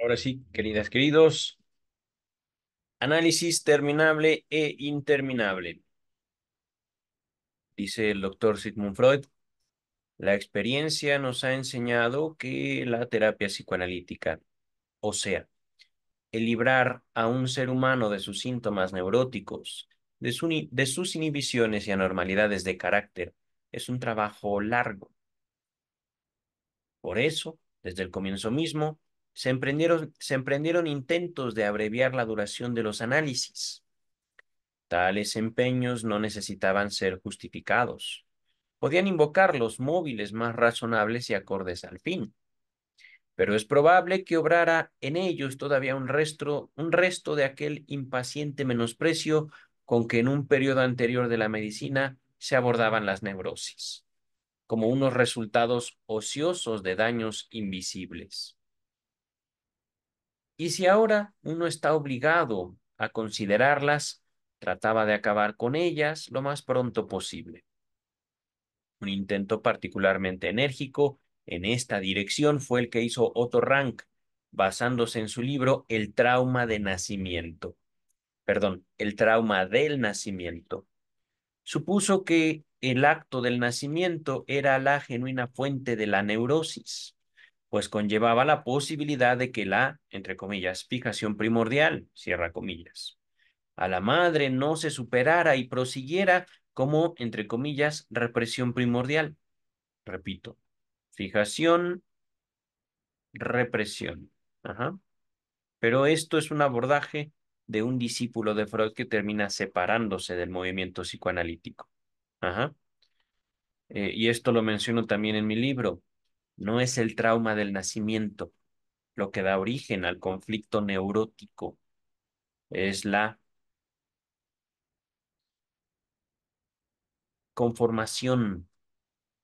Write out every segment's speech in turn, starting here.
Ahora sí, queridas, queridos. Análisis terminable e interminable. Dice el doctor Sigmund Freud, la experiencia nos ha enseñado que la terapia psicoanalítica, o sea, el librar a un ser humano de sus síntomas neuróticos, de, de sus inhibiciones y anormalidades de carácter, es un trabajo largo. Por eso, desde el comienzo mismo, se emprendieron, intentos de abreviar la duración de los análisis. Tales empeños no necesitaban ser justificados. Podían invocar los móviles más razonables y acordes al fin. Pero es probable que obrara en ellos todavía un resto, un resto de aquel impaciente menosprecio con que en un periodo anterior de la medicina se abordaban las neurosis, como unos resultados ociosos de daños invisibles. Y si ahora uno está obligado a considerarlas, trataba de acabar con ellas lo más pronto posible. Un intento particularmente enérgico en esta dirección fue el que hizo Otto Rank, basándose en su libro El trauma de nacimiento. Perdón, el trauma del nacimiento. Supuso que el acto del nacimiento era la genuina fuente de la neurosis pues conllevaba la posibilidad de que la, entre comillas, fijación primordial, cierra comillas, a la madre no se superara y prosiguiera como, entre comillas, represión primordial. Repito, fijación, represión. Ajá. Pero esto es un abordaje de un discípulo de Freud que termina separándose del movimiento psicoanalítico. Ajá. Eh, y esto lo menciono también en mi libro, no es el trauma del nacimiento lo que da origen al conflicto neurótico, es la conformación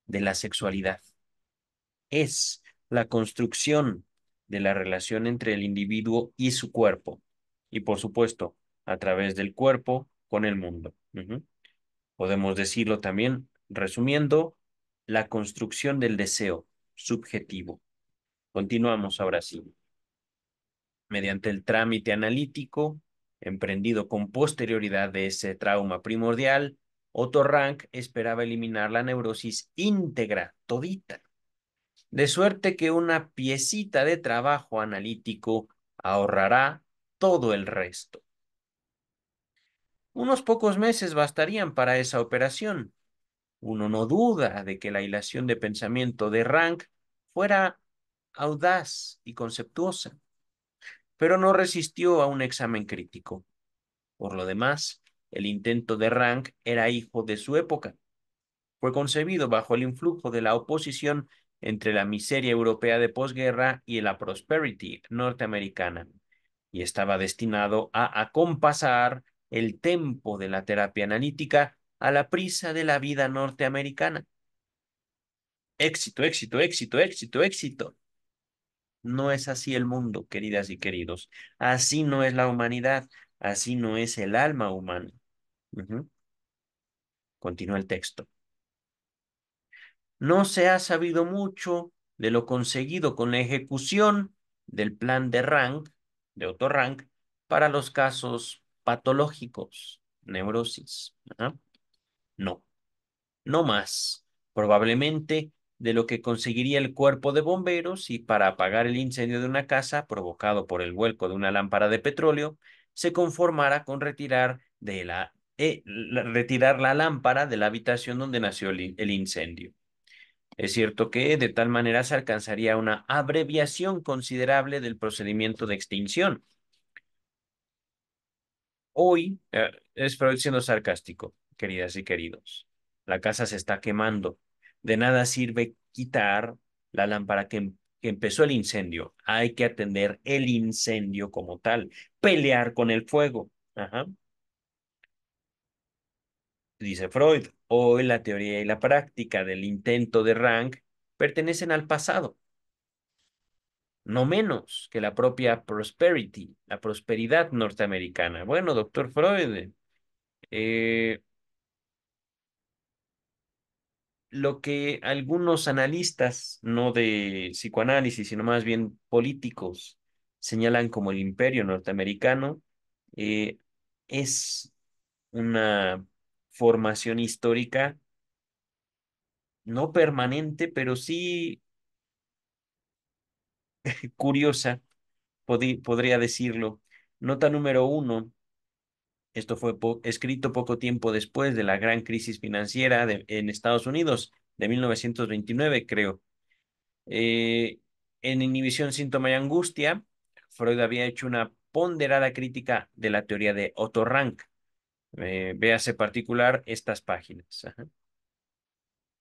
de la sexualidad. Es la construcción de la relación entre el individuo y su cuerpo. Y por supuesto, a través del cuerpo con el mundo. Podemos decirlo también, resumiendo, la construcción del deseo, subjetivo. Continuamos ahora sí. Mediante el trámite analítico emprendido con posterioridad de ese trauma primordial, Otto Rank esperaba eliminar la neurosis íntegra, todita. De suerte que una piecita de trabajo analítico ahorrará todo el resto. Unos pocos meses bastarían para esa operación, uno no duda de que la hilación de pensamiento de Rank fuera audaz y conceptuosa, pero no resistió a un examen crítico. Por lo demás, el intento de Rank era hijo de su época. Fue concebido bajo el influjo de la oposición entre la miseria europea de posguerra y la prosperity norteamericana, y estaba destinado a acompasar el tempo de la terapia analítica a la prisa de la vida norteamericana. Éxito, éxito, éxito, éxito, éxito. No es así el mundo, queridas y queridos. Así no es la humanidad. Así no es el alma humana. Continúa el texto. No se ha sabido mucho de lo conseguido con la ejecución del plan de Rank, de otro Rank, para los casos patológicos, neurosis. No, no más, probablemente de lo que conseguiría el cuerpo de bomberos y para apagar el incendio de una casa provocado por el vuelco de una lámpara de petróleo se conformara con retirar, de la, eh, retirar la lámpara de la habitación donde nació el, incendio. Es cierto que de tal manera se alcanzaría una abreviación considerable del procedimiento de extinción. Hoy, eh, es siendo sarcástico, queridas y queridos. La casa se está quemando. De nada sirve quitar la lámpara que, em-, empezó el incendio. Hay que atender el incendio como tal, pelear con el fuego. Dice Freud, hoy la teoría y la práctica del intento de Rank pertenecen al pasado, no menos que la propia prosperity, la prosperidad norteamericana. Bueno, doctor Freud, eh, lo que algunos analistas, no de psicoanálisis, sino más bien políticos, señalan como el imperio norteamericano, eh, es una formación histórica no permanente, pero sí curiosa, podría decirlo. Nota número uno, esto fue escrito poco tiempo después de la gran crisis financiera en Estados Unidos de 1929, creo. Eh, en Inhibición, Síntoma y Angustia, Freud había hecho una ponderada crítica de la teoría de Otto Rank. Eh, véase particular estas páginas.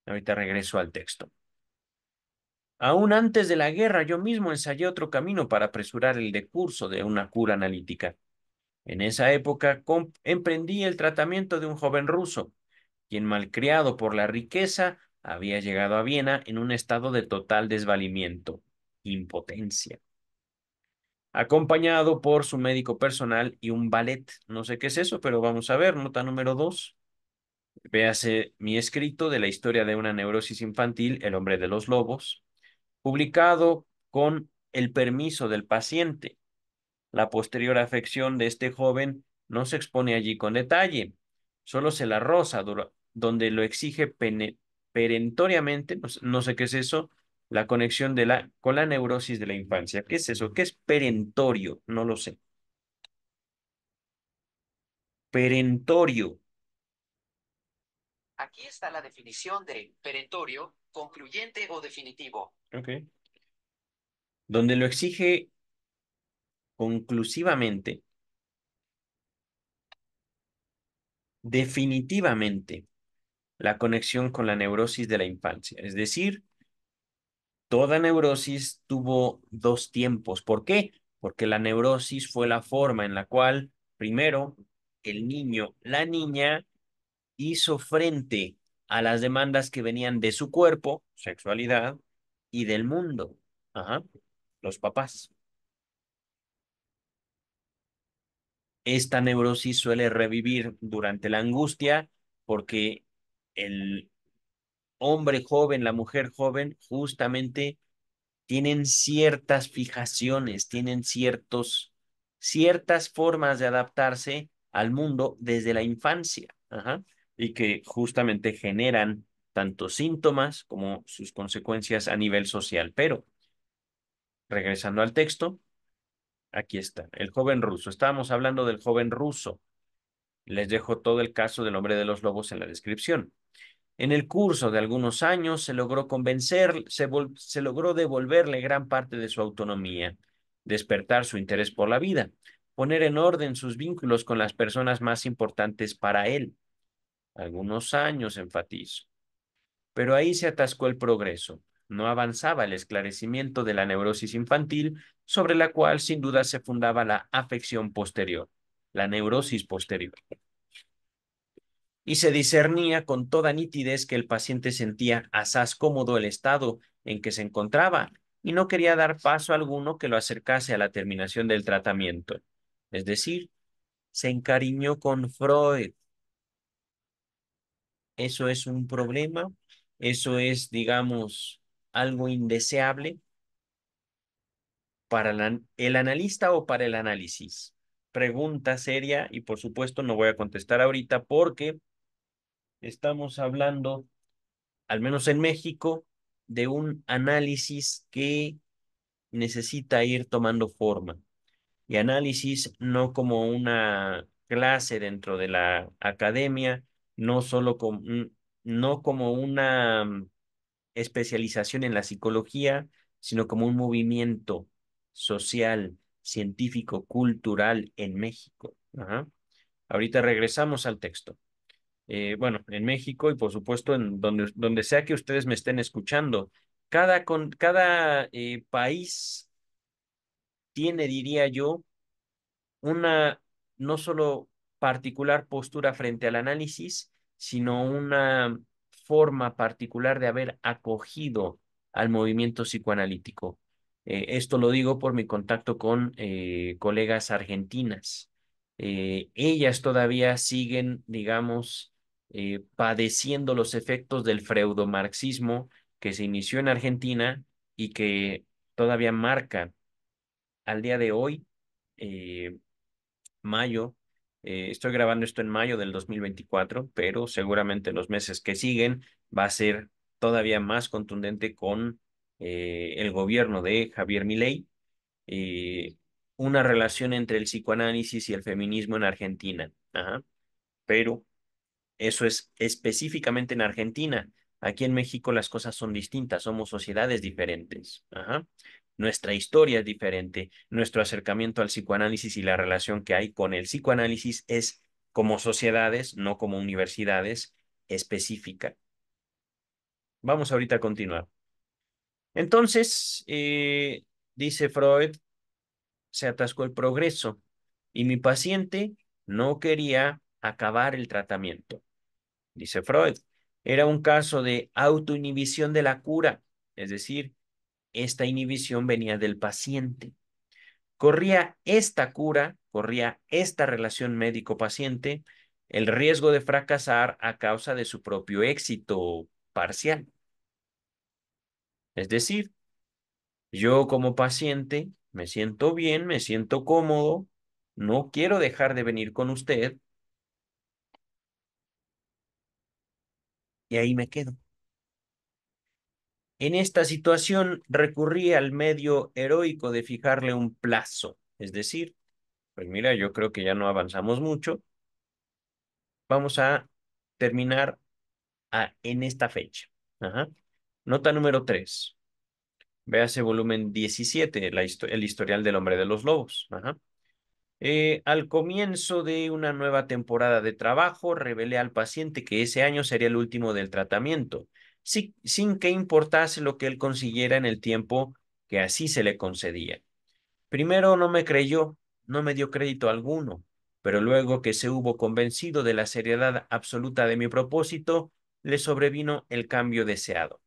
Ahorita regreso al texto. Aún antes de la guerra, yo mismo ensayé otro camino para apresurar el decurso de una cura analítica. En esa época emprendí el tratamiento de un joven ruso, quien malcriado por la riqueza había llegado a Viena en un estado de total desvalimiento, impotencia. Acompañado por su médico personal y un ballet. No sé qué es eso, pero vamos a ver, nota número dos. Véase mi escrito de la historia de una neurosis infantil, El hombre de los lobos, publicado con el permiso del paciente la posterior afección de este joven no se expone allí con detalle, solo se la rosa, donde lo exige perentoriamente, pues, no, sé qué es eso, la conexión de la, con la neurosis de la infancia. ¿Qué es eso? ¿Qué es perentorio? No lo sé. Perentorio. Aquí está la definición de perentorio, concluyente o definitivo. Ok. Donde lo exige conclusivamente, definitivamente, la conexión con la neurosis de la infancia. Es decir, toda neurosis tuvo dos tiempos. ¿Por qué? Porque la neurosis fue la forma en la cual, primero, el niño, la niña, hizo frente a las demandas que venían de su cuerpo, sexualidad, y del mundo. Ajá. Los papás. Esta neurosis suele revivir durante la angustia porque el hombre joven, la mujer joven, justamente tienen ciertas fijaciones, tienen ciertos, ciertas formas de adaptarse al mundo desde la infancia y que justamente generan tanto síntomas como sus consecuencias a nivel social. Pero, regresando al texto, Aquí está, el joven ruso. Estábamos hablando del joven ruso. Les dejo todo el caso del hombre de los lobos en la descripción. En el curso de algunos años se logró convencer, se, se logró devolverle gran parte de su autonomía, despertar su interés por la vida, poner en orden sus vínculos con las personas más importantes para él. Algunos años, enfatizo. Pero ahí se atascó el progreso no avanzaba el esclarecimiento de la neurosis infantil, sobre la cual sin duda se fundaba la afección posterior, la neurosis posterior. Y se discernía con toda nitidez que el paciente sentía asaz cómodo el estado en que se encontraba y no quería dar paso alguno que lo acercase a la terminación del tratamiento. Es decir, se encariñó con Freud. Eso es un problema, eso es, digamos, algo indeseable para el analista o para el análisis? Pregunta seria y por supuesto no voy a contestar ahorita porque estamos hablando, al menos en México, de un análisis que necesita ir tomando forma. Y análisis no como una clase dentro de la academia, no solo como, no como una especialización en la psicología, sino como un movimiento social, científico, cultural en México. Ahorita regresamos al texto. Eh, bueno, en México y por supuesto en donde, donde sea que ustedes me estén escuchando, cada, con, cada eh, país tiene, diría yo, una no solo particular postura frente al análisis, sino una forma particular de haber acogido al movimiento psicoanalítico. Eh, esto lo digo por mi contacto con eh, colegas argentinas. Eh, ellas todavía siguen, digamos, padeciendo los efectos del freudomarxismo que se inició en Argentina y que todavía marca al día de hoy, mayo eh, estoy grabando esto en mayo del 2024, pero seguramente en los meses que siguen va a ser todavía más contundente con eh, el gobierno de Javier Milei. Eh, una relación entre el psicoanálisis y el feminismo en Argentina. Pero eso es específicamente en Argentina. Aquí en México las cosas son distintas, somos sociedades diferentes. Ajá. Nuestra historia es diferente, nuestro acercamiento al psicoanálisis y la relación que hay con el psicoanálisis es como sociedades, no como universidades específica. Vamos ahorita a continuar. Entonces, eh, dice Freud, se atascó el progreso y mi paciente no quería acabar el tratamiento. Dice Freud, era un caso de autoinhibición de la cura, es decir, esta inhibición venía del paciente. Corría esta cura, corría esta relación médico-paciente, el riesgo de fracasar a causa de su propio éxito parcial. Es decir, yo como paciente me siento bien, me siento cómodo, no quiero dejar de venir con usted. Y ahí me quedo. En esta situación recurrí al medio heroico de fijarle un plazo, es decir, pues mira, yo creo que ya no avanzamos mucho, vamos a terminar ah, en esta fecha. Nota número 3. Véase volumen 17, el historial del hombre de los lobos. Eh, al comienzo de una nueva temporada de trabajo, revelé al paciente que ese año sería el último del tratamiento sin que importase lo que él consiguiera en el tiempo que así se le concedía. Primero no me creyó, no me dio crédito alguno, pero luego que se hubo convencido de la seriedad absoluta de mi propósito, le sobrevino el cambio deseado.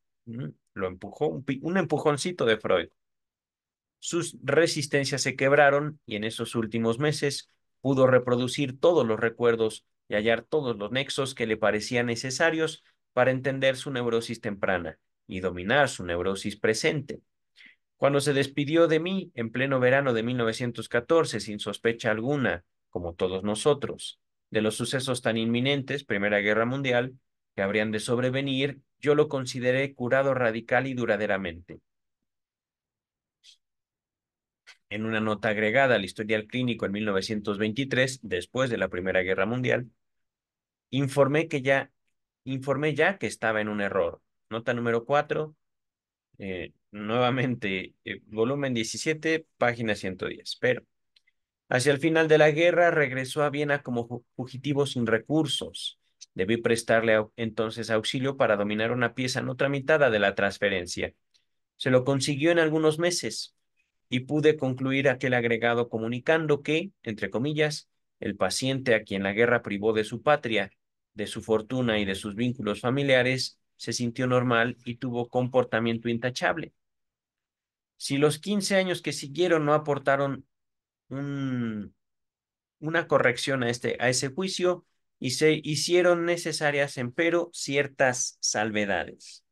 Lo empujó un empujoncito de Freud. Sus resistencias se quebraron y en esos últimos meses pudo reproducir todos los recuerdos y hallar todos los nexos que le parecían necesarios para entender su neurosis temprana y dominar su neurosis presente. Cuando se despidió de mí en pleno verano de 1914 sin sospecha alguna, como todos nosotros, de los sucesos tan inminentes, Primera Guerra Mundial, que habrían de sobrevenir, yo lo consideré curado radical y duraderamente. En una nota agregada al historial clínico en 1923, después de la Primera Guerra Mundial, informé que ya informé ya que estaba en un error. Nota número 4, eh, nuevamente, eh, volumen 17, página 110. Pero hacia el final de la guerra regresó a Viena como fugitivo sin recursos. Debí prestarle entonces auxilio para dominar una pieza no tramitada de la transferencia. Se lo consiguió en algunos meses y pude concluir aquel agregado comunicando que, entre comillas, el paciente a quien la guerra privó de su patria de su fortuna y de sus vínculos familiares, se sintió normal y tuvo comportamiento intachable. Si los 15 años que siguieron no aportaron una corrección a, este, a ese juicio y se hicieron necesarias, empero, ciertas salvedades.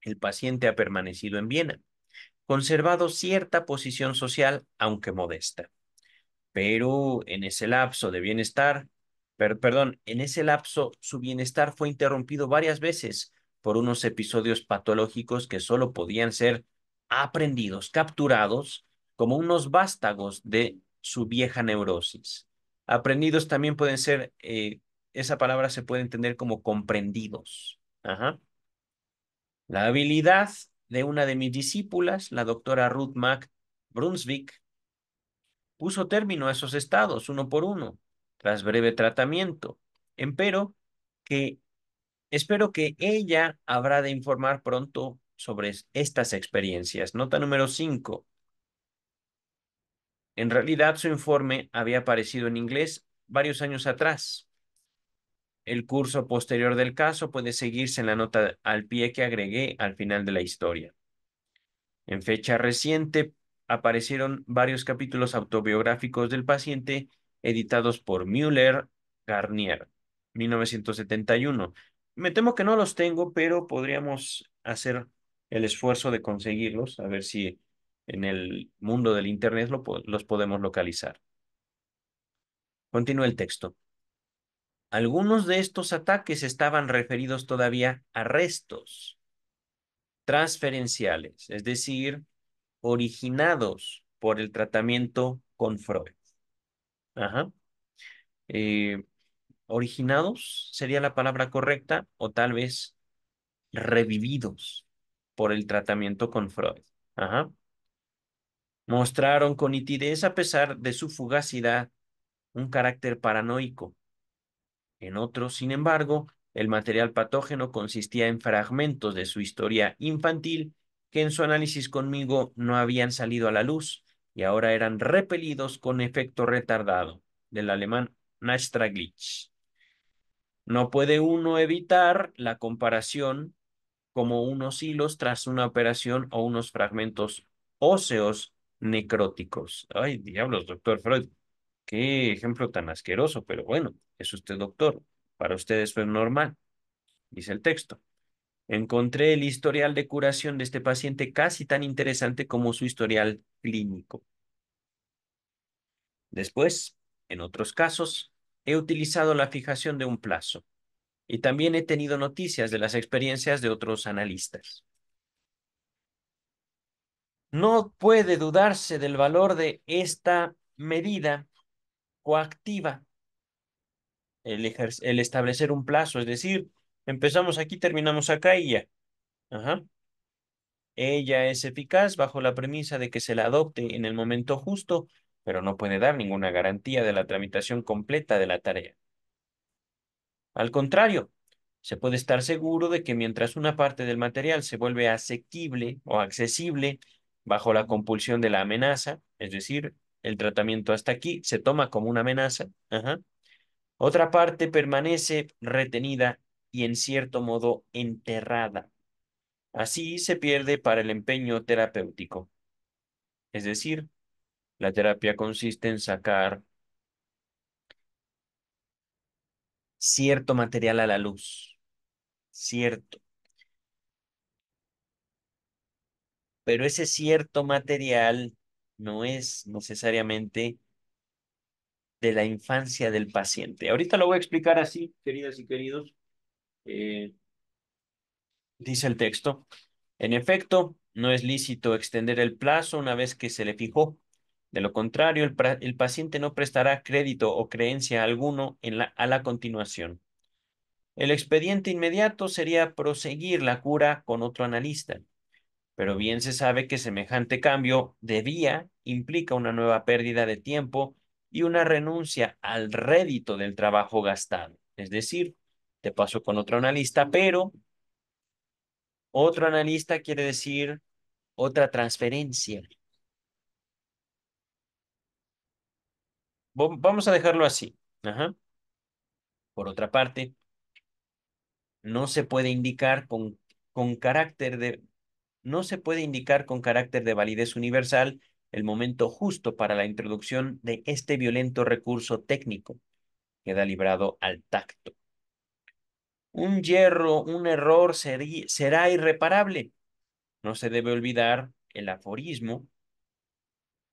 El paciente ha permanecido en Viena, conservado cierta posición social, aunque modesta. Pero en ese lapso de bienestar perdón, en ese lapso su bienestar fue interrumpido varias veces por unos episodios patológicos que solo podían ser aprendidos, capturados como unos vástagos de su vieja neurosis. Aprendidos también pueden ser, eh, esa palabra se puede entender como comprendidos. La habilidad de una de mis discípulas, la doctora Ruth Mac Brunswick, puso término a esos estados uno por uno, tras breve tratamiento. Empero, que espero que ella habrá de informar pronto sobre estas experiencias. Nota número cinco. En realidad, su informe había aparecido en inglés varios años atrás. El curso posterior del caso puede seguirse en la nota al pie que agregué al final de la historia. En fecha reciente aparecieron varios capítulos autobiográficos del paciente editados por Müller Garnier, 1971. Me temo que no los tengo, pero podríamos hacer el esfuerzo de conseguirlos, a ver si en el mundo del Internet los podemos localizar. Continúa el texto. Algunos de estos ataques estaban referidos todavía a restos transferenciales, es decir, originados por el tratamiento con Freud. Ajá. Eh, originados sería la palabra correcta o tal vez revividos por el tratamiento con Freud. Ajá. Mostraron con nitidez, a pesar de su fugacidad, un carácter paranoico. En otros, sin embargo, el material patógeno consistía en fragmentos de su historia infantil que en su análisis conmigo no habían salido a la luz y ahora eran repelidos con efecto retardado, del alemán nastraglitz No puede uno evitar la comparación como unos hilos tras una operación o unos fragmentos óseos necróticos. Ay, diablos, doctor Freud. Qué ejemplo tan asqueroso, pero bueno, es usted doctor. Para ustedes fue normal, dice el texto. Encontré el historial de curación de este paciente casi tan interesante como su historial clínico. Después, en otros casos, he utilizado la fijación de un plazo y también he tenido noticias de las experiencias de otros analistas. No puede dudarse del valor de esta medida coactiva, el, establecer un plazo, es decir, empezamos aquí, terminamos acá y ya. Ella es eficaz bajo la premisa de que se la adopte en el momento justo pero no puede dar ninguna garantía de la tramitación completa de la tarea. Al contrario, se puede estar seguro de que mientras una parte del material se vuelve asequible o accesible bajo la compulsión de la amenaza, es decir, el tratamiento hasta aquí se toma como una amenaza, otra parte permanece retenida y en cierto modo enterrada. Así se pierde para el empeño terapéutico. Es decir, la terapia consiste en sacar cierto material a la luz, cierto. Pero ese cierto material no es necesariamente de la infancia del paciente. Ahorita lo voy a explicar así, queridas y queridos. Eh, dice el texto, en efecto, no es lícito extender el plazo una vez que se le fijó de lo contrario, el, paciente no prestará crédito o creencia alguno en la, a la continuación. El expediente inmediato sería proseguir la cura con otro analista, pero bien se sabe que semejante cambio de vía implica una nueva pérdida de tiempo y una renuncia al rédito del trabajo gastado. Es decir, te paso con otro analista, pero otro analista quiere decir otra transferencia Vamos a dejarlo así. Por otra parte, no se puede indicar con, con carácter de no se puede indicar con carácter de validez universal el momento justo para la introducción de este violento recurso técnico. Queda librado al tacto. Un hierro, un error será irreparable. No se debe olvidar el aforismo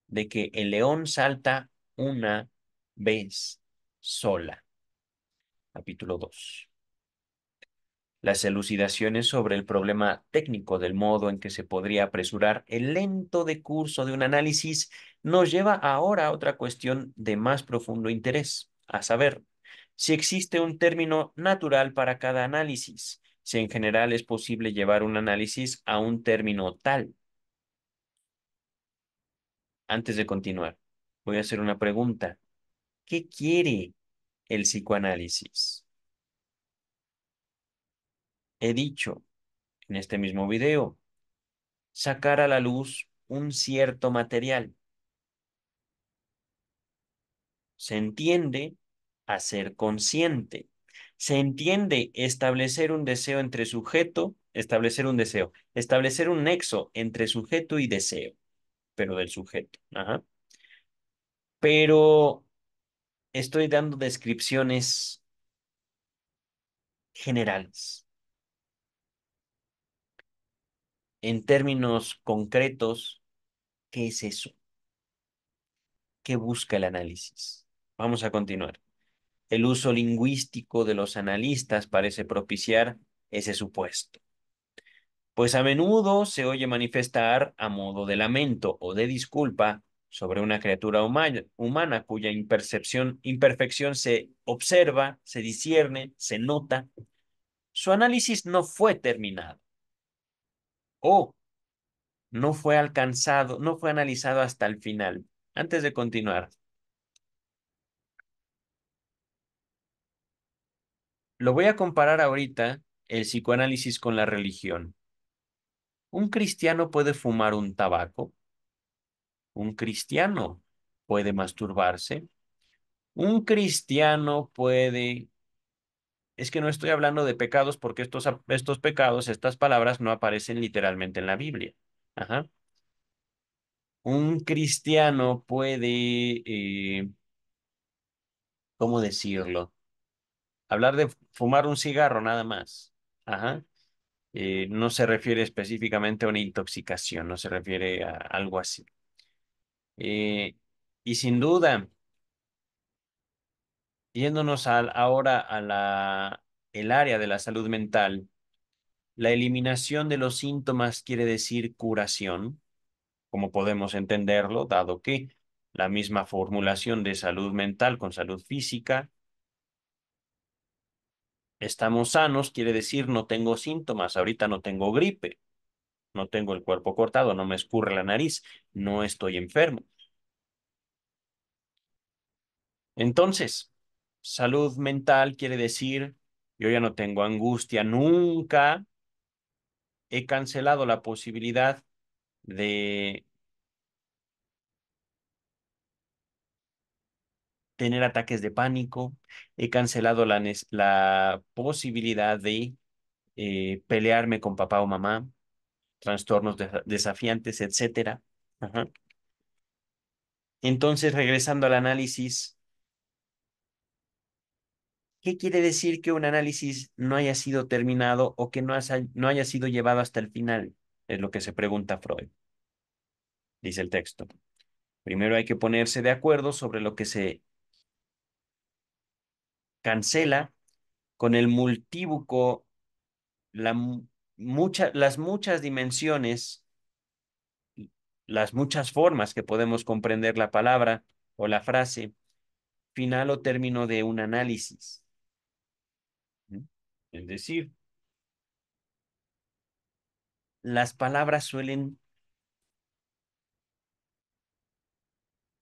de que el león salta una vez sola. Capítulo 2. Las elucidaciones sobre el problema técnico del modo en que se podría apresurar el lento curso de un análisis nos lleva ahora a otra cuestión de más profundo interés, a saber, si existe un término natural para cada análisis, si en general es posible llevar un análisis a un término tal. Antes de continuar, voy a hacer una pregunta. ¿Qué quiere el psicoanálisis? He dicho en este mismo video, sacar a la luz un cierto material. Se entiende hacer consciente. Se entiende establecer un deseo entre sujeto, establecer un deseo, establecer un nexo entre sujeto y deseo, pero del sujeto. Ajá pero estoy dando descripciones generales. En términos concretos, ¿qué es eso? ¿Qué busca el análisis? Vamos a continuar. El uso lingüístico de los analistas parece propiciar ese supuesto. Pues a menudo se oye manifestar a modo de lamento o de disculpa sobre una criatura humana, humana cuya impercepción, imperfección se observa, se discierne, se nota, su análisis no fue terminado o no fue alcanzado, no fue analizado hasta el final. Antes de continuar, lo voy a comparar ahorita el psicoanálisis con la religión. ¿Un cristiano puede fumar un tabaco? Un cristiano puede masturbarse. Un cristiano puede... Es que no estoy hablando de pecados porque estos, estos pecados, estas palabras no aparecen literalmente en la Biblia. Ajá. Un cristiano puede... Eh, ¿Cómo decirlo? Hablar de fumar un cigarro nada más. Ajá. Eh, no se refiere específicamente a una intoxicación, no se refiere a algo así. Eh, y sin duda, yéndonos ahora a la, el área de la salud mental, la eliminación de los síntomas quiere decir curación, como podemos entenderlo, dado que la misma formulación de salud mental con salud física, estamos sanos quiere decir no tengo síntomas, ahorita no tengo gripe no tengo el cuerpo cortado, no me escurre la nariz, no estoy enfermo. Entonces, salud mental quiere decir, yo ya no tengo angustia, nunca he cancelado la posibilidad de tener ataques de pánico, he cancelado la, la posibilidad de eh, pelearme con papá o mamá, trastornos desafiantes, etcétera. Entonces, regresando al análisis, ¿qué quiere decir que un análisis no haya sido terminado o que no, haya, no haya sido llevado hasta el final? Es lo que se pregunta Freud, dice el texto. Primero hay que ponerse de acuerdo sobre lo que se cancela con el multívoco, la las muchas dimensiones, las muchas formas que podemos comprender la palabra o la frase, final o término de un análisis. Es decir, las palabras suelen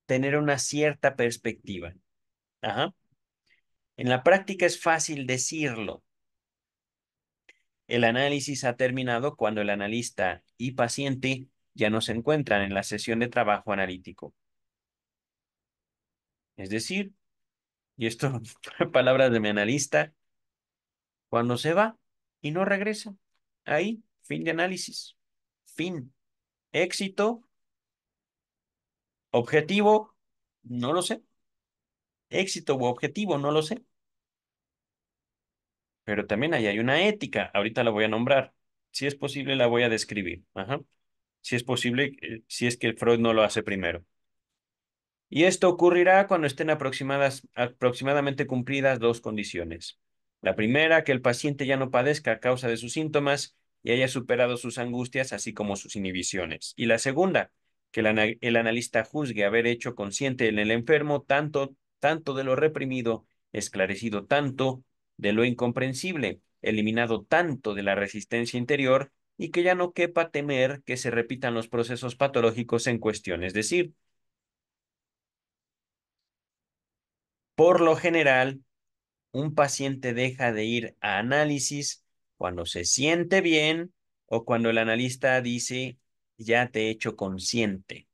tener una cierta perspectiva. En la práctica es fácil decirlo, el análisis ha terminado cuando el analista y paciente ya no se encuentran en la sesión de trabajo analítico. Es decir, y esto palabras de mi analista, cuando se va y no regresa, ahí, fin de análisis, fin, éxito, objetivo, no lo sé, éxito u objetivo, no lo sé pero también ahí hay una ética. Ahorita la voy a nombrar. Si es posible, la voy a describir. Si es posible, eh, si es que Freud no lo hace primero. Y esto ocurrirá cuando estén aproximadas, aproximadamente cumplidas dos condiciones. La primera, que el paciente ya no padezca a causa de sus síntomas y haya superado sus angustias, así como sus inhibiciones. Y la segunda, que el, analista juzgue haber hecho consciente en el enfermo tanto, tanto de lo reprimido, esclarecido tanto de lo incomprensible, eliminado tanto de la resistencia interior y que ya no quepa temer que se repitan los procesos patológicos en cuestión, es decir, por lo general, un paciente deja de ir a análisis cuando se siente bien o cuando el analista dice, ya te he hecho consciente,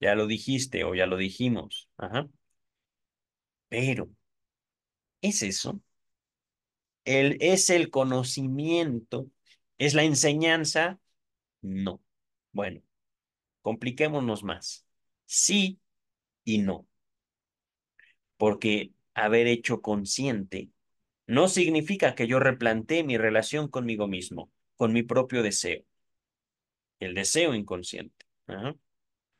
ya lo dijiste o ya lo dijimos. Pero, ¿es eso? ¿es el conocimiento? ¿Es la enseñanza? No. Bueno, compliquémonos más. Sí y no. Porque haber hecho consciente no significa que yo replantee mi relación conmigo mismo, con mi propio deseo, el deseo inconsciente.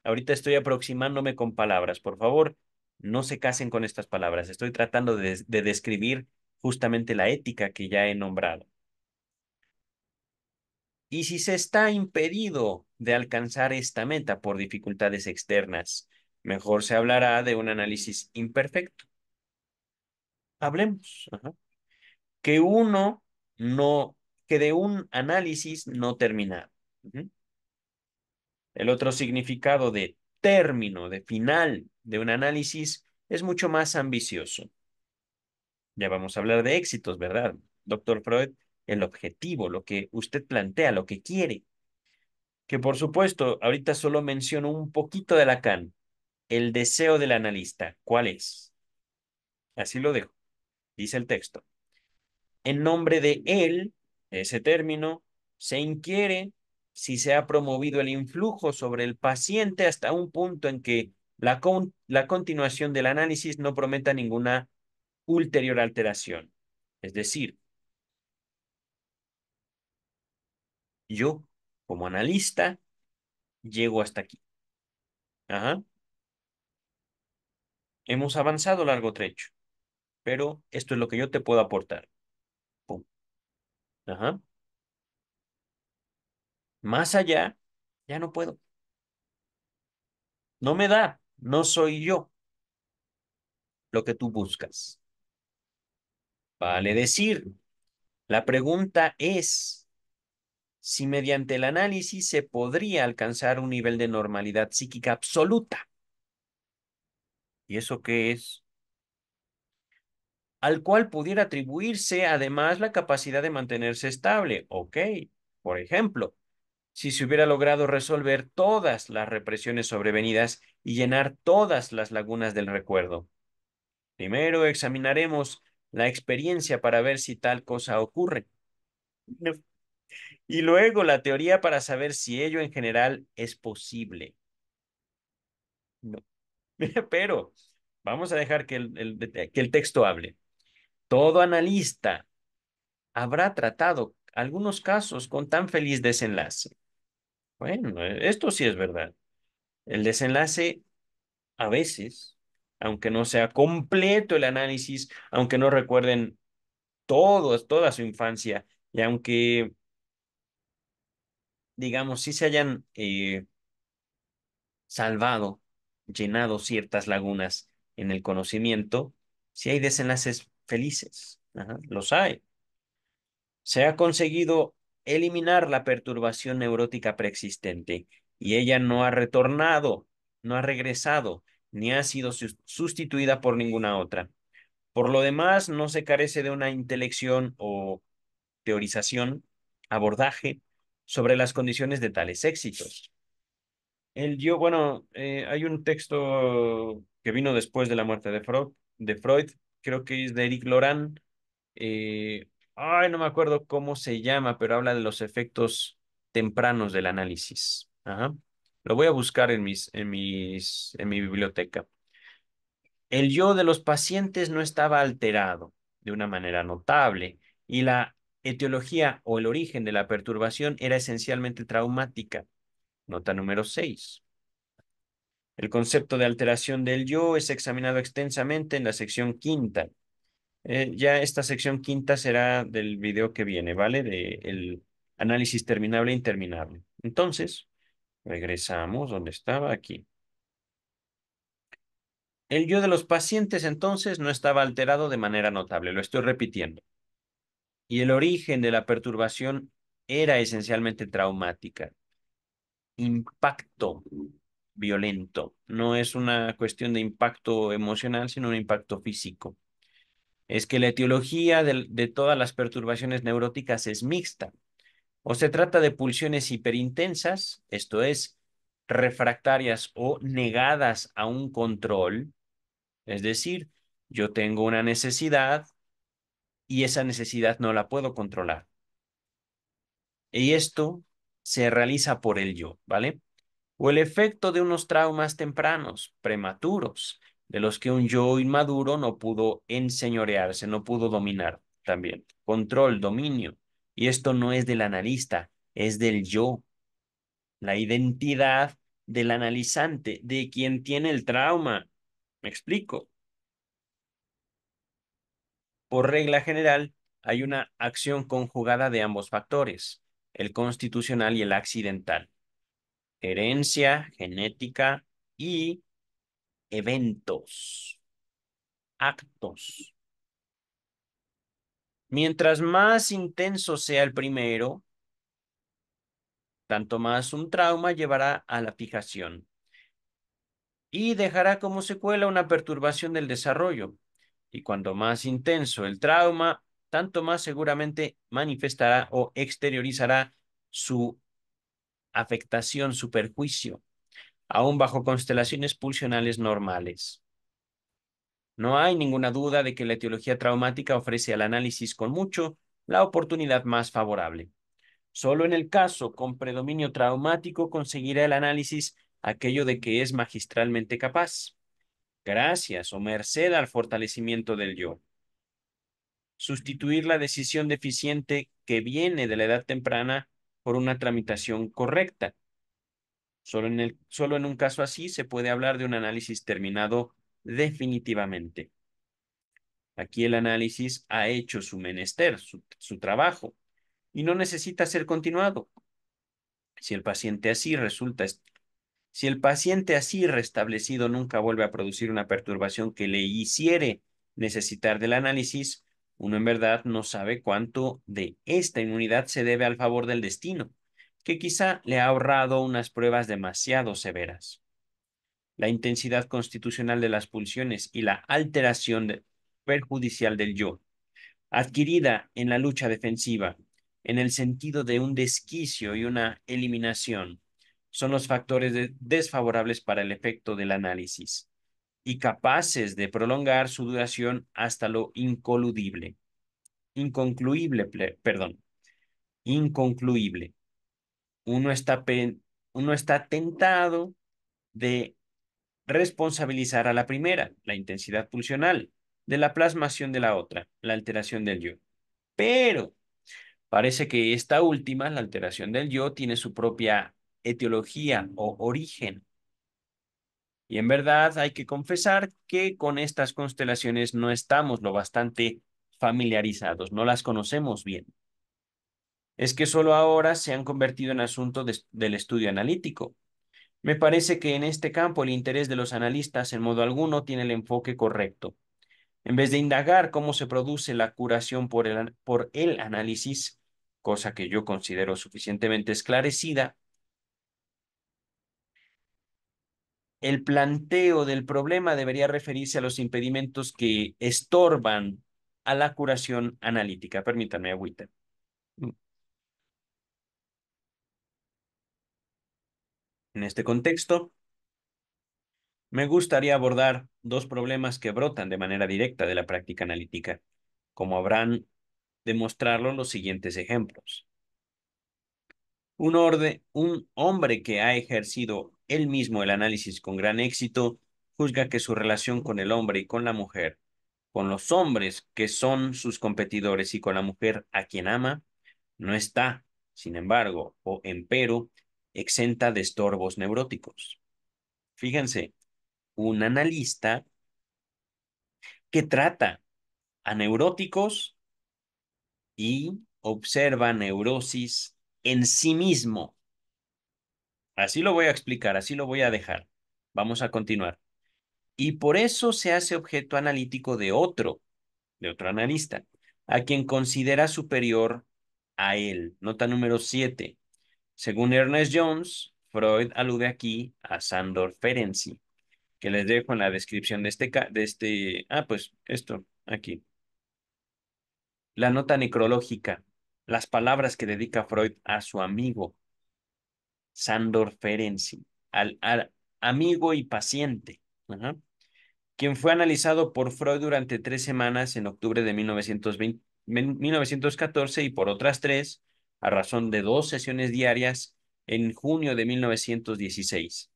Ahorita estoy aproximándome con palabras, por favor, no se casen con estas palabras, estoy tratando de describir justamente la ética que ya he nombrado. Y si se está impedido de alcanzar esta meta por dificultades externas, mejor se hablará de un análisis imperfecto. Hablemos. Que uno no, que de un análisis no terminado. El otro significado de término, de final de un análisis, es mucho más ambicioso. Ya vamos a hablar de éxitos, ¿verdad? Doctor Freud, el objetivo, lo que usted plantea, lo que quiere. Que por supuesto, ahorita solo menciono un poquito de Lacan. El deseo del analista, ¿cuál es? Así lo dejo, dice el texto. En nombre de él, ese término, se inquiere si se ha promovido el influjo sobre el paciente hasta un punto en que la, la continuación del análisis no prometa ninguna ulterior alteración. Es decir, yo como analista llego hasta aquí. Ajá. Hemos avanzado largo trecho, pero esto es lo que yo te puedo aportar. Pum. Ajá. Más allá, ya no puedo. No me da, no soy yo lo que tú buscas. Vale decir, la pregunta es si mediante el análisis se podría alcanzar un nivel de normalidad psíquica absoluta. ¿Y eso qué es? Al cual pudiera atribuirse además la capacidad de mantenerse estable. Ok, por ejemplo, si se hubiera logrado resolver todas las represiones sobrevenidas y llenar todas las lagunas del recuerdo. Primero examinaremos la experiencia para ver si tal cosa ocurre. Y luego la teoría para saber si ello en general es posible. Pero vamos a dejar que que el texto hable. Todo analista habrá tratado algunos casos con tan feliz desenlace. Bueno, e-, esto sí es verdad. El desenlace a veces aunque no sea completo el análisis, aunque no recuerden todo, toda su infancia y aunque, digamos, sí se hayan eh, salvado, llenado ciertas lagunas en el conocimiento, si hay desenlaces felices, los hay. Se ha conseguido eliminar la perturbación neurótica preexistente y ella no ha retornado, no ha regresado ni ha sido sustituida por ninguna otra. Por lo demás, no se carece de una intelección o teorización, abordaje sobre las condiciones de tales éxitos. El yo, bueno, eh, hay un texto que vino después de la muerte de Freud, de Freud creo que es de Eric Loran. Eh, ay, no me acuerdo cómo se llama, pero habla de los efectos tempranos del análisis. Ajá. Lo voy a buscar en, mis, en, mis, en mi biblioteca. El yo de los pacientes no estaba alterado de una manera notable y la etiología o el origen de la perturbación era esencialmente traumática. Nota número 6. El concepto de alteración del yo es examinado extensamente en la sección quinta. Eh, ya esta sección quinta será del video que viene, ¿vale? De el análisis terminable e interminable. Entonces, Regresamos donde estaba aquí. El yo de los pacientes entonces no estaba alterado de manera notable, lo estoy repitiendo. Y el origen de la perturbación era esencialmente traumática. Impacto violento. No es una cuestión de impacto emocional, sino un impacto físico. Es que la etiología de, todas las perturbaciones neuróticas es mixta o se trata de pulsiones hiperintensas, esto es, refractarias o negadas a un control, es decir, yo tengo una necesidad y esa necesidad no la puedo controlar. Y esto se realiza por el yo, ¿vale? O el efecto de unos traumas tempranos, prematuros, de los que un yo inmaduro no pudo enseñorearse, no pudo dominar también. Control, dominio. Y esto no es del analista, es del yo. La identidad del analizante, de quien tiene el trauma. ¿Me explico? Por regla general, hay una acción conjugada de ambos factores, el constitucional y el accidental. Herencia, genética y eventos, actos. Mientras más intenso sea el primero, tanto más un trauma llevará a la fijación y dejará como secuela una perturbación del desarrollo. Y cuando más intenso el trauma, tanto más seguramente manifestará o exteriorizará su afectación, su perjuicio, aún bajo constelaciones pulsionales normales. No hay ninguna duda de que la etiología traumática ofrece al análisis con mucho la oportunidad más favorable. Solo en el caso con predominio traumático conseguirá el análisis aquello de que es magistralmente capaz, gracias o merced al fortalecimiento del yo. Sustituir la decisión deficiente que viene de la edad temprana por una tramitación correcta. Solo en, el, solo en un caso así se puede hablar de un análisis terminado definitivamente. Aquí el análisis ha hecho su menester, su, trabajo, y no necesita ser continuado. Si el paciente así resulta, si el paciente así restablecido nunca vuelve a producir una perturbación que le hiciere necesitar del análisis, uno en verdad no sabe cuánto de esta inmunidad se debe al favor del destino, que quizá le ha ahorrado unas pruebas demasiado severas la intensidad constitucional de las pulsiones y la alteración perjudicial del yo, adquirida en la lucha defensiva, en el sentido de un desquicio y una eliminación, son los factores desfavorables para el efecto del análisis y capaces de prolongar su duración hasta lo incoludible, inconcluible, perdón, inconcluible. Uno está, uno está tentado de responsabilizar a la primera, la intensidad pulsional, de la plasmación de la otra, la alteración del yo. Pero parece que esta última, la alteración del yo, tiene su propia etiología o origen. Y en verdad hay que confesar que con estas constelaciones no estamos lo bastante familiarizados, no las conocemos bien. Es que solo ahora se han convertido en asunto del estudio analítico, me parece que en este campo el interés de los analistas en modo alguno tiene el enfoque correcto. En vez de indagar cómo se produce la curación por el, análisis, cosa que yo considero suficientemente esclarecida, el planteo del problema debería referirse a los impedimentos que estorban a la curación analítica. Permítanme, agüita. En este contexto, me gustaría abordar dos problemas que brotan de manera directa de la práctica analítica, como habrán demostrarlo los siguientes ejemplos. Un, un hombre que ha ejercido él mismo el análisis con gran éxito juzga que su relación con el hombre y con la mujer, con los hombres que son sus competidores y con la mujer a quien ama, no está, sin embargo, o empero, exenta de estorbos neuróticos. Fíjense, un analista que trata a neuróticos y observa neurosis en sí mismo. Así lo voy a explicar, así lo voy a dejar. Vamos a continuar. Y por eso se hace objeto analítico de otro, de otro analista, a quien considera superior a él. Nota número 7. Según Ernest Jones, Freud alude aquí a Sandor Ferenczi, que les dejo en la descripción de este, de este, ah, pues esto, aquí. La nota necrológica, las palabras que dedica Freud a su amigo, Sandor Ferenczi, al, amigo y paciente, quien fue analizado por Freud durante tres semanas en octubre de 1914 y por otras tres a razón de dos sesiones diarias en junio de 1916.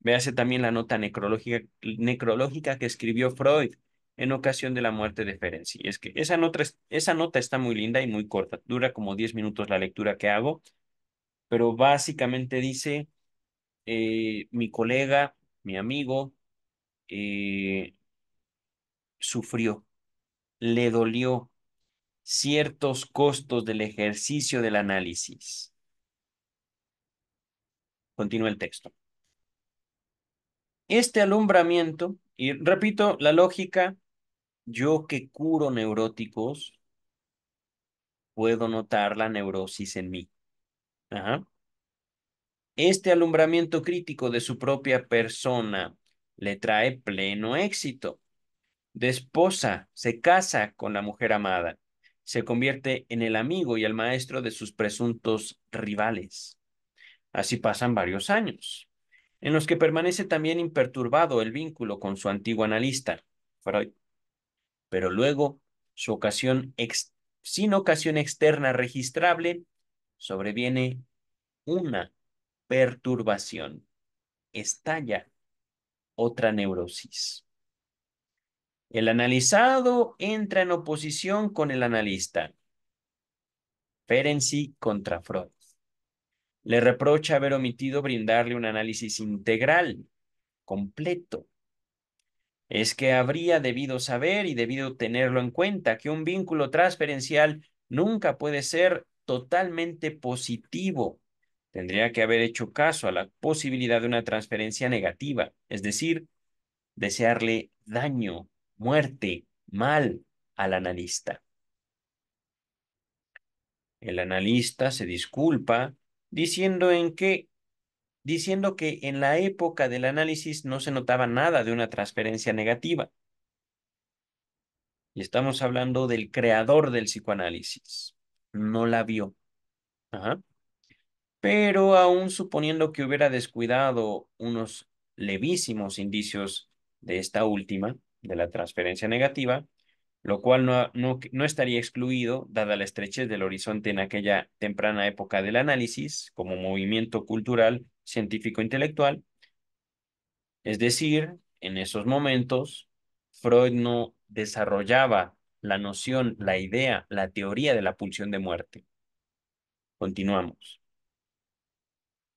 Véase también la nota necrológica, que escribió Freud en ocasión de la muerte de Ferenczi. es que esa nota, esa nota está muy linda y muy corta, dura como 10 minutos la lectura que hago, pero básicamente dice, eh, mi colega, mi amigo, eh, sufrió, le dolió, ciertos costos del ejercicio del análisis. Continúa el texto. Este alumbramiento, y repito, la lógica, yo que curo neuróticos, puedo notar la neurosis en mí. Este alumbramiento crítico de su propia persona le trae pleno éxito. Desposa, se casa con la mujer amada se convierte en el amigo y el maestro de sus presuntos rivales. Así pasan varios años, en los que permanece también imperturbado el vínculo con su antiguo analista, Freud. Pero luego, ocasión sin ocasión externa registrable, sobreviene una perturbación. Estalla otra neurosis. El analizado entra en oposición con el analista. Ferenczi contra Freud. Le reprocha haber omitido brindarle un análisis integral, completo. Es que habría debido saber y debido tenerlo en cuenta que un vínculo transferencial nunca puede ser totalmente positivo. Tendría que haber hecho caso a la posibilidad de una transferencia negativa, es decir, desearle daño muerte, mal al analista. El analista se disculpa diciendo en que diciendo que en la época del análisis no se notaba nada de una transferencia negativa. Y estamos hablando del creador del psicoanálisis. No la vio. Pero aún suponiendo que hubiera descuidado unos levísimos indicios de esta última, de la transferencia negativa, lo cual no, estaría excluido dada la estrechez del horizonte en aquella temprana época del análisis como movimiento cultural, científico-intelectual. Es decir, en esos momentos, Freud no desarrollaba la noción, la idea, la teoría de la pulsión de muerte. Continuamos.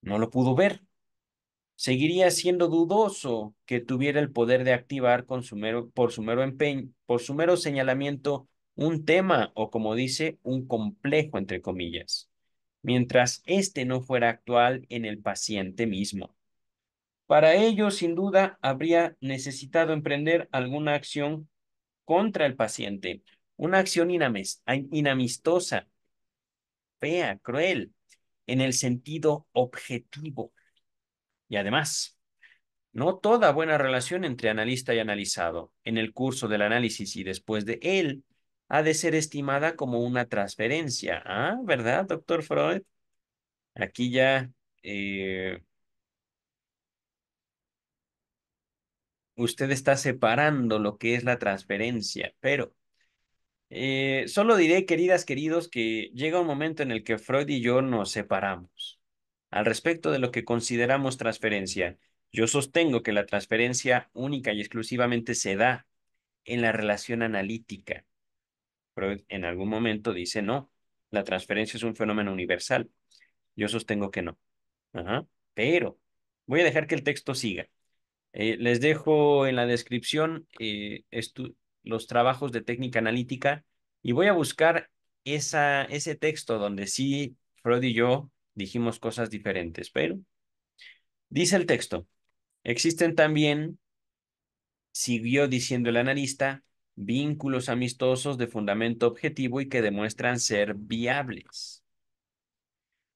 No lo pudo ver seguiría siendo dudoso que tuviera el poder de activar por, su mero empeño, por su mero señalamiento un tema o como dice, un complejo entre comillas, mientras este no fuera actual en el paciente mismo. Para ello, sin duda, habría necesitado emprender alguna acción contra el paciente, una acción inamistosa, fea, cruel, en el sentido objetivo, y además, no toda buena relación entre analista y analizado, en el curso del análisis y después de él, ha de ser estimada como una transferencia. Ah, ¿verdad, doctor Freud? Aquí ya... Eh, usted está separando lo que es la transferencia, pero eh, solo diré, queridas, queridos, que llega un momento en el que Freud y yo nos separamos. Al respecto de lo que consideramos transferencia, yo sostengo que la transferencia única y exclusivamente se da en la relación analítica. Freud en algún momento dice, no, la transferencia es un fenómeno universal. Yo sostengo que no. Pero voy a dejar que el texto siga. Eh, les dejo en la descripción eh, los trabajos de técnica analítica y voy a buscar esa, ese texto donde sí Freud y yo dijimos cosas diferentes, pero dice el texto, existen también, siguió diciendo el analista, vínculos amistosos de fundamento objetivo y que demuestran ser viables.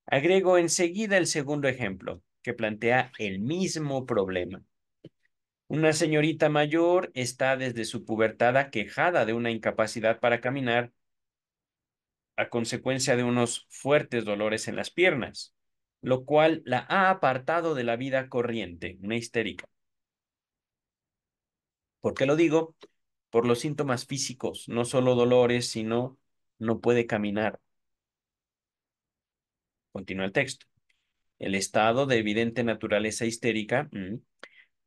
Agrego enseguida el segundo ejemplo, que plantea el mismo problema. Una señorita mayor está desde su pubertada quejada de una incapacidad para caminar a consecuencia de unos fuertes dolores en las piernas, lo cual la ha apartado de la vida corriente, una histérica. ¿Por qué lo digo? Por los síntomas físicos, no solo dolores, sino no puede caminar. Continúa el texto. El estado de evidente naturaleza histérica mm,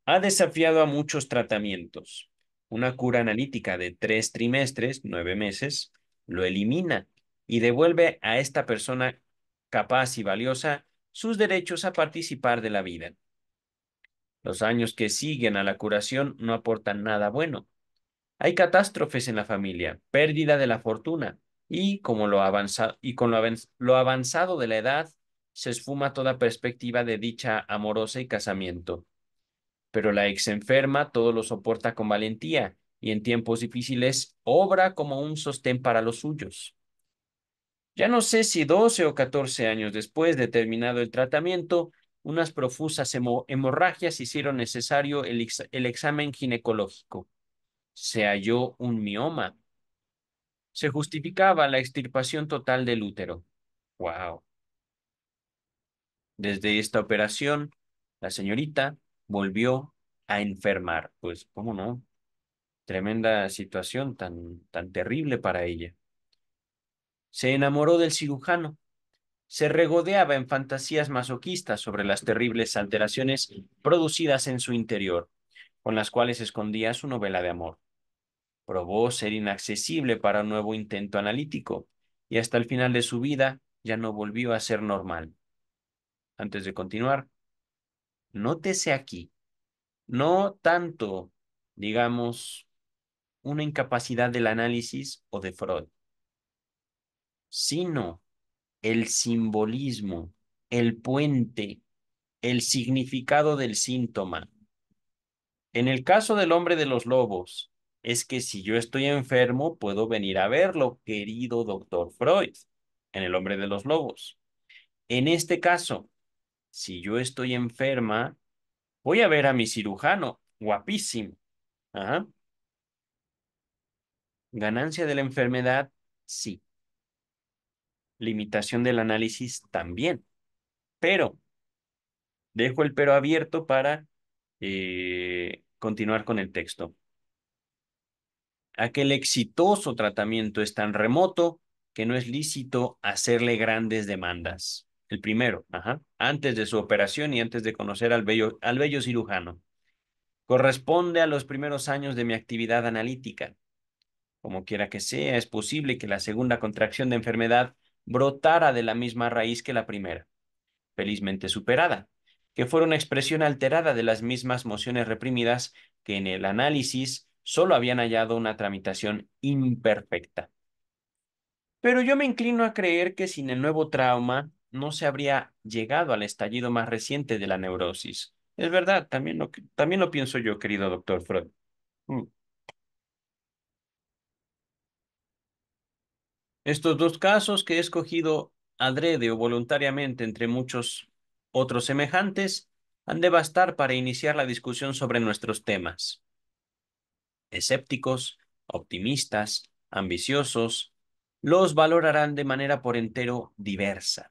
ha desafiado a muchos tratamientos. Una cura analítica de tres trimestres, nueve meses, lo elimina y devuelve a esta persona capaz y valiosa sus derechos a participar de la vida. Los años que siguen a la curación no aportan nada bueno. Hay catástrofes en la familia, pérdida de la fortuna, y, como lo con lo, lo avanzado de la edad, se esfuma toda perspectiva de dicha amorosa y casamiento. Pero la ex enferma todo lo soporta con valentía y en tiempos difíciles obra como un sostén para los suyos. Ya no sé si 12 o 14 años después de terminado el tratamiento, unas profusas hemorragias hicieron necesario el, examen ginecológico. Se halló un mioma. Se justificaba la extirpación total del útero. ¡Wow! Desde esta operación, la señorita volvió a enfermar. Pues, ¿cómo no? Tremenda situación tan, tan terrible para ella. Se enamoró del cirujano. Se regodeaba en fantasías masoquistas sobre las terribles alteraciones producidas en su interior, con las cuales escondía su novela de amor. Probó ser inaccesible para un nuevo intento analítico, y hasta el final de su vida ya no volvió a ser normal. Antes de continuar, nótese aquí, no tanto, digamos, una incapacidad del análisis o de Freud, sino el simbolismo, el puente, el significado del síntoma. En el caso del hombre de los lobos, es que si yo estoy enfermo, puedo venir a verlo, querido doctor Freud, en el hombre de los lobos. En este caso, si yo estoy enferma, voy a ver a mi cirujano, guapísimo. Ganancia de la enfermedad, sí limitación del análisis también. Pero, dejo el pero abierto para eh, continuar con el texto. Aquel exitoso tratamiento es tan remoto que no es lícito hacerle grandes demandas. El primero, antes de su operación y antes de conocer al bello, al bello cirujano. Corresponde a los primeros años de mi actividad analítica. Como quiera que sea, es posible que la segunda contracción de enfermedad brotara de la misma raíz que la primera, felizmente superada, que fuera una expresión alterada de las mismas emociones reprimidas que en el análisis solo habían hallado una tramitación imperfecta. Pero yo me inclino a creer que sin el nuevo trauma no se habría llegado al estallido más reciente de la neurosis. Es verdad, también lo, también lo pienso yo, querido doctor Freud. Mm. Estos dos casos que he escogido adrede o voluntariamente entre muchos otros semejantes han de bastar para iniciar la discusión sobre nuestros temas. Escépticos, optimistas, ambiciosos, los valorarán de manera por entero diversa.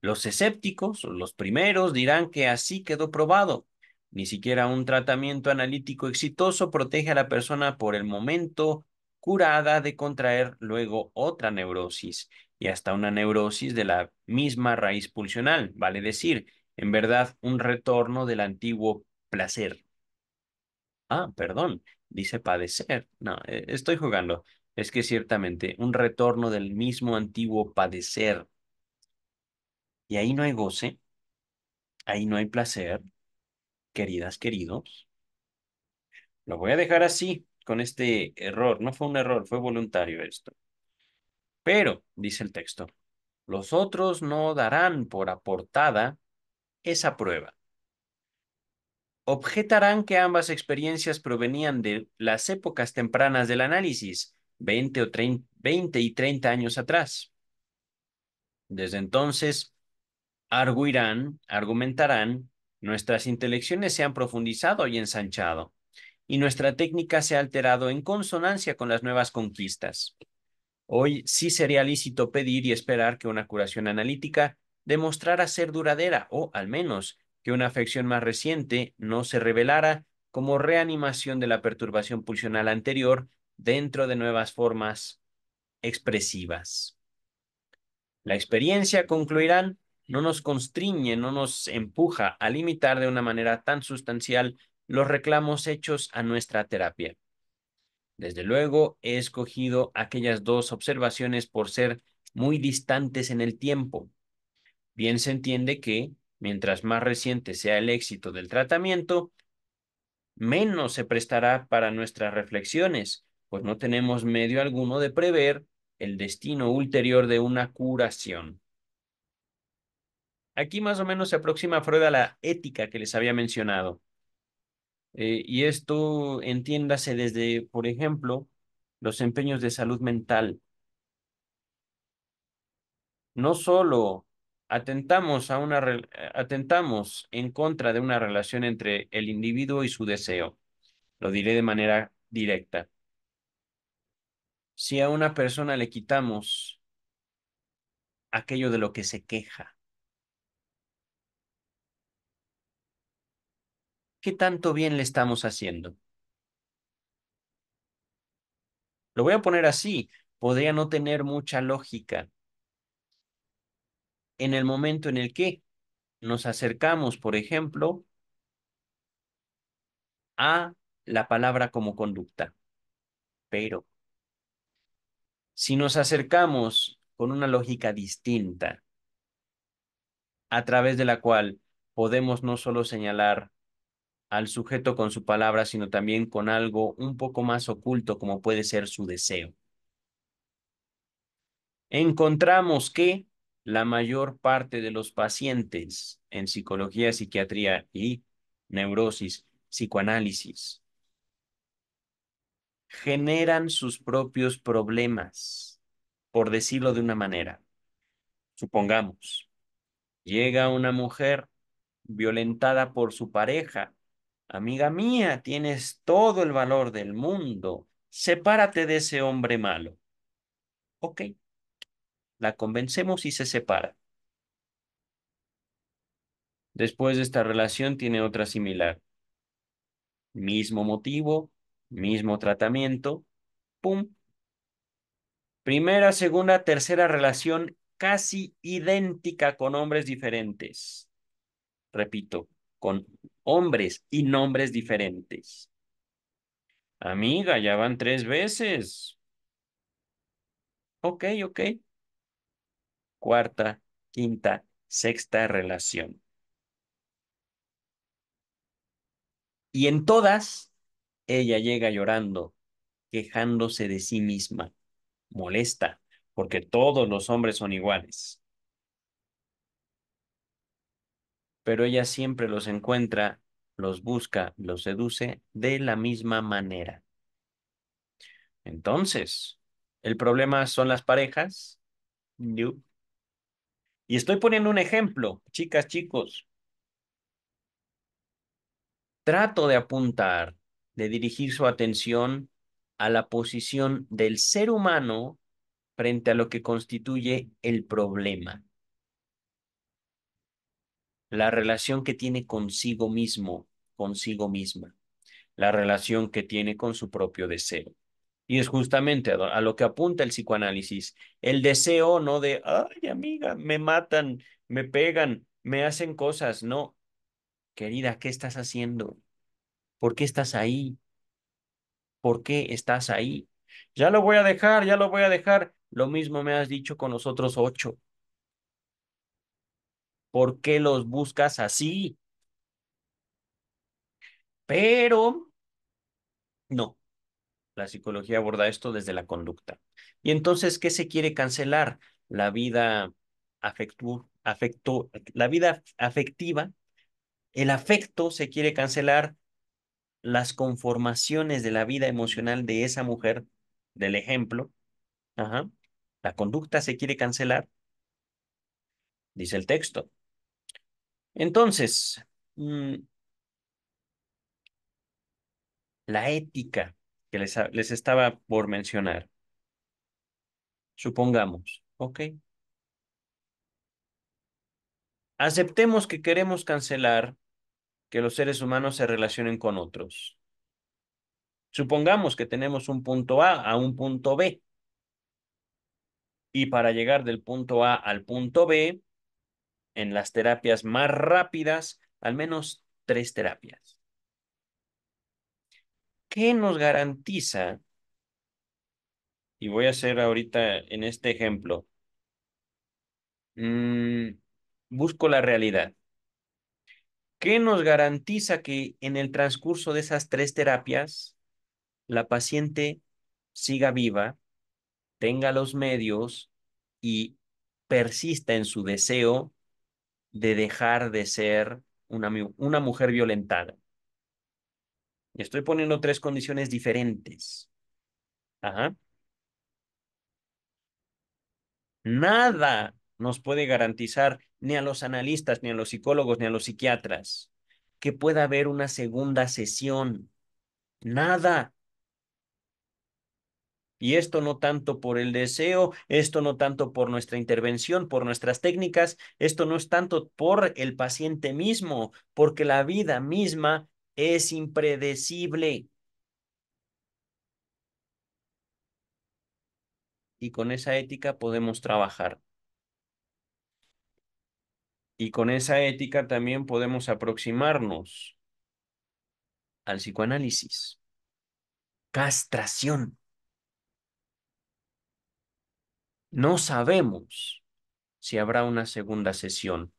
Los escépticos, los primeros, dirán que así quedó probado. Ni siquiera un tratamiento analítico exitoso protege a la persona por el momento curada de contraer luego otra neurosis y hasta una neurosis de la misma raíz pulsional, vale decir, en verdad un retorno del antiguo placer. Ah, perdón, dice padecer. No, eh, estoy jugando. Es que ciertamente un retorno del mismo antiguo padecer. Y ahí no hay goce, ahí no hay placer, queridas, queridos. Lo voy a dejar así, con este error. No fue un error, fue voluntario esto. Pero, dice el texto, los otros no darán por aportada esa prueba. Objetarán que ambas experiencias provenían de las épocas tempranas del análisis, 20, o y 30 años atrás. Desde entonces, arguirán, argumentarán, nuestras intelecciones se han profundizado y ensanchado y nuestra técnica se ha alterado en consonancia con las nuevas conquistas. Hoy sí sería lícito pedir y esperar que una curación analítica demostrara ser duradera o, al menos, que una afección más reciente no se revelara como reanimación de la perturbación pulsional anterior dentro de nuevas formas expresivas. La experiencia, concluirán, no nos constriñe, no nos empuja a limitar de una manera tan sustancial los reclamos hechos a nuestra terapia. Desde luego, he escogido aquellas dos observaciones por ser muy distantes en el tiempo. Bien se entiende que, mientras más reciente sea el éxito del tratamiento, menos se prestará para nuestras reflexiones, pues no tenemos medio alguno de prever el destino ulterior de una curación. Aquí más o menos se aproxima Freud a la ética que les había mencionado. Eh, y esto entiéndase desde, por ejemplo, los empeños de salud mental. No solo atentamos, a una, eh, atentamos en contra de una relación entre el individuo y su deseo, lo diré de manera directa. Si a una persona le quitamos aquello de lo que se queja, ¿Qué tanto bien le estamos haciendo? Lo voy a poner así, podría no tener mucha lógica. En el momento en el que nos acercamos, por ejemplo, a la palabra como conducta. Pero si nos acercamos con una lógica distinta, a través de la cual podemos no solo señalar al sujeto con su palabra, sino también con algo un poco más oculto como puede ser su deseo. Encontramos que la mayor parte de los pacientes en psicología, psiquiatría y neurosis, psicoanálisis, generan sus propios problemas, por decirlo de una manera. Supongamos, llega una mujer violentada por su pareja Amiga mía, tienes todo el valor del mundo. Sepárate de ese hombre malo. Ok. La convencemos y se separa. Después de esta relación tiene otra similar. Mismo motivo, mismo tratamiento. Pum. Primera, segunda, tercera relación casi idéntica con hombres diferentes. Repito, con hombres y nombres diferentes. Amiga, ya van tres veces. Ok, ok. Cuarta, quinta, sexta relación. Y en todas, ella llega llorando, quejándose de sí misma, molesta, porque todos los hombres son iguales. pero ella siempre los encuentra, los busca, los seduce de la misma manera. Entonces, ¿el problema son las parejas? Y estoy poniendo un ejemplo, chicas, chicos. Trato de apuntar, de dirigir su atención a la posición del ser humano frente a lo que constituye el problema la relación que tiene consigo mismo, consigo misma, la relación que tiene con su propio deseo. Y es justamente a lo que apunta el psicoanálisis, el deseo no de, ay amiga, me matan, me pegan, me hacen cosas, no. Querida, ¿qué estás haciendo? ¿Por qué estás ahí? ¿Por qué estás ahí? Ya lo voy a dejar, ya lo voy a dejar. Lo mismo me has dicho con los otros ocho. ¿Por qué los buscas así? Pero no, la psicología aborda esto desde la conducta. Y entonces, ¿qué se quiere cancelar? La vida la vida afectiva, el afecto se quiere cancelar las conformaciones de la vida emocional de esa mujer, del ejemplo. Ajá. La conducta se quiere cancelar, dice el texto, entonces, mm, la ética que les estaba por mencionar. Supongamos, ¿ok? Aceptemos que queremos cancelar que los seres humanos se relacionen con otros. Supongamos que tenemos un punto A a un punto B. Y para llegar del punto A al punto B, en las terapias más rápidas, al menos tres terapias. ¿Qué nos garantiza? Y voy a hacer ahorita en este ejemplo. Mm, busco la realidad. ¿Qué nos garantiza que en el transcurso de esas tres terapias la paciente siga viva, tenga los medios y persista en su deseo de dejar de ser una, una mujer violentada. Estoy poniendo tres condiciones diferentes. Nada nos puede garantizar ni a los analistas, ni a los psicólogos, ni a los psiquiatras que pueda haber una segunda sesión. Nada. Y esto no tanto por el deseo, esto no tanto por nuestra intervención, por nuestras técnicas, esto no es tanto por el paciente mismo, porque la vida misma es impredecible. Y con esa ética podemos trabajar. Y con esa ética también podemos aproximarnos al psicoanálisis. Castración. No sabemos si habrá una segunda sesión.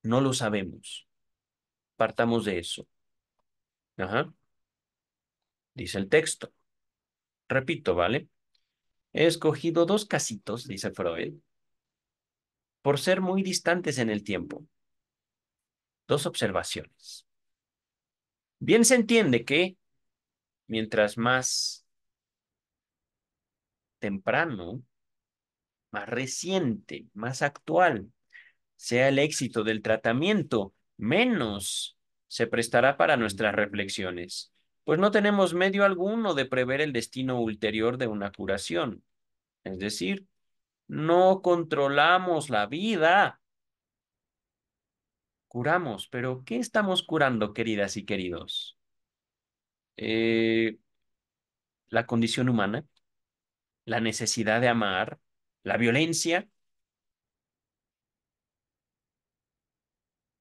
No lo sabemos. Partamos de eso. Ajá. Dice el texto. Repito, ¿vale? He escogido dos casitos, dice Freud, por ser muy distantes en el tiempo. Dos observaciones. Bien se entiende que mientras más temprano más reciente, más actual, sea el éxito del tratamiento, menos se prestará para nuestras reflexiones, pues no tenemos medio alguno de prever el destino ulterior de una curación. Es decir, no controlamos la vida. Curamos, pero ¿qué estamos curando, queridas y queridos? Eh, la condición humana, la necesidad de amar, la violencia.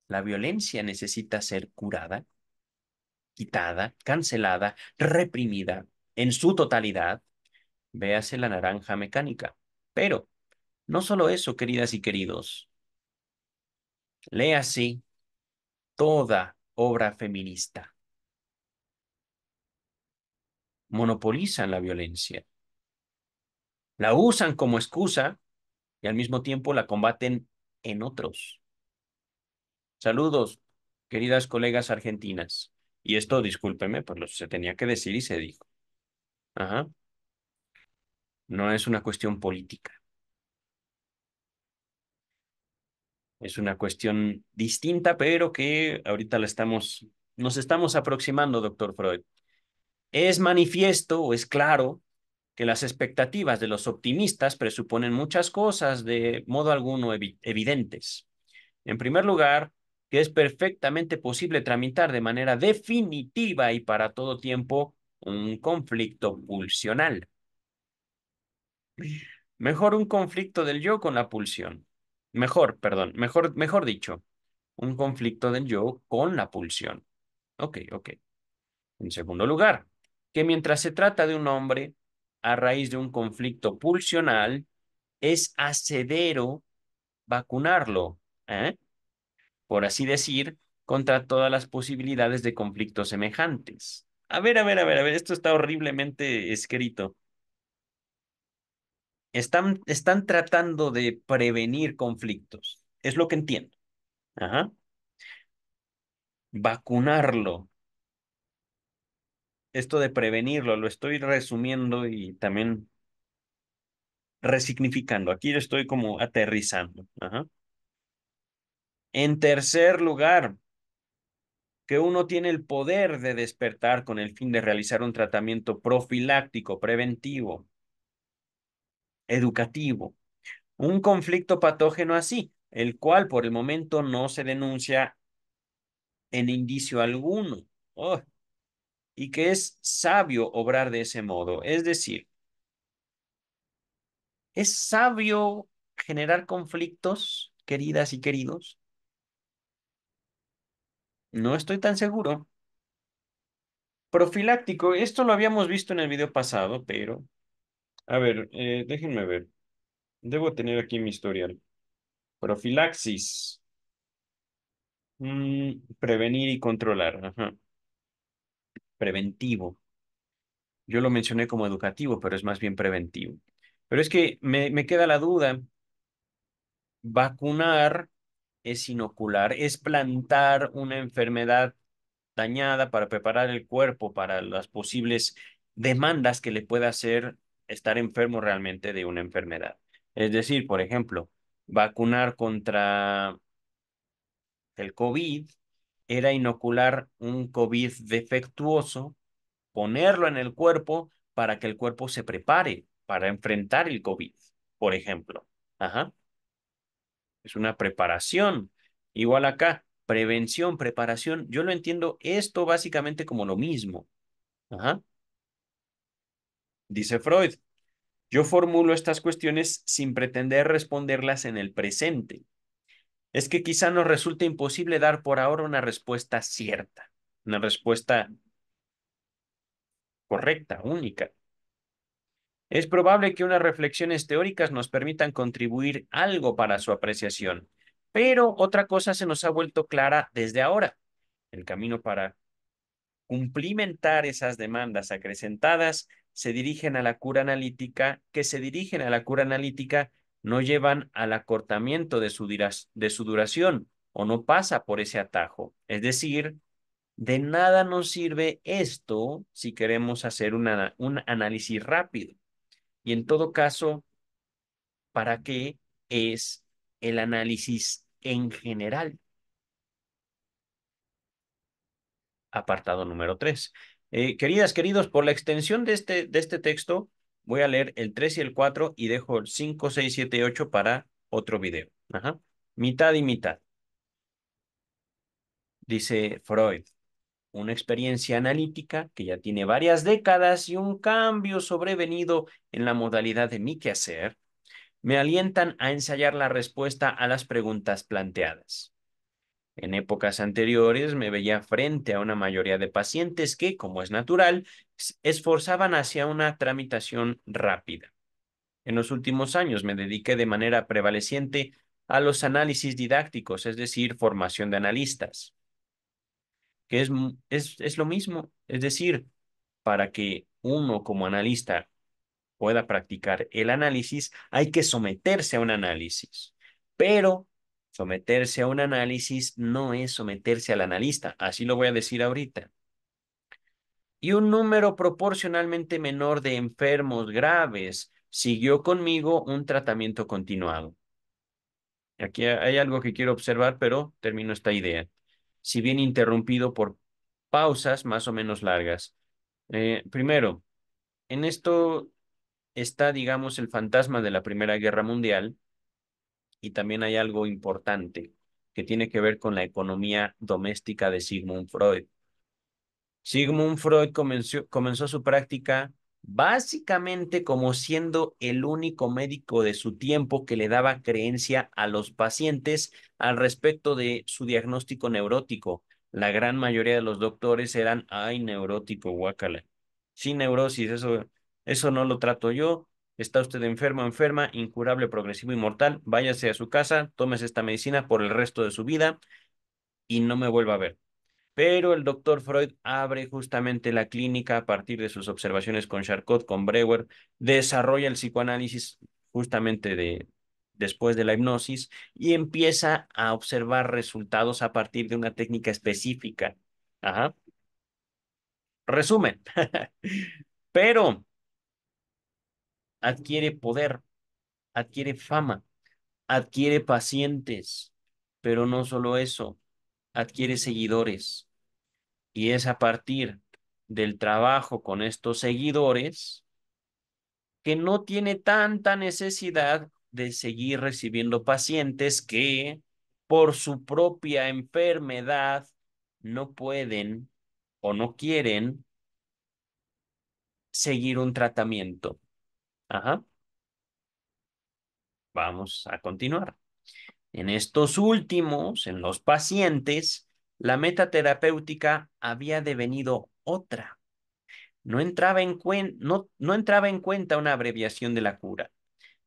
La violencia necesita ser curada, quitada, cancelada, reprimida en su totalidad. Véase la naranja mecánica. Pero no solo eso, queridas y queridos. Lea así toda obra feminista. Monopolizan la violencia. La usan como excusa y al mismo tiempo la combaten en otros. Saludos, queridas colegas argentinas. Y esto, discúlpeme, pues lo, se tenía que decir y se dijo. Ajá. No es una cuestión política. Es una cuestión distinta, pero que ahorita la estamos, nos estamos aproximando, doctor Freud. Es manifiesto o es claro que las expectativas de los optimistas presuponen muchas cosas de modo alguno evidentes. En primer lugar, que es perfectamente posible tramitar de manera definitiva y para todo tiempo un conflicto pulsional. Mejor un conflicto del yo con la pulsión. Mejor, perdón, mejor, mejor dicho, un conflicto del yo con la pulsión. Ok, ok. En segundo lugar, que mientras se trata de un hombre, a raíz de un conflicto pulsional, es acedero vacunarlo, ¿eh? por así decir, contra todas las posibilidades de conflictos semejantes. A ver, a ver, a ver, a ver, esto está horriblemente escrito. Están, están tratando de prevenir conflictos, es lo que entiendo. Vacunarlo, esto de prevenirlo, lo estoy resumiendo y también resignificando. Aquí lo estoy como aterrizando. En tercer lugar, que uno tiene el poder de despertar con el fin de realizar un tratamiento profiláctico, preventivo, educativo. Un conflicto patógeno así, el cual por el momento no se denuncia en indicio alguno. Oh, y que es sabio obrar de ese modo. Es decir, ¿es sabio generar conflictos, queridas y queridos? No estoy tan seguro. Profiláctico, esto lo habíamos visto en el video pasado, pero... A ver, eh, déjenme ver. Debo tener aquí mi historial. Profilaxis. Mm, prevenir y controlar. Ajá preventivo. Yo lo mencioné como educativo, pero es más bien preventivo. Pero es que me, me queda la duda. Vacunar es inocular, es plantar una enfermedad dañada para preparar el cuerpo para las posibles demandas que le pueda hacer estar enfermo realmente de una enfermedad. Es decir, por ejemplo, vacunar contra el COVID era inocular un COVID defectuoso, ponerlo en el cuerpo para que el cuerpo se prepare para enfrentar el COVID, por ejemplo. Ajá. Es una preparación. Igual acá, prevención, preparación. Yo lo entiendo esto básicamente como lo mismo. Dice Freud, yo formulo estas cuestiones sin pretender responderlas en el presente es que quizá nos resulte imposible dar por ahora una respuesta cierta, una respuesta correcta, única. Es probable que unas reflexiones teóricas nos permitan contribuir algo para su apreciación, pero otra cosa se nos ha vuelto clara desde ahora. El camino para cumplimentar esas demandas acrecentadas se dirigen a la cura analítica, que se dirigen a la cura analítica no llevan al acortamiento de su, de su duración o no pasa por ese atajo. Es decir, de nada nos sirve esto si queremos hacer una, un análisis rápido. Y en todo caso, ¿para qué es el análisis en general? Apartado número 3. Eh, queridas, queridos, por la extensión de este, de este texto, voy a leer el 3 y el 4 y dejo el 5, 6, 7, 8 para otro video. Mitad y mitad. Dice Freud, una experiencia analítica que ya tiene varias décadas y un cambio sobrevenido en la modalidad de mi quehacer, me alientan a ensayar la respuesta a las preguntas planteadas. En épocas anteriores me veía frente a una mayoría de pacientes que, como es natural, esforzaban hacia una tramitación rápida. En los últimos años me dediqué de manera prevaleciente a los análisis didácticos, es decir, formación de analistas, que es, es lo mismo, es decir, para que uno como analista pueda practicar el análisis, hay que someterse a un análisis, pero Someterse a un análisis no es someterse al analista, así lo voy a decir ahorita. Y un número proporcionalmente menor de enfermos graves siguió conmigo un tratamiento continuado. Aquí hay algo que quiero observar, pero termino esta idea. Si bien interrumpido por pausas más o menos largas. Eh, primero, en esto está, digamos, el fantasma de la Primera Guerra Mundial, y también hay algo importante que tiene que ver con la economía doméstica de Sigmund Freud. Sigmund Freud comenzó, su práctica básicamente como siendo el único médico de su tiempo que le daba creencia a los pacientes al respecto de su diagnóstico neurótico. La gran mayoría de los doctores eran, ay, neurótico, guacala. Sin neurosis, eso, eso no lo trato yo, Está usted enfermo, enferma, incurable, progresivo y mortal. Váyase a su casa, tómese esta medicina por el resto de su vida y no me vuelva a ver. Pero el doctor Freud abre justamente la clínica a partir de sus observaciones con Charcot, con Brewer, desarrolla el psicoanálisis justamente de, después de la hipnosis y empieza a observar resultados a partir de una técnica específica. Ajá. Resumen. Pero adquiere poder, adquiere fama, adquiere pacientes, pero no solo eso, adquiere seguidores. Y es a partir del trabajo con estos seguidores que no tiene tanta necesidad de seguir recibiendo pacientes que por su propia enfermedad no pueden o no quieren seguir un tratamiento. Vamos a continuar. En estos últimos, en los pacientes, la meta terapéutica había devenido otra. No entraba, en no, no entraba en cuenta una abreviación de la cura.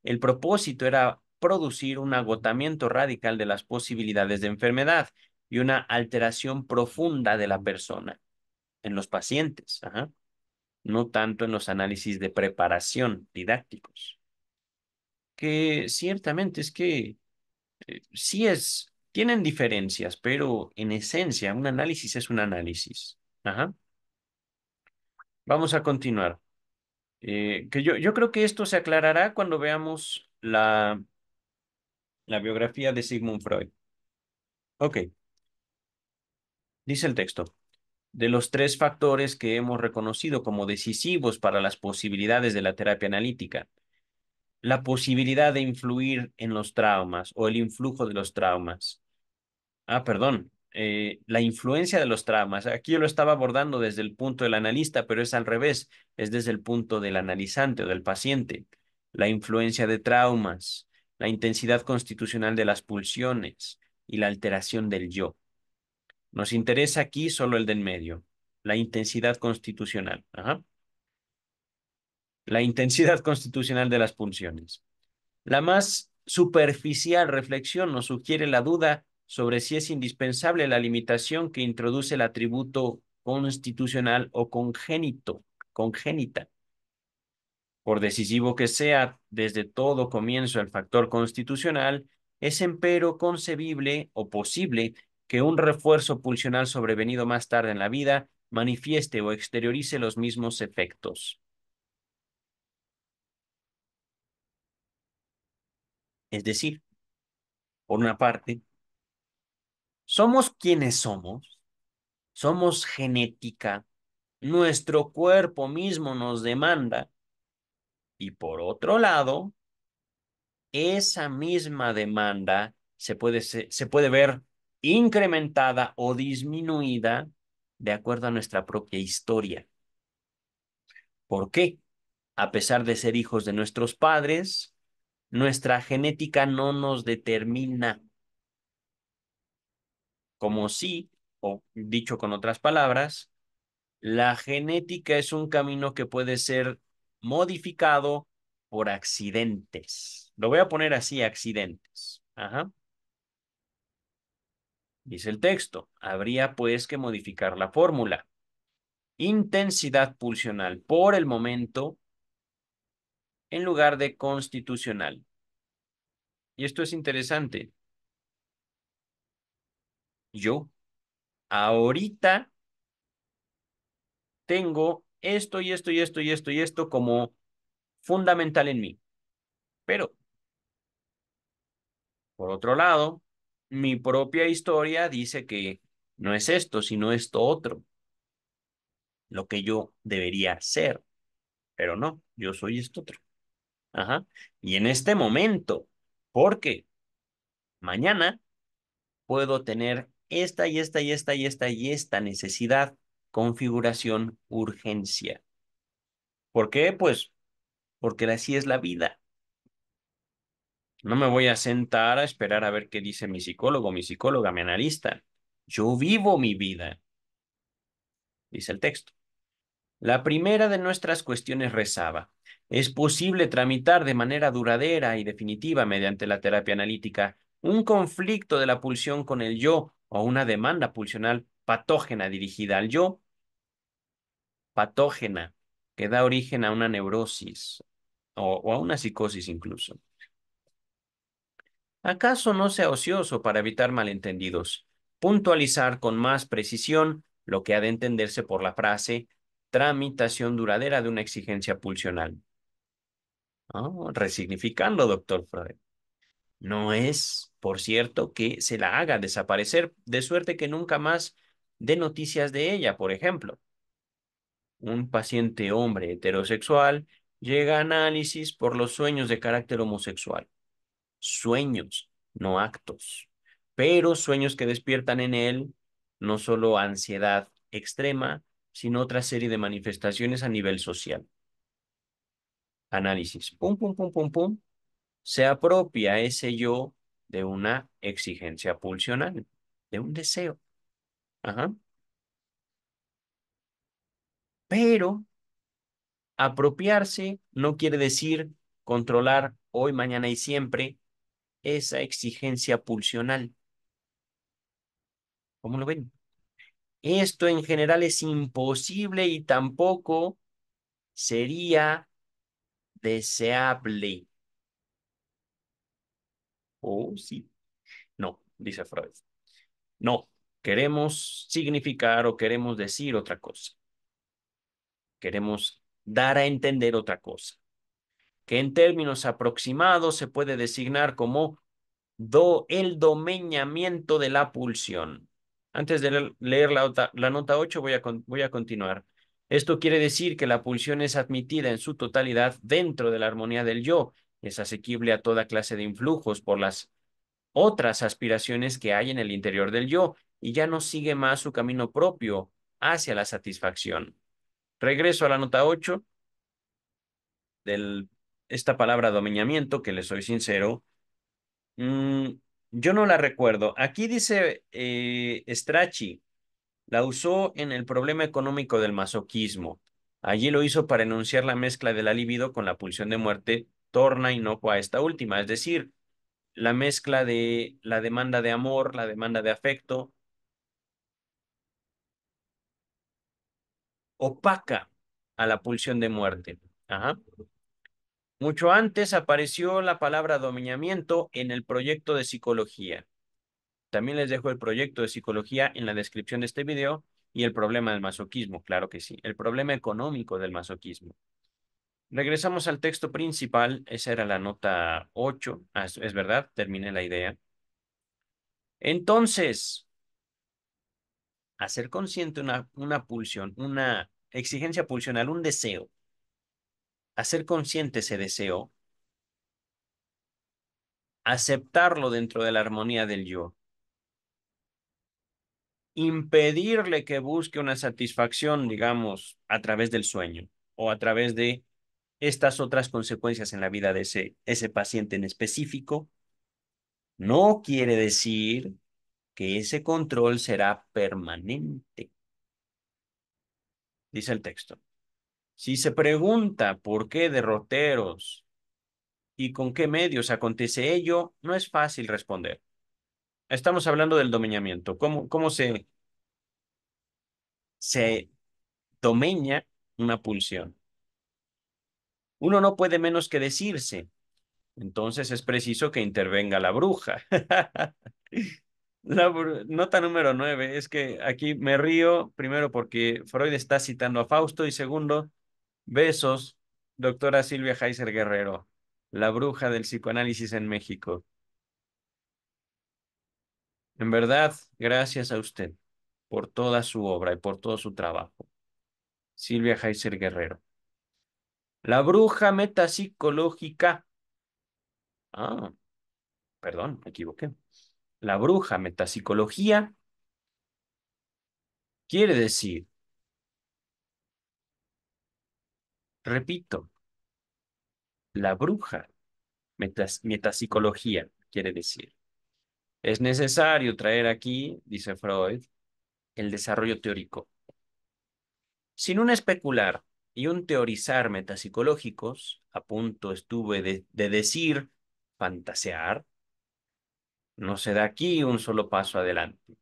El propósito era producir un agotamiento radical de las posibilidades de enfermedad y una alteración profunda de la persona en los pacientes. Ajá no tanto en los análisis de preparación didácticos. Que ciertamente es que eh, sí es, tienen diferencias, pero en esencia un análisis es un análisis. Ajá. Vamos a continuar. Eh, que yo, yo creo que esto se aclarará cuando veamos la, la biografía de Sigmund Freud. Ok. Dice el texto de los tres factores que hemos reconocido como decisivos para las posibilidades de la terapia analítica. La posibilidad de influir en los traumas o el influjo de los traumas. Ah, perdón, eh, la influencia de los traumas. Aquí yo lo estaba abordando desde el punto del analista, pero es al revés, es desde el punto del analizante o del paciente. La influencia de traumas, la intensidad constitucional de las pulsiones y la alteración del yo. Nos interesa aquí solo el del medio, la intensidad constitucional. La intensidad constitucional de las punciones. La más superficial reflexión nos sugiere la duda sobre si es indispensable la limitación que introduce el atributo constitucional o congénito, congénita. Por decisivo que sea desde todo comienzo el factor constitucional, es empero concebible o posible que un refuerzo pulsional sobrevenido más tarde en la vida manifieste o exteriorice los mismos efectos. Es decir, por una parte, somos quienes somos, somos genética, nuestro cuerpo mismo nos demanda, y por otro lado, esa misma demanda se puede, se puede ver incrementada o disminuida de acuerdo a nuestra propia historia. ¿Por qué? A pesar de ser hijos de nuestros padres, nuestra genética no nos determina. Como si, o dicho con otras palabras, la genética es un camino que puede ser modificado por accidentes. Lo voy a poner así, accidentes. Ajá. Dice el texto, habría pues que modificar la fórmula. Intensidad pulsional por el momento en lugar de constitucional. Y esto es interesante. Yo ahorita tengo esto y esto y esto y esto y esto como fundamental en mí. Pero, por otro lado, mi propia historia dice que no es esto, sino esto otro, lo que yo debería ser, pero no, yo soy esto otro. Ajá. Y en este momento, porque mañana puedo tener esta y esta y esta y esta y esta necesidad, configuración, urgencia. ¿Por qué? Pues porque así es la vida. No me voy a sentar a esperar a ver qué dice mi psicólogo, mi psicóloga, mi analista. Yo vivo mi vida, dice el texto. La primera de nuestras cuestiones rezaba, ¿es posible tramitar de manera duradera y definitiva mediante la terapia analítica un conflicto de la pulsión con el yo o una demanda pulsional patógena dirigida al yo? Patógena, que da origen a una neurosis o, a una psicosis incluso acaso no sea ocioso para evitar malentendidos, puntualizar con más precisión lo que ha de entenderse por la frase tramitación duradera de una exigencia pulsional. Oh, resignificando, doctor Freud. No es, por cierto, que se la haga desaparecer, de suerte que nunca más dé noticias de ella, por ejemplo. Un paciente hombre heterosexual llega a análisis por los sueños de carácter homosexual sueños, no actos, pero sueños que despiertan en él no solo ansiedad extrema, sino otra serie de manifestaciones a nivel social. Análisis. Pum, pum, pum, pum, pum. Se apropia ese yo de una exigencia pulsional, de un deseo. Pero apropiarse no quiere decir controlar hoy, mañana y siempre esa exigencia pulsional. ¿Cómo lo ven? Esto en general es imposible y tampoco sería deseable. oh, sí? No, dice Freud. No, queremos significar o queremos decir otra cosa. Queremos dar a entender otra cosa que en términos aproximados se puede designar como do, el domeñamiento de la pulsión. Antes de leer la, nota 8 voy a, voy a continuar. Esto quiere decir que la pulsión es admitida en su totalidad dentro de la armonía del yo, es asequible a toda clase de influjos por las otras aspiraciones que hay en el interior del yo y ya no sigue más su camino propio hacia la satisfacción. Regreso a la nota 8 del esta palabra dominamiento que le soy sincero, mm, yo no la recuerdo. Aquí dice eh, la usó en el problema económico del masoquismo. Allí lo hizo para enunciar la mezcla de la libido con la pulsión de muerte, torna inocua a esta última, es decir, la mezcla de la demanda de amor, la demanda de afecto, opaca a la pulsión de muerte. Ajá. Mucho antes apareció la palabra dominamiento en el proyecto de psicología. También les dejo el proyecto de psicología en la descripción de este video y el problema del masoquismo, claro que sí, el problema económico del masoquismo. Regresamos al texto principal, esa era la nota 8, ah, es verdad, terminé la idea. Entonces, hacer consciente una, una pulsión, una exigencia pulsional, un deseo, hacer consciente ese deseo, aceptarlo dentro de la armonía del yo, impedirle que busque una satisfacción, digamos, a través del sueño o a través de estas otras consecuencias en la vida de ese, paciente en específico, no quiere decir que ese control será permanente. Dice el texto. Si se pregunta por qué derroteros y con qué medios acontece ello, no es fácil responder. Estamos hablando del domeñamiento. ¿Cómo, cómo se, se domeña una pulsión? Uno no puede menos que decirse. Entonces es preciso que intervenga la bruja. nota número nueve es que aquí me río, primero porque Freud está citando a Fausto y segundo Besos, doctora Silvia Heiser Guerrero, la bruja del psicoanálisis en México. En verdad, gracias a usted por toda su obra y por todo su trabajo. Silvia Heiser Guerrero. La bruja metapsicológica. Ah, perdón, me equivoqué. La bruja metapsicología quiere decir Repito, la bruja, metapsicología quiere decir. Es necesario traer aquí, dice Freud, el desarrollo teórico. Sin un especular y un teorizar metapsicológicos, a punto estuve de decir fantasear, no se da aquí un solo paso adelante.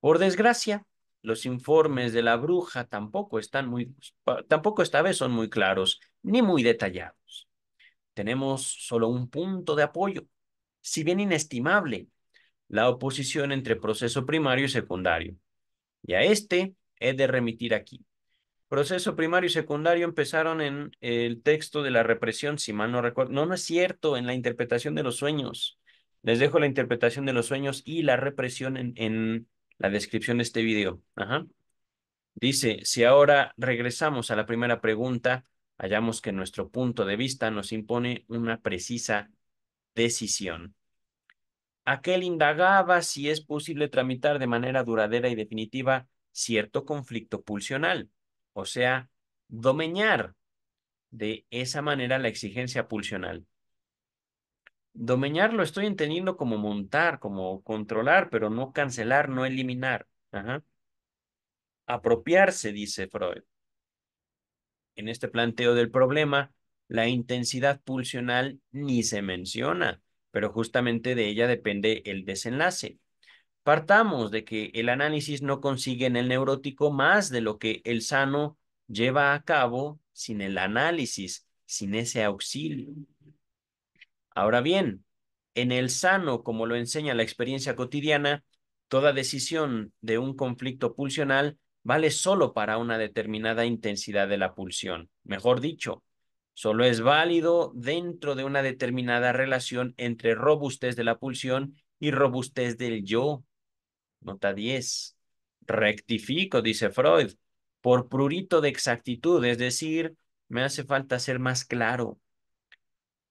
Por desgracia, los informes de la bruja tampoco están muy, tampoco esta vez son muy claros ni muy detallados. Tenemos solo un punto de apoyo, si bien inestimable, la oposición entre proceso primario y secundario. Y a este he de remitir aquí. Proceso primario y secundario empezaron en el texto de la represión, si mal no recuerdo. No, no es cierto, en la interpretación de los sueños. Les dejo la interpretación de los sueños y la represión en, en la descripción de este video. Dice, si ahora regresamos a la primera pregunta, hallamos que nuestro punto de vista nos impone una precisa decisión. Aquel indagaba si es posible tramitar de manera duradera y definitiva cierto conflicto pulsional, o sea, domeñar de esa manera la exigencia pulsional. Domeñar lo estoy entendiendo como montar, como controlar, pero no cancelar, no eliminar. Apropiarse, dice Freud. En este planteo del problema, la intensidad pulsional ni se menciona, pero justamente de ella depende el desenlace. Partamos de que el análisis no consigue en el neurótico más de lo que el sano lleva a cabo sin el análisis, sin ese auxilio. Ahora bien, en el sano, como lo enseña la experiencia cotidiana, toda decisión de un conflicto pulsional vale solo para una determinada intensidad de la pulsión. Mejor dicho, solo es válido dentro de una determinada relación entre robustez de la pulsión y robustez del yo. Nota 10. Rectifico, dice Freud, por prurito de exactitud, es decir, me hace falta ser más claro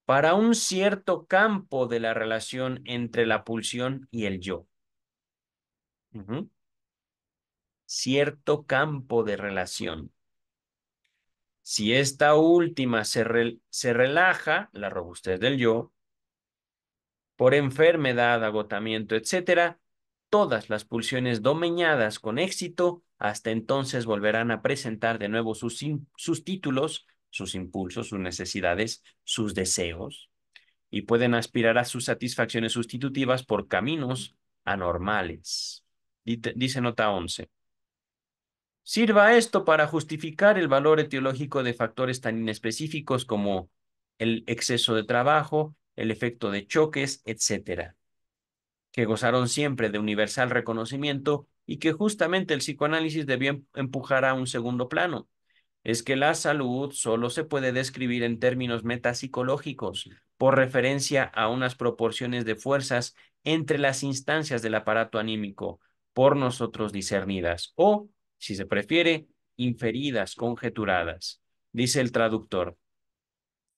para un cierto campo de la relación entre la pulsión y el yo. Cierto campo de relación. Si esta última se, relaja, la robustez del yo, por enfermedad, agotamiento, etc., todas las pulsiones domeñadas con éxito hasta entonces volverán a presentar de nuevo sus títulos sus impulsos, sus necesidades, sus deseos, y pueden aspirar a sus satisfacciones sustitutivas por caminos anormales. Dice nota 11. Sirva esto para justificar el valor etiológico de factores tan inespecíficos como el exceso de trabajo, el efecto de choques, etcétera, que gozaron siempre de universal reconocimiento y que justamente el psicoanálisis debió empujar a un segundo plano, es que la salud solo se puede describir en términos metapsicológicos, por referencia a unas proporciones de fuerzas entre las instancias del aparato anímico, por nosotros discernidas, o, si se prefiere, inferidas, conjeturadas. Dice el traductor,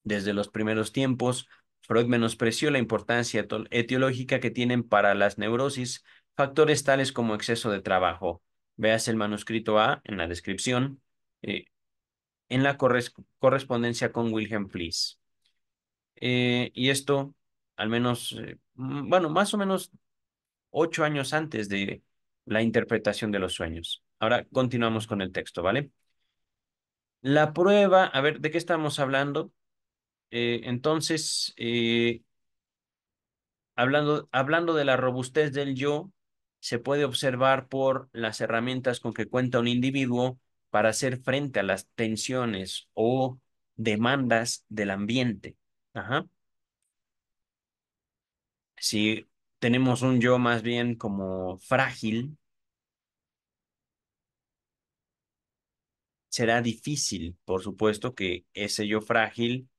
desde los primeros tiempos, Freud menospreció la importancia etiológica que tienen para las neurosis factores tales como exceso de trabajo. Veas el manuscrito A en la descripción. Eh, en la correspondencia con Wilhelm Fliss eh, y esto, al menos, eh, bueno, más o menos ocho años antes de la interpretación de los sueños. Ahora continuamos con el texto, ¿vale? La prueba, a ver, ¿de qué estamos hablando? Eh, entonces, hablando, hablando de la robustez del yo, se puede observar por las herramientas con que cuenta un individuo para hacer frente a las tensiones o demandas del ambiente. Si tenemos un yo más bien como frágil, será difícil, por supuesto, que ese yo frágil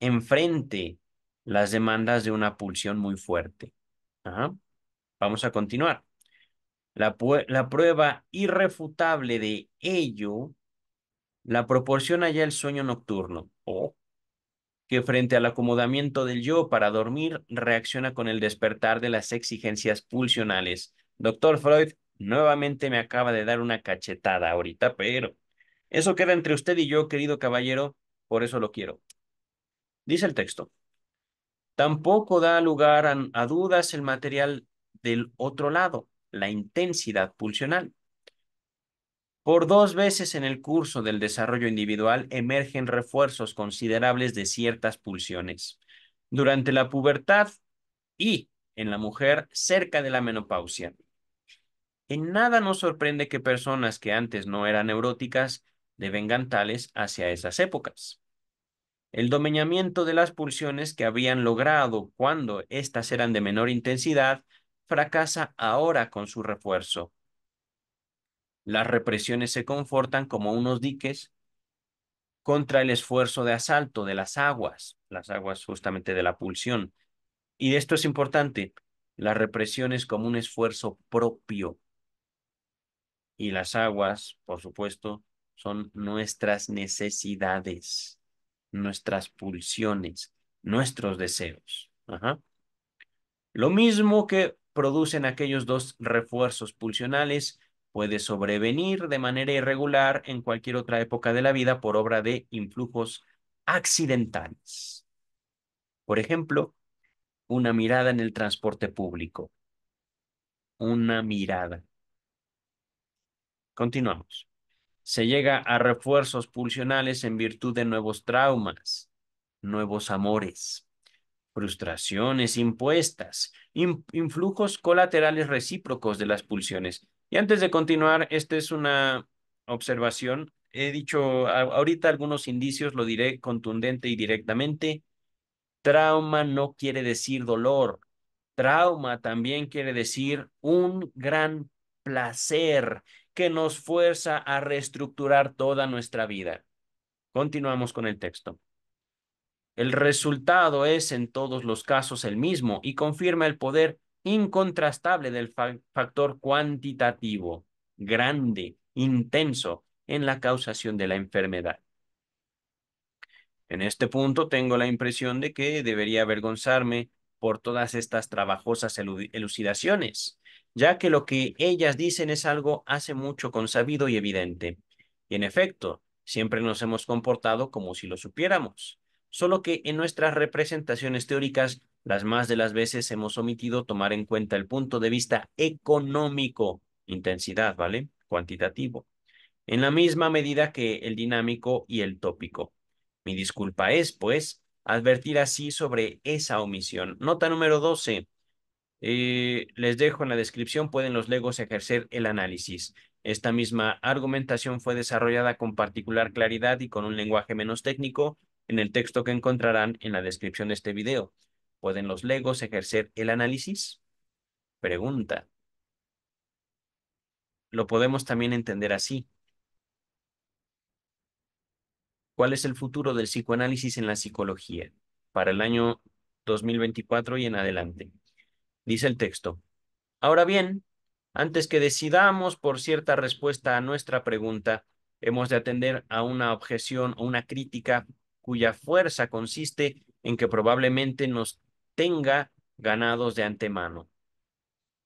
enfrente las demandas de una pulsión muy fuerte. Vamos a continuar. La, prueba irrefutable de ello la proporciona ya el sueño nocturno, o que frente al acomodamiento del yo para dormir reacciona con el despertar de las exigencias pulsionales. Doctor Freud, nuevamente me acaba de dar una cachetada ahorita, pero eso queda entre usted y yo, querido caballero, por eso lo quiero. Dice el texto. Tampoco da lugar a dudas el material del otro lado, la intensidad pulsional. Por dos veces en el curso del desarrollo individual emergen refuerzos considerables de ciertas pulsiones, durante la pubertad y en la mujer cerca de la menopausia. En nada nos sorprende que personas que antes no eran neuróticas devengan tales hacia esas épocas. El domeñamiento de las pulsiones que habían logrado cuando éstas eran de menor intensidad fracasa ahora con su refuerzo. Las represiones se confortan como unos diques contra el esfuerzo de asalto de las aguas, las aguas justamente de la pulsión. Y esto es importante, las represiones como un esfuerzo propio. Y las aguas, por supuesto, son nuestras necesidades, nuestras pulsiones, nuestros deseos. Lo mismo que producen aquellos dos refuerzos pulsionales, puede sobrevenir de manera irregular en cualquier otra época de la vida por obra de influjos accidentales. Por ejemplo, una mirada en el transporte público. Una mirada. Continuamos. Se llega a refuerzos pulsionales en virtud de nuevos traumas, nuevos amores, frustraciones impuestas, influjos colaterales recíprocos de las pulsiones. Y antes de continuar, esta es una observación. He dicho ahorita algunos indicios, lo diré contundente y directamente. Trauma no quiere decir dolor. Trauma también quiere decir un gran placer que nos fuerza a reestructurar toda nuestra vida. Continuamos con el texto. El resultado es en todos los casos el mismo y confirma el poder incontrastable del factor cuantitativo, grande, intenso, en la causación de la enfermedad. En este punto tengo la impresión de que debería avergonzarme por todas estas trabajosas elucidaciones, ya que lo que ellas dicen es algo hace mucho consabido y evidente. Y en efecto, siempre nos hemos comportado como si lo supiéramos solo que en nuestras representaciones teóricas, las más de las veces hemos omitido tomar en cuenta el punto de vista económico, intensidad, ¿vale? Cuantitativo, en la misma medida que el dinámico y el tópico. Mi disculpa es, pues, advertir así sobre esa omisión. Nota número 12. Eh, les dejo en la descripción, pueden los legos ejercer el análisis. Esta misma argumentación fue desarrollada con particular claridad y con un lenguaje menos técnico en el texto que encontrarán en la descripción de este video. ¿Pueden los legos ejercer el análisis? Pregunta. Lo podemos también entender así. ¿Cuál es el futuro del psicoanálisis en la psicología para el año 2024 y en adelante? Dice el texto. Ahora bien, antes que decidamos por cierta respuesta a nuestra pregunta, hemos de atender a una objeción o una crítica cuya fuerza consiste en que probablemente nos tenga ganados de antemano.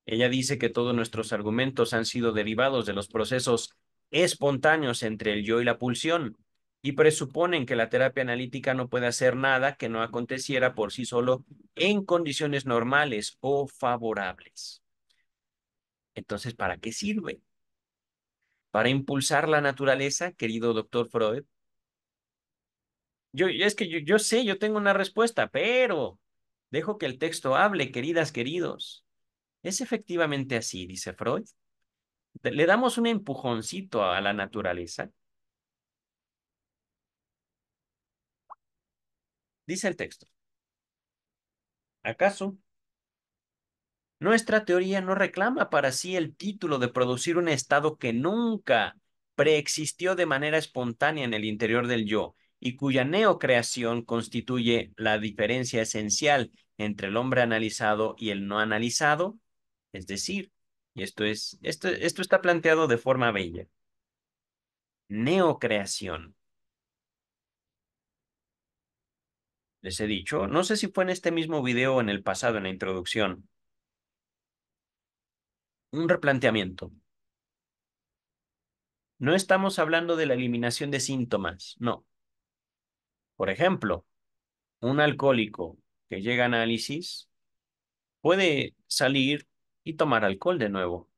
Ella dice que todos nuestros argumentos han sido derivados de los procesos espontáneos entre el yo y la pulsión, y presuponen que la terapia analítica no puede hacer nada que no aconteciera por sí solo en condiciones normales o favorables. Entonces, ¿para qué sirve? Para impulsar la naturaleza, querido doctor Freud, yo, es que yo, sé, yo tengo una respuesta, pero dejo que el texto hable, queridas, queridos. Es efectivamente así, dice Freud. Le damos un empujoncito a la naturaleza. Dice el texto. ¿Acaso? Nuestra teoría no reclama para sí el título de producir un estado que nunca preexistió de manera espontánea en el interior del yo, y cuya neocreación constituye la diferencia esencial entre el hombre analizado y el no analizado, es decir, y esto es esto, está planteado de forma bella. Neocreación. Les he dicho, no sé si fue en este mismo video o en el pasado en la introducción. Un replanteamiento. No estamos hablando de la eliminación de síntomas, no por ejemplo, un alcohólico que llega a análisis puede salir y tomar alcohol de nuevo.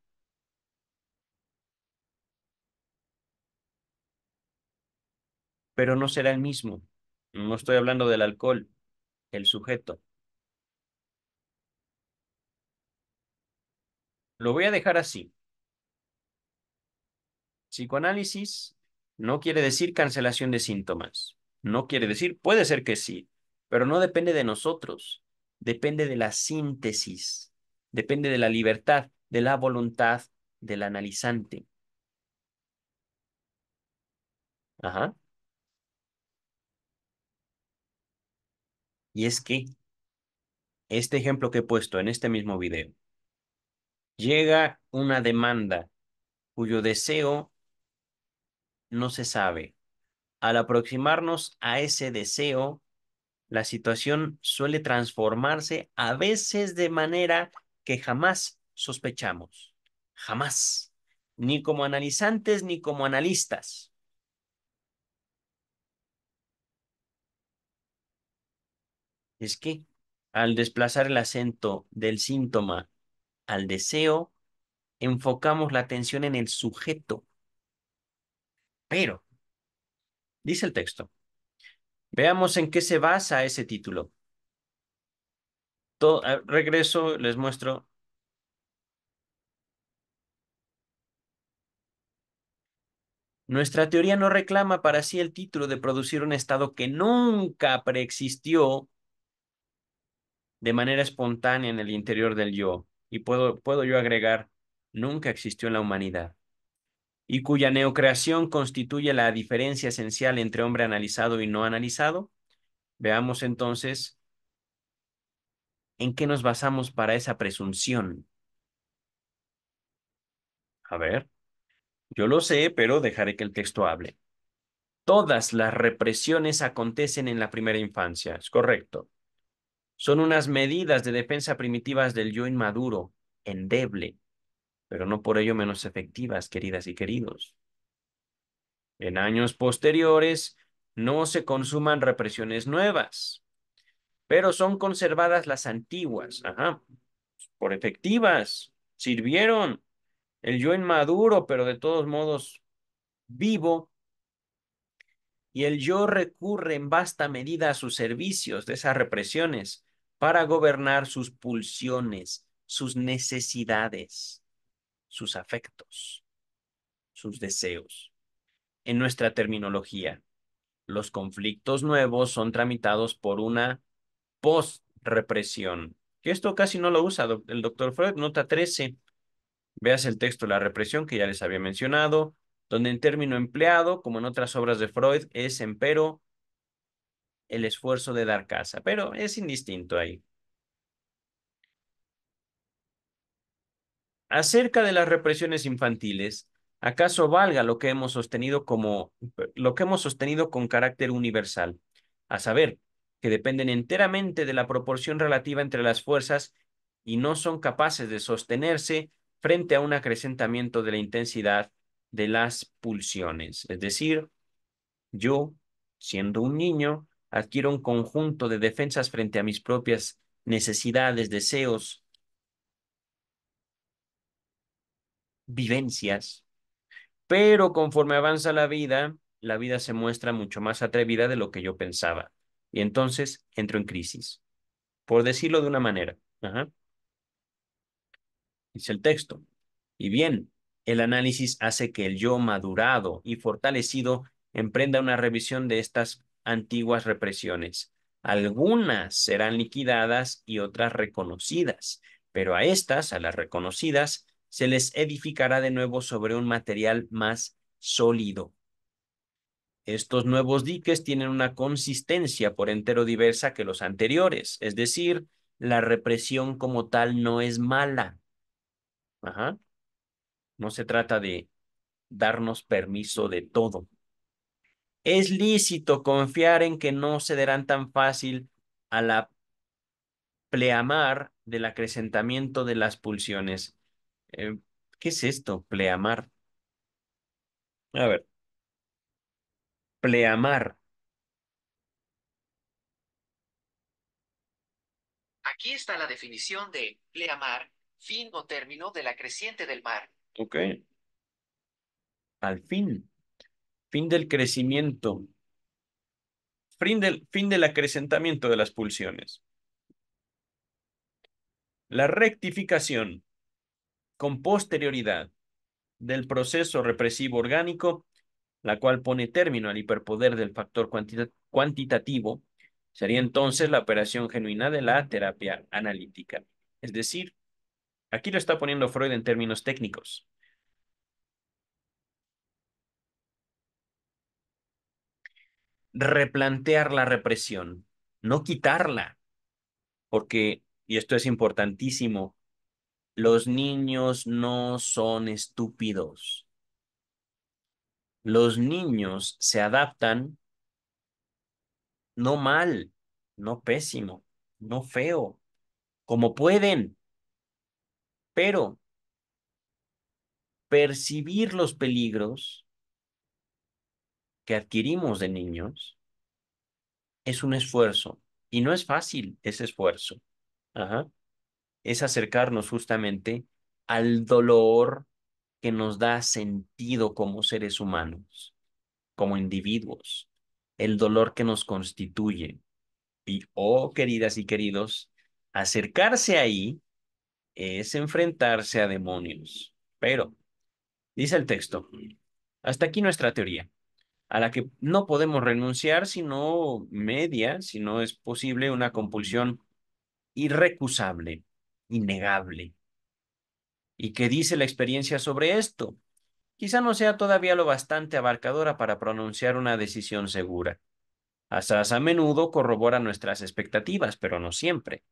Pero no será el mismo. No estoy hablando del alcohol, el sujeto. Lo voy a dejar así. Psicoanálisis no quiere decir cancelación de síntomas. No quiere decir, puede ser que sí, pero no depende de nosotros, depende de la síntesis, depende de la libertad, de la voluntad del analizante. Ajá. Y es que este ejemplo que he puesto en este mismo video, llega una demanda cuyo deseo no se sabe, al aproximarnos a ese deseo, la situación suele transformarse a veces de manera que jamás sospechamos. Jamás. Ni como analizantes ni como analistas. Es que al desplazar el acento del síntoma al deseo, enfocamos la atención en el sujeto. Pero Dice el texto. Veamos en qué se basa ese título. regreso, les muestro. Nuestra teoría no reclama para sí el título de producir un estado que nunca preexistió de manera espontánea en el interior del yo. Y puedo, puedo yo agregar, nunca existió en la humanidad y cuya neocreación constituye la diferencia esencial entre hombre analizado y no analizado. Veamos entonces en qué nos basamos para esa presunción. A ver, yo lo sé, pero dejaré que el texto hable. Todas las represiones acontecen en la primera infancia, es correcto. Son unas medidas de defensa primitivas del yo inmaduro, endeble, pero no por ello menos efectivas, queridas y queridos. En años posteriores no se consuman represiones nuevas, pero son conservadas las antiguas, por efectivas, sirvieron. El yo inmaduro, pero de todos modos vivo, y el yo recurre en vasta medida a sus servicios de esas represiones para gobernar sus pulsiones, sus necesidades sus afectos, sus deseos. En nuestra terminología, los conflictos nuevos son tramitados por una post-represión. Que esto casi no lo usa el doctor Freud, nota 13. Veas el texto La represión, que ya les había mencionado, donde en término empleado, como en otras obras de Freud, es empero el esfuerzo de dar casa, pero es indistinto ahí. Acerca de las represiones infantiles, ¿acaso valga lo que hemos sostenido como lo que hemos sostenido con carácter universal? A saber, que dependen enteramente de la proporción relativa entre las fuerzas y no son capaces de sostenerse frente a un acrecentamiento de la intensidad de las pulsiones. Es decir, yo, siendo un niño, adquiero un conjunto de defensas frente a mis propias necesidades, deseos, vivencias, pero conforme avanza la vida, la vida se muestra mucho más atrevida de lo que yo pensaba. Y entonces entro en crisis, por decirlo de una manera. Dice el texto. Y bien, el análisis hace que el yo madurado y fortalecido emprenda una revisión de estas antiguas represiones. Algunas serán liquidadas y otras reconocidas, pero a estas, a las reconocidas, se les edificará de nuevo sobre un material más sólido. Estos nuevos diques tienen una consistencia por entero diversa que los anteriores, es decir, la represión como tal no es mala. No se trata de darnos permiso de todo. Es lícito confiar en que no se darán tan fácil a la pleamar del acrecentamiento de las pulsiones Em, ¿Qué es esto? Pleamar. A ver. Pleamar. Aquí está la definición de pleamar, fin o término de la creciente del mar. Ok. Al fin. Fin del crecimiento. Fin del, fin del acrecentamiento de las pulsiones. La rectificación con posterioridad del proceso represivo orgánico, la cual pone término al hiperpoder del factor cuantitativo, sería entonces la operación genuina de la terapia analítica. Es decir, aquí lo está poniendo Freud en términos técnicos. Replantear la represión, no quitarla, porque, y esto es importantísimo, los niños no son estúpidos. Los niños se adaptan no mal, no pésimo, no feo, como pueden. Pero percibir los peligros que adquirimos de niños es un esfuerzo y no es fácil ese esfuerzo. Ajá es acercarnos justamente al dolor que nos da sentido como seres humanos, como individuos, el dolor que nos constituye. Y, oh, queridas y queridos, acercarse ahí es enfrentarse a demonios. Pero, dice el texto, hasta aquí nuestra teoría, a la que no podemos renunciar sino media, si no es posible, una compulsión irrecusable innegable. ¿Y qué dice la experiencia sobre esto? Quizá no sea todavía lo bastante abarcadora para pronunciar una decisión segura. Hasta a menudo corrobora nuestras expectativas, pero no siempre.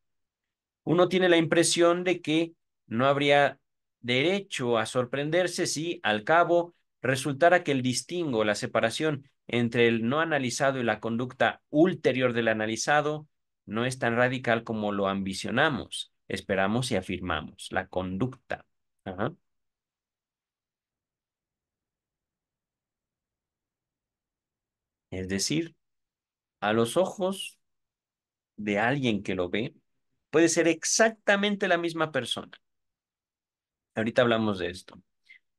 Uno tiene la impresión de que no habría derecho a sorprenderse si, al cabo, resultara que el distingo, la separación entre el no analizado y la conducta ulterior del analizado, no es tan radical como lo ambicionamos esperamos y afirmamos, la conducta. Es decir, a los ojos de alguien que lo ve, puede ser exactamente la misma persona. Ahorita hablamos de esto.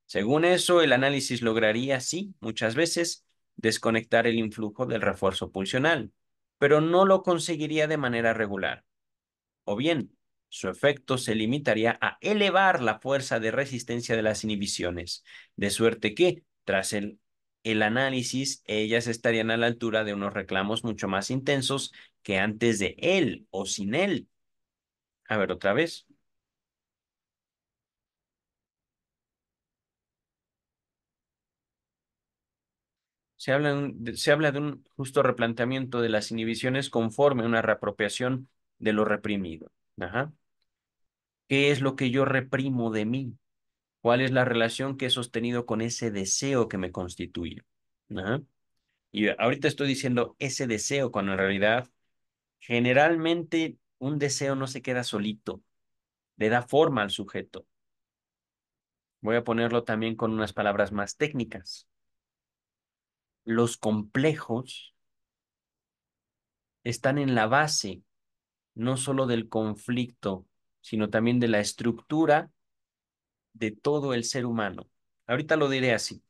Según eso, el análisis lograría, sí, muchas veces, desconectar el influjo del refuerzo pulsional, pero no lo conseguiría de manera regular. O bien, su efecto se limitaría a elevar la fuerza de resistencia de las inhibiciones, de suerte que, tras el, el análisis, ellas estarían a la altura de unos reclamos mucho más intensos que antes de él o sin él. A ver, otra vez. Se habla, se habla, de un justo replanteamiento de las inhibiciones conforme a una reapropiación de lo reprimido. Ajá. ¿Qué es lo que yo reprimo de mí? ¿Cuál es la relación que he sostenido con ese deseo que me constituye? ¿Ah? Y ahorita estoy diciendo ese deseo cuando en realidad generalmente un deseo no se queda solito, le da forma al sujeto. Voy a ponerlo también con unas palabras más técnicas. Los complejos están en la base no solo del conflicto sino también de la estructura de todo el ser humano. Ahorita lo diré así.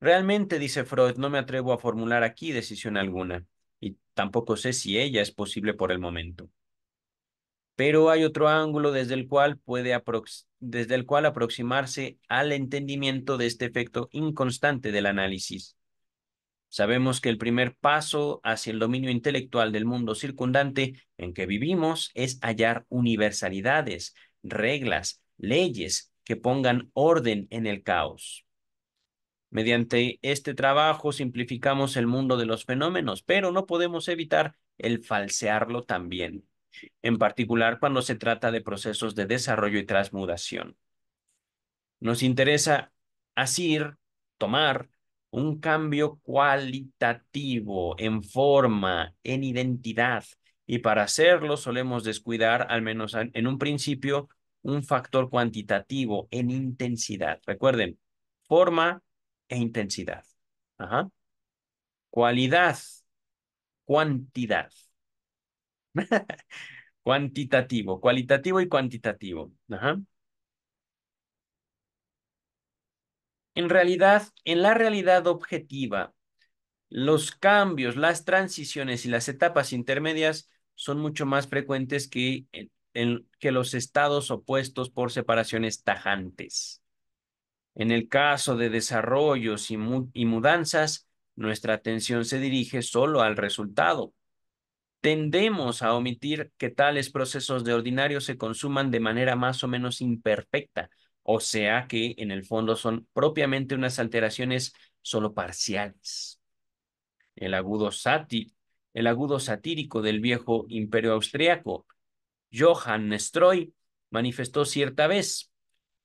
Realmente, dice Freud, no me atrevo a formular aquí decisión alguna, y tampoco sé si ella es posible por el momento. Pero hay otro ángulo desde el cual puede desde el cual aproximarse al entendimiento de este efecto inconstante del análisis Sabemos que el primer paso hacia el dominio intelectual del mundo circundante en que vivimos es hallar universalidades, reglas, leyes que pongan orden en el caos. Mediante este trabajo simplificamos el mundo de los fenómenos, pero no podemos evitar el falsearlo también, en particular cuando se trata de procesos de desarrollo y transmudación. Nos interesa asir, tomar, un cambio cualitativo en forma, en identidad. Y para hacerlo solemos descuidar, al menos en un principio, un factor cuantitativo en intensidad. Recuerden, forma e intensidad. Ajá. Cualidad, cuantidad. Cuantitativo, cualitativo y cuantitativo. Ajá. En realidad, en la realidad objetiva, los cambios, las transiciones y las etapas intermedias son mucho más frecuentes que, que los estados opuestos por separaciones tajantes. En el caso de desarrollos y, y mudanzas, nuestra atención se dirige solo al resultado. Tendemos a omitir que tales procesos de ordinario se consuman de manera más o menos imperfecta, o sea que en el fondo son propiamente unas alteraciones solo parciales. El agudo, satírico del viejo imperio austriaco, Johann Stroy, manifestó cierta vez,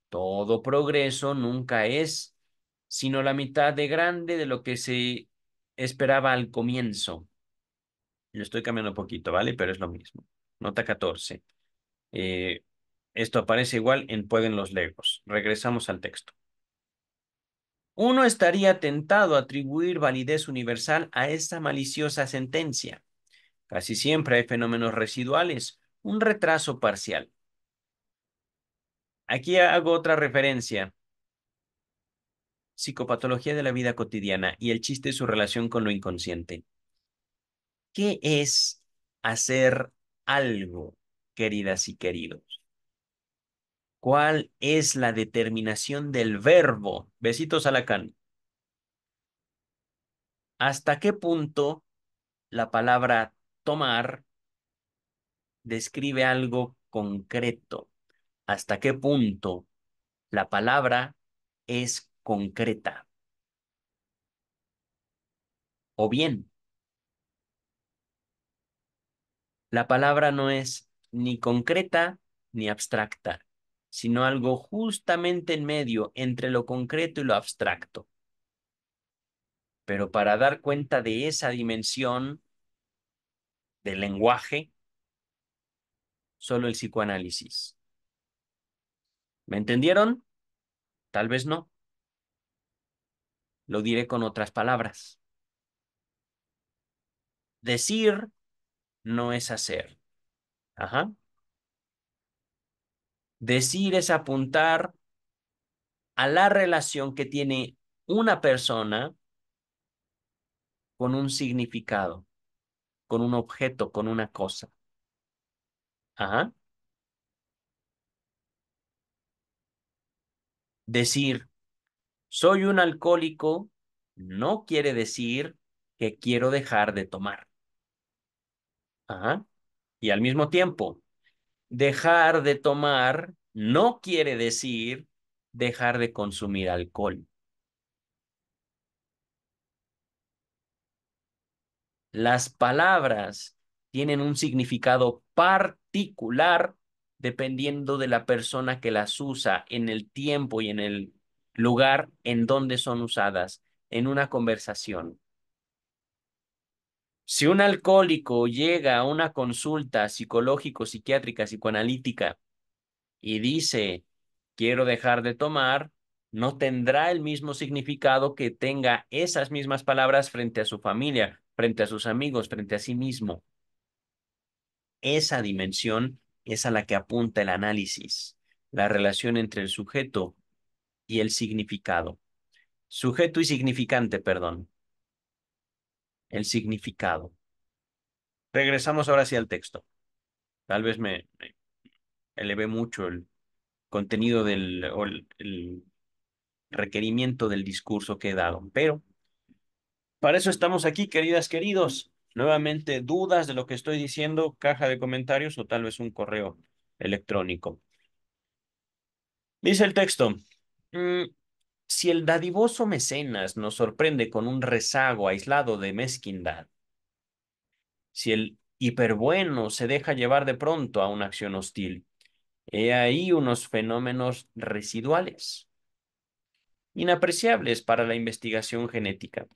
todo progreso nunca es sino la mitad de grande de lo que se esperaba al comienzo. Yo estoy cambiando un poquito, ¿vale? Pero es lo mismo. Nota 14. Eh, esto aparece igual en Pueden los Legos. Regresamos al texto. Uno estaría tentado a atribuir validez universal a esta maliciosa sentencia. Casi siempre hay fenómenos residuales, un retraso parcial. Aquí hago otra referencia. Psicopatología de la vida cotidiana y el chiste de su relación con lo inconsciente. ¿Qué es hacer algo, queridas y queridos? ¿Cuál es la determinación del verbo? Besitos a la ¿Hasta qué punto la palabra tomar describe algo concreto? ¿Hasta qué punto la palabra es concreta? O bien, la palabra no es ni concreta ni abstracta sino algo justamente en medio entre lo concreto y lo abstracto. Pero para dar cuenta de esa dimensión del lenguaje, solo el psicoanálisis. ¿Me entendieron? Tal vez no. Lo diré con otras palabras. Decir no es hacer. Ajá. Decir es apuntar a la relación que tiene una persona con un significado, con un objeto, con una cosa. Decir, soy un alcohólico, no quiere decir que quiero dejar de tomar. Y al mismo tiempo, dejar de tomar no quiere decir dejar de consumir alcohol. Las palabras tienen un significado particular dependiendo de la persona que las usa en el tiempo y en el lugar en donde son usadas en una conversación. Si un alcohólico llega a una consulta psicológico, psiquiátrica, psicoanalítica y dice, quiero dejar de tomar, no tendrá el mismo significado que tenga esas mismas palabras frente a su familia, frente a sus amigos, frente a sí mismo. Esa dimensión es a la que apunta el análisis, la relación entre el sujeto y el significado. Sujeto y significante, perdón el significado. Regresamos ahora sí al texto. Tal vez me, eleve elevé mucho el contenido del o el, requerimiento del discurso que he dado, pero para eso estamos aquí, queridas, queridos. Nuevamente, dudas de lo que estoy diciendo, caja de comentarios o tal vez un correo electrónico. Dice el texto, mm, si el dadivoso mecenas nos sorprende con un rezago aislado de mezquindad, si el hiperbueno se deja llevar de pronto a una acción hostil, he ahí unos fenómenos residuales, inapreciables para la investigación genética.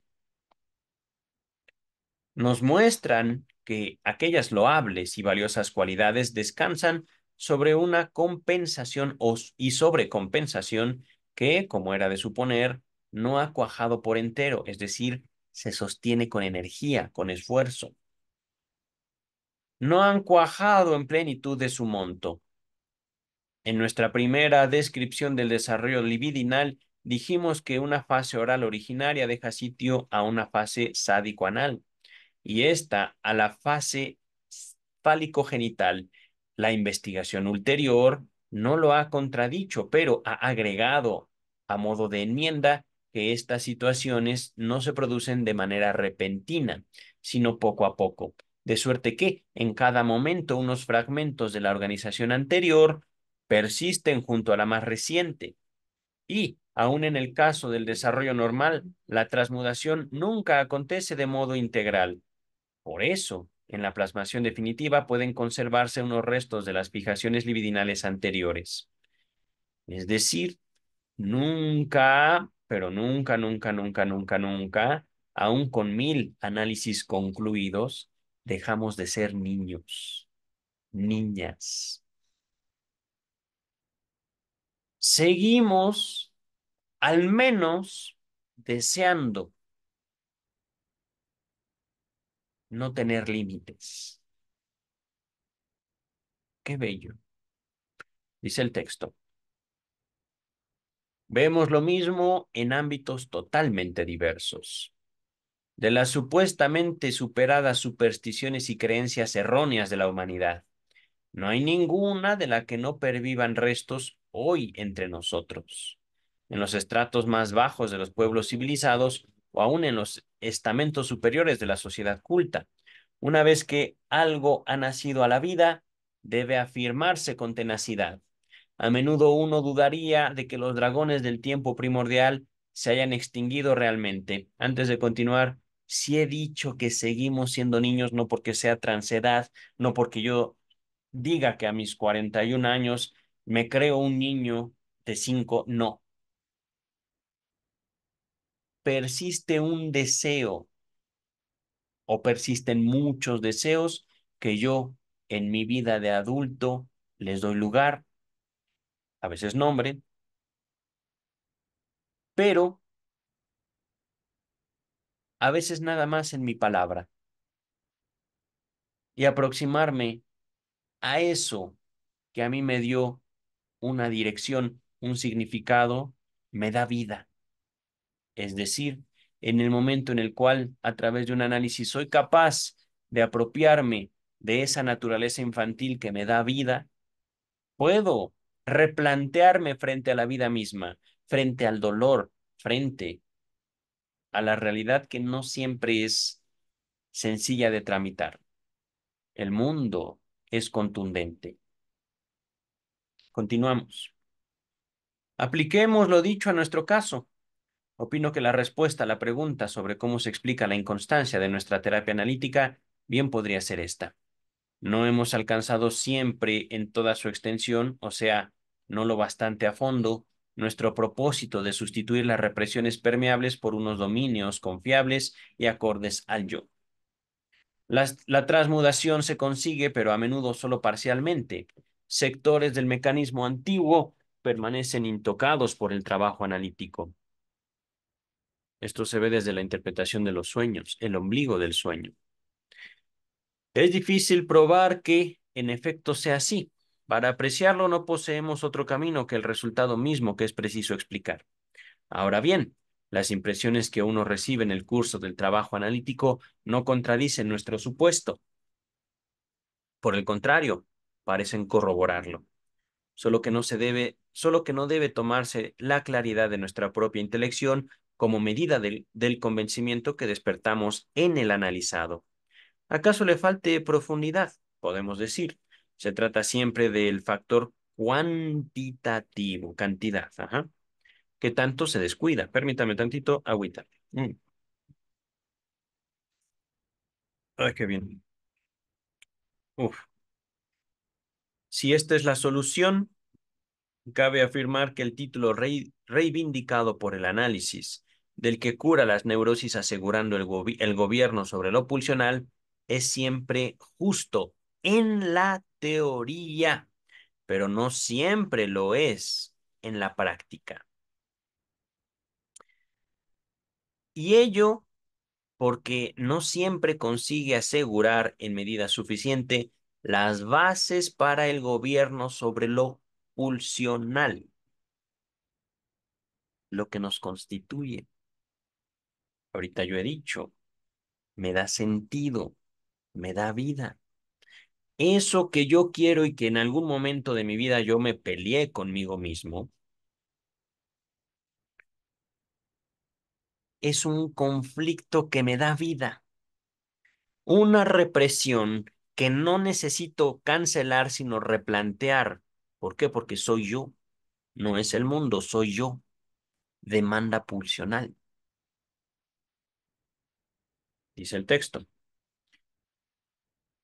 Nos muestran que aquellas loables y valiosas cualidades descansan sobre una compensación y sobrecompensación que, como era de suponer, no ha cuajado por entero, es decir, se sostiene con energía, con esfuerzo. No han cuajado en plenitud de su monto. En nuestra primera descripción del desarrollo libidinal, dijimos que una fase oral originaria deja sitio a una fase sádico-anal y esta a la fase fálico-genital, la investigación ulterior no lo ha contradicho, pero ha agregado a modo de enmienda que estas situaciones no se producen de manera repentina, sino poco a poco. De suerte que en cada momento unos fragmentos de la organización anterior persisten junto a la más reciente. Y, aún en el caso del desarrollo normal, la transmutación nunca acontece de modo integral. Por eso, en la plasmación definitiva pueden conservarse unos restos de las fijaciones libidinales anteriores. Es decir, nunca, pero nunca, nunca, nunca, nunca, nunca, aún con mil análisis concluidos, dejamos de ser niños, niñas. Seguimos al menos deseando no tener límites. Qué bello. Dice el texto. Vemos lo mismo en ámbitos totalmente diversos. De las supuestamente superadas supersticiones y creencias erróneas de la humanidad, no hay ninguna de la que no pervivan restos hoy entre nosotros. En los estratos más bajos de los pueblos civilizados o aún en los estamentos superiores de la sociedad culta. Una vez que algo ha nacido a la vida, debe afirmarse con tenacidad. A menudo uno dudaría de que los dragones del tiempo primordial se hayan extinguido realmente. Antes de continuar, si he dicho que seguimos siendo niños no porque sea transedad, no porque yo diga que a mis 41 años me creo un niño de 5, no persiste un deseo o persisten muchos deseos que yo en mi vida de adulto les doy lugar, a veces nombre, pero a veces nada más en mi palabra. Y aproximarme a eso que a mí me dio una dirección, un significado, me da vida es decir, en el momento en el cual a través de un análisis soy capaz de apropiarme de esa naturaleza infantil que me da vida, puedo replantearme frente a la vida misma, frente al dolor, frente a la realidad que no siempre es sencilla de tramitar. El mundo es contundente. Continuamos. Apliquemos lo dicho a nuestro caso opino que la respuesta a la pregunta sobre cómo se explica la inconstancia de nuestra terapia analítica bien podría ser esta. No hemos alcanzado siempre en toda su extensión, o sea, no lo bastante a fondo, nuestro propósito de sustituir las represiones permeables por unos dominios confiables y acordes al yo. La, transmudación se consigue, pero a menudo solo parcialmente. Sectores del mecanismo antiguo permanecen intocados por el trabajo analítico. Esto se ve desde la interpretación de los sueños, el ombligo del sueño. Es difícil probar que en efecto sea así. Para apreciarlo no poseemos otro camino que el resultado mismo que es preciso explicar. Ahora bien, las impresiones que uno recibe en el curso del trabajo analítico no contradicen nuestro supuesto. Por el contrario, parecen corroborarlo. Solo que no se debe, solo que no debe tomarse la claridad de nuestra propia intelección como medida del, convencimiento que despertamos en el analizado. ¿Acaso le falte profundidad? Podemos decir. Se trata siempre del factor cuantitativo, cantidad, ajá, que tanto se descuida. Permítame tantito, agüita. Mm. Ay, qué bien. Uf. Si esta es la solución, cabe afirmar que el título rey reivindicado por el análisis, del que cura las neurosis asegurando el, gobierno sobre lo pulsional, es siempre justo en la teoría, pero no siempre lo es en la práctica. Y ello porque no siempre consigue asegurar en medida suficiente las bases para el gobierno sobre lo pulsional lo que nos constituye. Ahorita yo he dicho, me da sentido, me da vida. Eso que yo quiero y que en algún momento de mi vida yo me peleé conmigo mismo, es un conflicto que me da vida. Una represión que no necesito cancelar, sino replantear. ¿Por qué? Porque soy yo. No es el mundo, soy yo demanda pulsional. Dice el texto.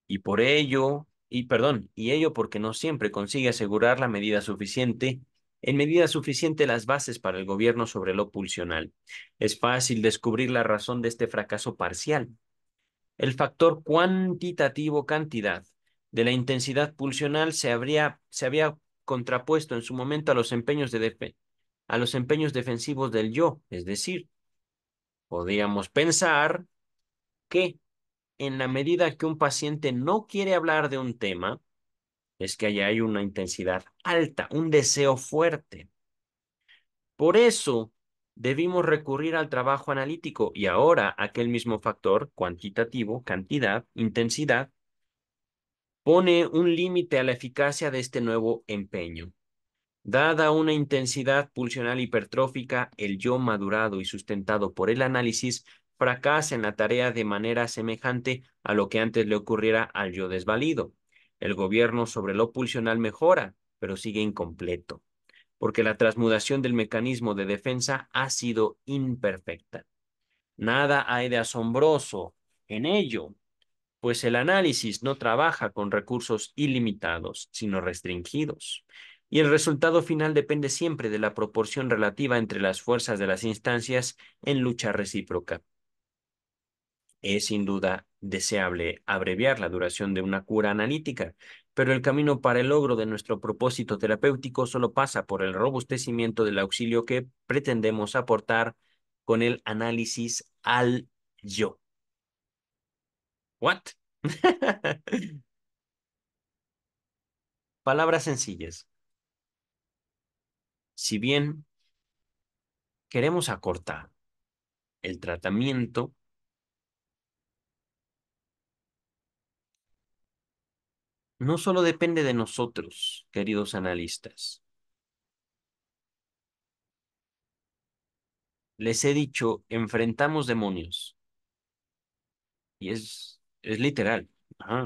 Y por ello, y perdón, y ello porque no siempre consigue asegurar la medida suficiente en medida suficiente las bases para el gobierno sobre lo pulsional. Es fácil descubrir la razón de este fracaso parcial. El factor cuantitativo cantidad de la intensidad pulsional se, habría, se había contrapuesto en su momento a los empeños de, a los empeños defensivos del yo. Es decir, podríamos pensar que en la medida que un paciente no quiere hablar de un tema, es que allá hay una intensidad alta, un deseo fuerte. Por eso debimos recurrir al trabajo analítico y ahora aquel mismo factor cuantitativo, cantidad, intensidad, pone un límite a la eficacia de este nuevo empeño. Dada una intensidad pulsional hipertrófica, el yo madurado y sustentado por el análisis fracasa en la tarea de manera semejante a lo que antes le ocurriera al yo desvalido. El gobierno sobre lo pulsional mejora, pero sigue incompleto, porque la transmutación del mecanismo de defensa ha sido imperfecta. Nada hay de asombroso en ello, pues el análisis no trabaja con recursos ilimitados, sino restringidos y el resultado final depende siempre de la proporción relativa entre las fuerzas de las instancias en lucha recíproca. Es sin duda deseable abreviar la duración de una cura analítica, pero el camino para el logro de nuestro propósito terapéutico solo pasa por el robustecimiento del auxilio que pretendemos aportar con el análisis al yo. ¿What? Palabras sencillas si bien queremos acortar el tratamiento, no solo depende de nosotros, queridos analistas. Les he dicho, enfrentamos demonios. Y es, es literal.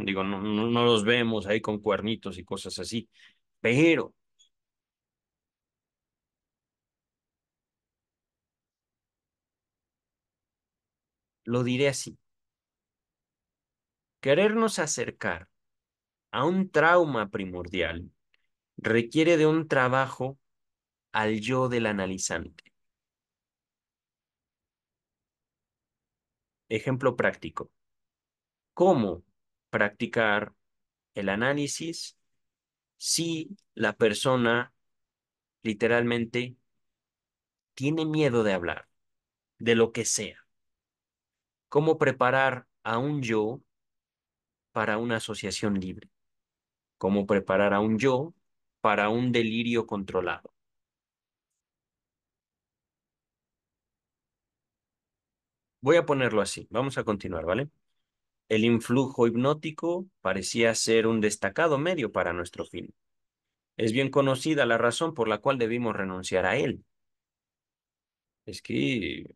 digo, no, no, no los vemos ahí con cuernitos y cosas así. Pero Lo diré así. Querernos acercar a un trauma primordial requiere de un trabajo al yo del analizante. Ejemplo práctico. ¿Cómo practicar el análisis si la persona literalmente tiene miedo de hablar, de lo que sea? cómo preparar a un yo para una asociación libre, cómo preparar a un yo para un delirio controlado. Voy a ponerlo así, vamos a continuar, ¿vale? El influjo hipnótico parecía ser un destacado medio para nuestro fin. Es bien conocida la razón por la cual debimos renunciar a él. Es que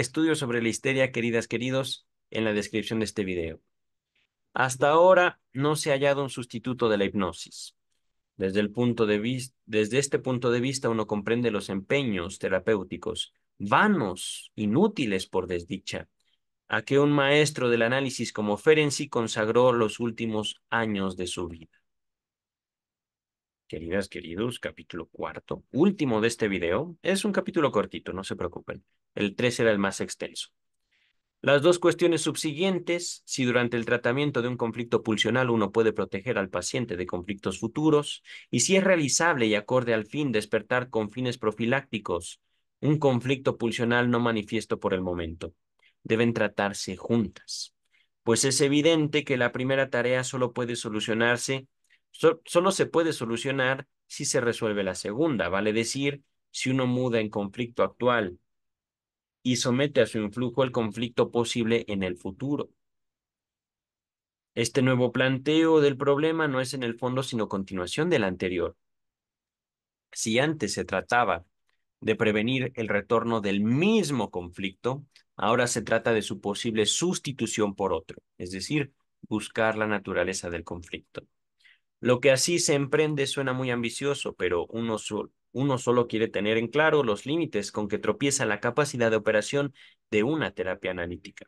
estudios sobre la histeria, queridas, queridos, en la descripción de este video. Hasta ahora no se ha hallado un sustituto de la hipnosis. Desde, el punto de desde este punto de vista uno comprende los empeños terapéuticos, vanos, inútiles por desdicha, a que un maestro del análisis como Ferenczi consagró los últimos años de su vida. Queridas, queridos, capítulo cuarto, último de este video. Es un capítulo cortito, no se preocupen. El tres era el más extenso. Las dos cuestiones subsiguientes, si durante el tratamiento de un conflicto pulsional uno puede proteger al paciente de conflictos futuros, y si es realizable y acorde al fin despertar con fines profilácticos un conflicto pulsional no manifiesto por el momento, deben tratarse juntas, pues es evidente que la primera tarea solo puede solucionarse solo se puede solucionar si se resuelve la segunda, vale decir, si uno muda en conflicto actual y somete a su influjo el conflicto posible en el futuro. Este nuevo planteo del problema no es en el fondo sino continuación del anterior. Si antes se trataba de prevenir el retorno del mismo conflicto, ahora se trata de su posible sustitución por otro, es decir, buscar la naturaleza del conflicto. Lo que así se emprende suena muy ambicioso, pero uno, solo quiere tener en claro los límites con que tropieza la capacidad de operación de una terapia analítica.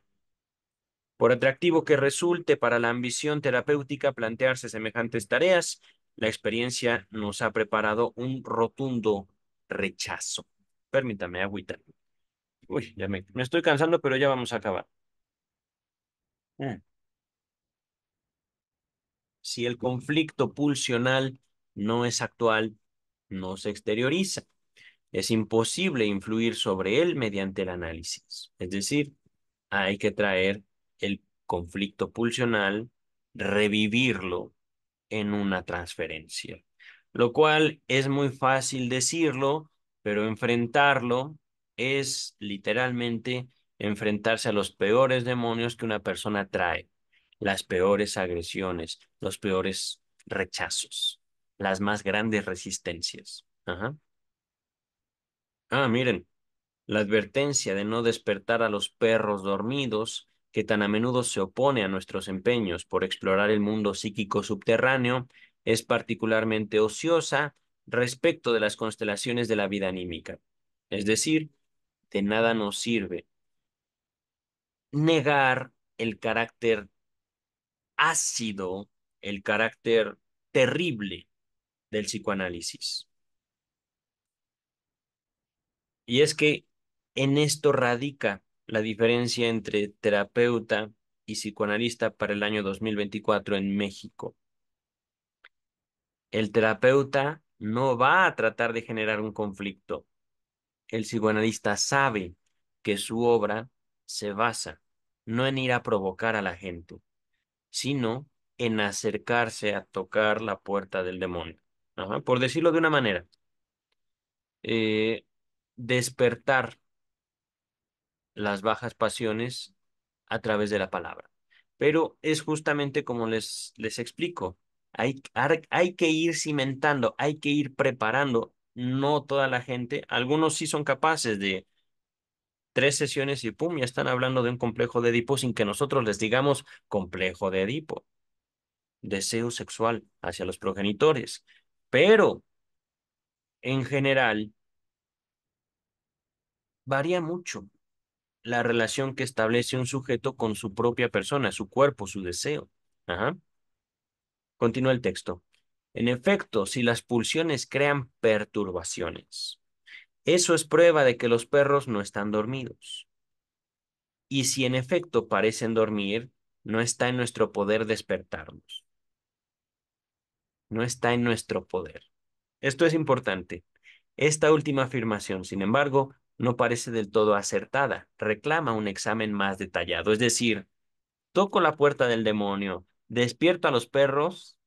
Por atractivo que resulte para la ambición terapéutica plantearse semejantes tareas, la experiencia nos ha preparado un rotundo rechazo. Permítame, agüita. Uy, ya me, estoy cansando, pero ya vamos a acabar. Mm. Si el conflicto pulsional no es actual, no se exterioriza. Es imposible influir sobre él mediante el análisis. Es decir, hay que traer el conflicto pulsional, revivirlo en una transferencia. Lo cual es muy fácil decirlo, pero enfrentarlo es literalmente enfrentarse a los peores demonios que una persona trae las peores agresiones, los peores rechazos, las más grandes resistencias. Ah, miren, la advertencia de no despertar a los perros dormidos que tan a menudo se opone a nuestros empeños por explorar el mundo psíquico subterráneo es particularmente ociosa respecto de las constelaciones de la vida anímica. Es decir, de nada nos sirve negar el carácter ha sido el carácter terrible del psicoanálisis. Y es que en esto radica la diferencia entre terapeuta y psicoanalista para el año 2024 en México. El terapeuta no va a tratar de generar un conflicto. El psicoanalista sabe que su obra se basa no en ir a provocar a la gente, sino en acercarse a tocar la puerta del demonio. por decirlo de una manera, eh, despertar las bajas pasiones a través de la palabra. Pero es justamente como les, les explico, hay, hay que ir cimentando, hay que ir preparando. No toda la gente, algunos sí son capaces de tres sesiones y pum, ya están hablando de un complejo de Edipo sin que nosotros les digamos complejo de Edipo. Deseo sexual hacia los progenitores. Pero, en general, varía mucho la relación que establece un sujeto con su propia persona, su cuerpo, su deseo. Continúa el texto. En efecto, si las pulsiones crean perturbaciones, eso es prueba de que los perros no están dormidos. Y si en efecto parecen dormir, no está en nuestro poder despertarnos. No está en nuestro poder. Esto es importante. Esta última afirmación, sin embargo, no parece del todo acertada. Reclama un examen más detallado. Es decir, toco la puerta del demonio, despierto a los perros.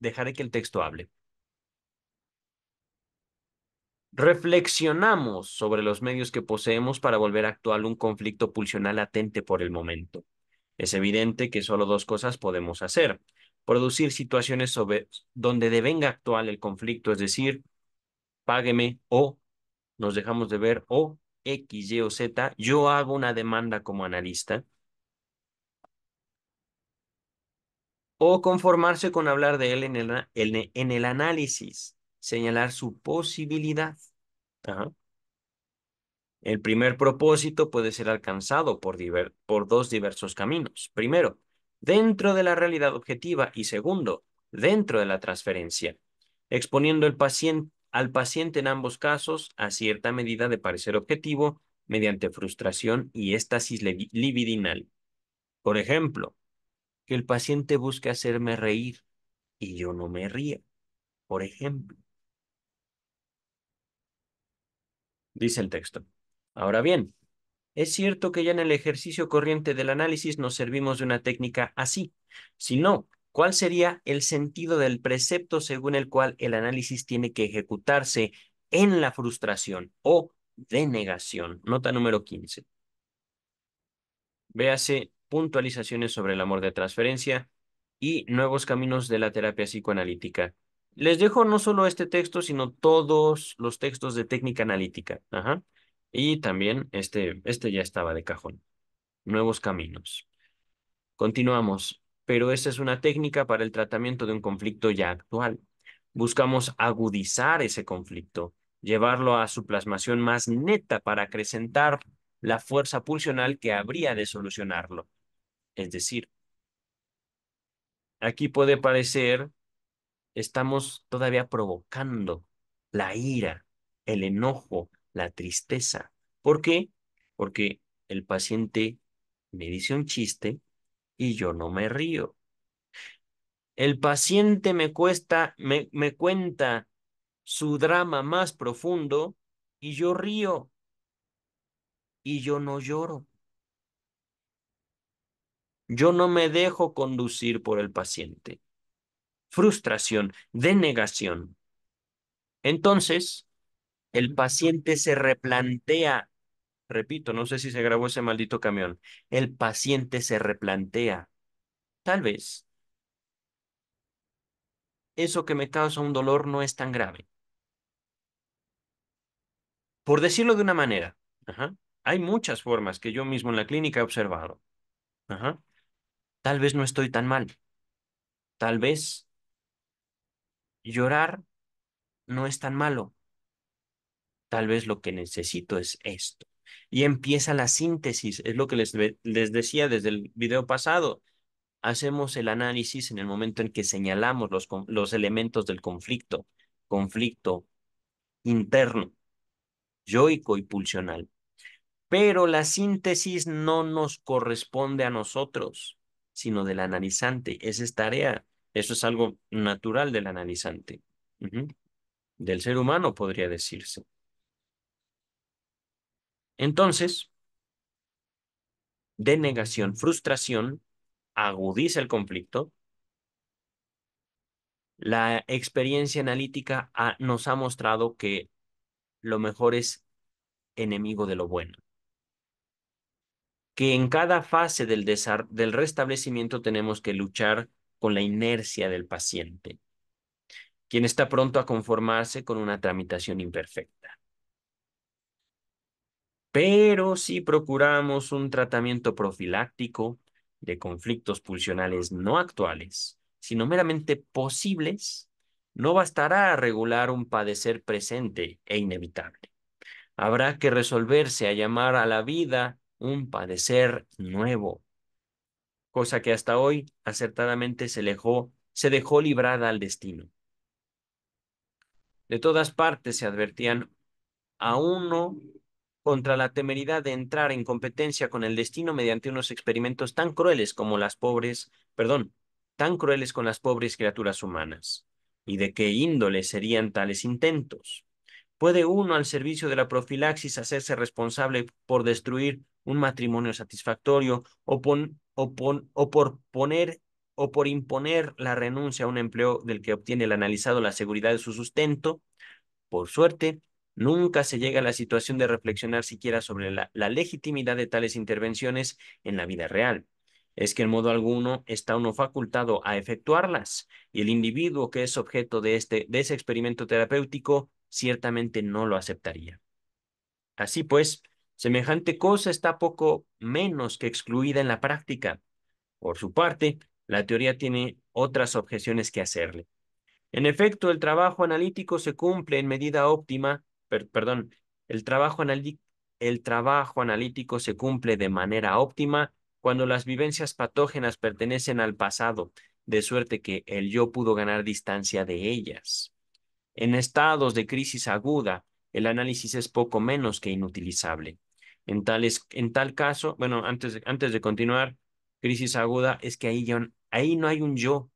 Dejaré que el texto hable reflexionamos sobre los medios que poseemos para volver actual un conflicto pulsional latente por el momento. Es evidente que solo dos cosas podemos hacer. Producir situaciones donde devenga actual el conflicto, es decir, págueme o nos dejamos de ver o X, Y o Z, yo hago una demanda como analista. O conformarse con hablar de él en el análisis, señalar su posibilidad. El primer propósito puede ser alcanzado por, dos diversos caminos. Primero, dentro de la realidad objetiva y segundo, dentro de la transferencia, exponiendo al paciente en ambos casos a cierta medida de parecer objetivo mediante frustración y éstasis libidinal. Por ejemplo, que el paciente busque hacerme reír y yo no me ría, por ejemplo. dice el texto. Ahora bien, es cierto que ya en el ejercicio corriente del análisis nos servimos de una técnica así. Si no, ¿cuál sería el sentido del precepto según el cual el análisis tiene que ejecutarse en la frustración o denegación? Nota número 15. Véase puntualizaciones sobre el amor de transferencia y nuevos caminos de la terapia psicoanalítica les dejo no solo este texto, sino todos los textos de técnica analítica. Y también este, este ya estaba de cajón. Nuevos caminos. Continuamos, pero esta es una técnica para el tratamiento de un conflicto ya actual. Buscamos agudizar ese conflicto, llevarlo a su plasmación más neta para acrecentar la fuerza pulsional que habría de solucionarlo. Es decir, aquí puede parecer estamos todavía provocando la ira, el enojo, la tristeza. ¿Por qué? Porque el paciente me dice un chiste y yo no me río. El paciente me cuesta, me, me cuenta su drama más profundo y yo río y yo no lloro. Yo no me dejo conducir por el paciente frustración, denegación. Entonces, el paciente se replantea, repito, no sé si se grabó ese maldito camión, el paciente se replantea, tal vez, eso que me causa un dolor no es tan grave. Por decirlo de una manera, hay muchas formas que yo mismo en la clínica he observado. tal vez no estoy tan mal. Tal vez llorar no es tan malo. Tal vez lo que necesito es esto. Y empieza la síntesis, es lo que les, decía desde el video pasado. Hacemos el análisis en el momento en que señalamos los, los elementos del conflicto, conflicto interno, yoico y pulsional. Pero la síntesis no nos corresponde a nosotros, sino del analizante. Esa es tarea eso es algo natural del analizante, del ser humano podría decirse. Entonces, denegación, frustración, agudiza el conflicto. La experiencia analítica nos ha mostrado que lo mejor es enemigo de lo bueno. Que en cada fase del, del restablecimiento tenemos que luchar con la inercia del paciente, quien está pronto a conformarse con una tramitación imperfecta. Pero si procuramos un tratamiento profiláctico de conflictos pulsionales no actuales, sino meramente posibles, no bastará a regular un padecer presente e inevitable. Habrá que resolverse a llamar a la vida un padecer nuevo, cosa que hasta hoy acertadamente se dejó, se dejó librada al destino. De todas partes se advertían a uno contra la temeridad de entrar en competencia con el destino mediante unos experimentos tan crueles como las pobres, perdón, tan crueles con las pobres criaturas humanas. ¿Y de qué índole serían tales intentos? ¿Puede uno al servicio de la profilaxis hacerse responsable por destruir un matrimonio satisfactorio o, pon o, por poner o por imponer la renuncia a un empleo del que obtiene el analizado la seguridad de su sustento, por suerte, nunca se llega a la situación de reflexionar siquiera sobre la, la legitimidad de tales intervenciones en la vida real es que en modo alguno está uno facultado a efectuarlas y el individuo que es objeto de, este, de ese experimento terapéutico ciertamente no lo aceptaría. Así pues, Semejante cosa está poco menos que excluida en la práctica. Por su parte, la teoría tiene otras objeciones que hacerle. En efecto, el trabajo analítico se cumple en medida óptima, perdón, el trabajo analítico se cumple de manera óptima cuando las vivencias patógenas pertenecen al pasado, de suerte que el yo pudo ganar distancia de ellas. En estados de crisis aguda, el análisis es poco menos que inutilizable. En, tales, en tal caso, bueno, antes de, antes de continuar, crisis aguda es que ahí, ahí no hay un yo.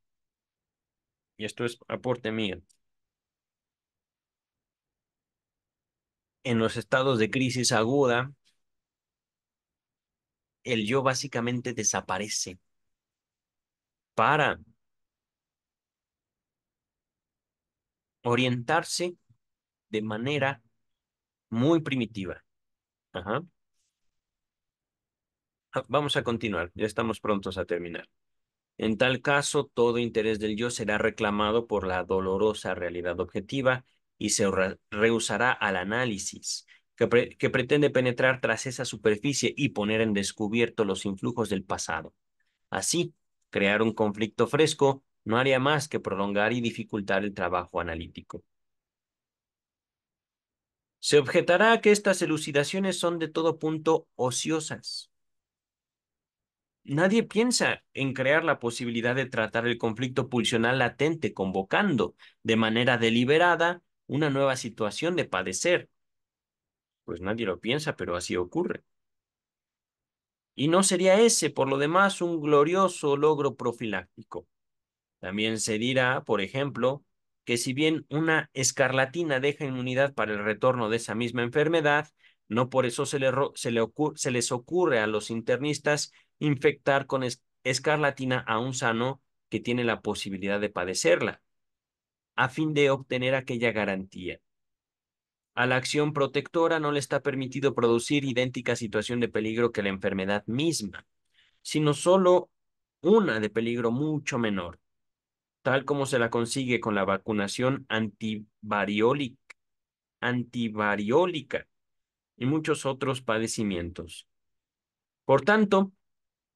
Y esto es aporte mío. En los estados de crisis aguda, el yo básicamente desaparece para orientarse de manera muy primitiva. Ajá. Ah, vamos a continuar, ya estamos prontos a terminar. En tal caso, todo interés del yo será reclamado por la dolorosa realidad objetiva y se rehusará al análisis que, pretende penetrar tras esa superficie y poner en descubierto los influjos del pasado. Así, crear un conflicto fresco no haría más que prolongar y dificultar el trabajo analítico. Se objetará que estas elucidaciones son de todo punto ociosas, Nadie piensa en crear la posibilidad de tratar el conflicto pulsional latente, convocando de manera deliberada una nueva situación de padecer. Pues nadie lo piensa, pero así ocurre. Y no sería ese, por lo demás, un glorioso logro profiláctico. También se dirá, por ejemplo, que si bien una escarlatina deja inmunidad para el retorno de esa misma enfermedad, no por eso se, le se les ocurre a los internistas infectar con escarlatina a un sano que tiene la posibilidad de padecerla, a fin de obtener aquella garantía. A la acción protectora no le está permitido producir idéntica situación de peligro que la enfermedad misma, sino solo una de peligro mucho menor, tal como se la consigue con la vacunación antivariólica, antivariólica y muchos otros padecimientos. Por tanto,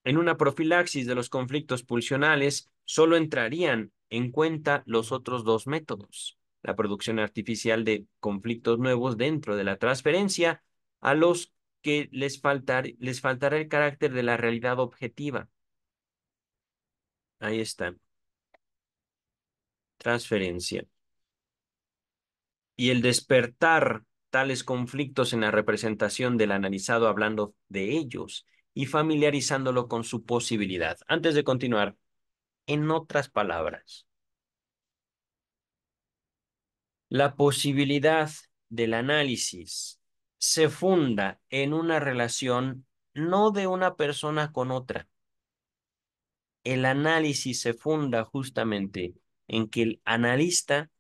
en una profilaxis de los conflictos pulsionales, solo entrarían en cuenta los otros dos métodos, la producción artificial de conflictos nuevos dentro de la transferencia, a los que les, faltar, les faltará el carácter de la realidad objetiva. Ahí está. Transferencia. Y el despertar tales conflictos en la representación del analizado hablando de ellos y familiarizándolo con su posibilidad. Antes de continuar, en otras palabras, la posibilidad del análisis se funda en una relación no de una persona con otra. El análisis se funda justamente en que el analista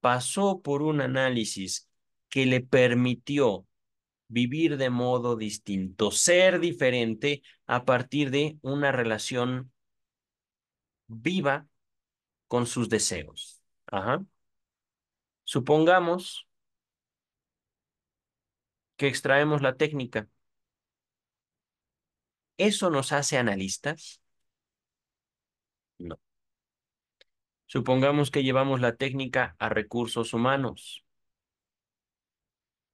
pasó por un análisis que le permitió vivir de modo distinto, ser diferente a partir de una relación viva con sus deseos. Supongamos que extraemos la técnica. ¿Eso nos hace analistas? No. Supongamos que llevamos la técnica a recursos humanos.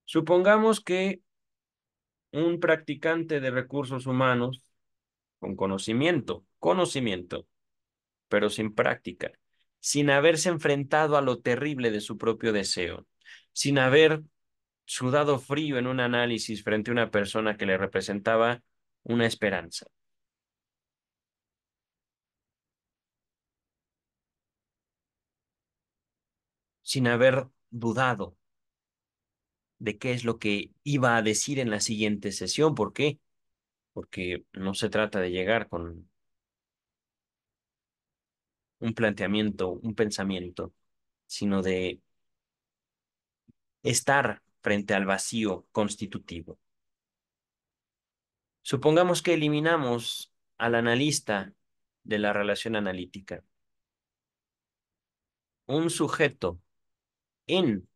Supongamos que un practicante de recursos humanos con conocimiento, conocimiento, pero sin práctica, sin haberse enfrentado a lo terrible de su propio deseo, sin haber sudado frío en un análisis frente a una persona que le representaba una esperanza. sin haber dudado de qué es lo que iba a decir en la siguiente sesión. ¿Por qué? Porque no se trata de llegar con un planteamiento, un pensamiento, sino de estar frente al vacío constitutivo. Supongamos que eliminamos al analista de la relación analítica. Un sujeto en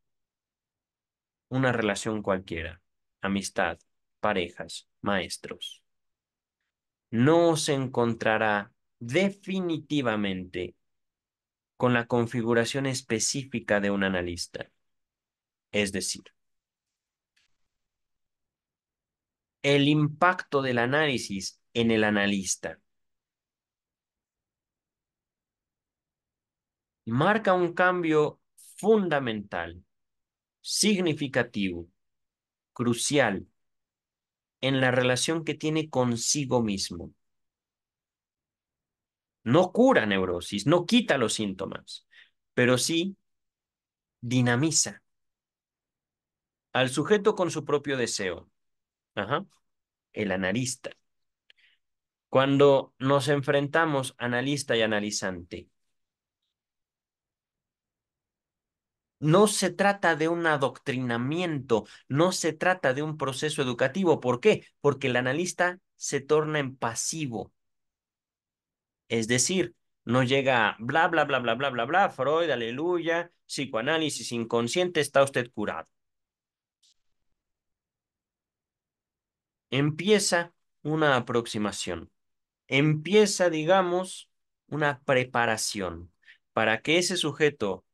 una relación cualquiera, amistad, parejas, maestros. No se encontrará definitivamente con la configuración específica de un analista. Es decir, el impacto del análisis en el analista marca un cambio fundamental significativo, crucial, en la relación que tiene consigo mismo. No cura neurosis, no quita los síntomas, pero sí dinamiza al sujeto con su propio deseo. El analista. Cuando nos enfrentamos analista y analizante, No se trata de un adoctrinamiento, no se trata de un proceso educativo. ¿Por qué? Porque el analista se torna en pasivo. Es decir, no llega bla, bla, bla, bla, bla, bla, bla, Freud, aleluya, psicoanálisis inconsciente, está usted curado. Empieza una aproximación, empieza, digamos, una preparación para que ese sujeto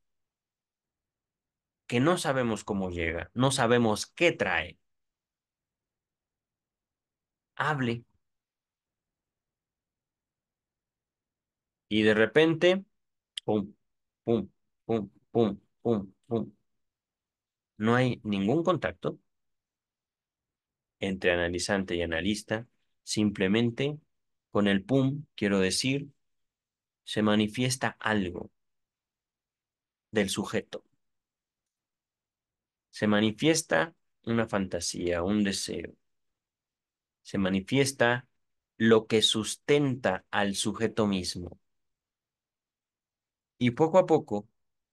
que no sabemos cómo llega, no sabemos qué trae. Hable. Y de repente, pum, pum, pum, pum, pum, pum. No hay ningún contacto entre analizante y analista. Simplemente con el pum, quiero decir, se manifiesta algo del sujeto. Se manifiesta una fantasía, un deseo. Se manifiesta lo que sustenta al sujeto mismo. Y poco a poco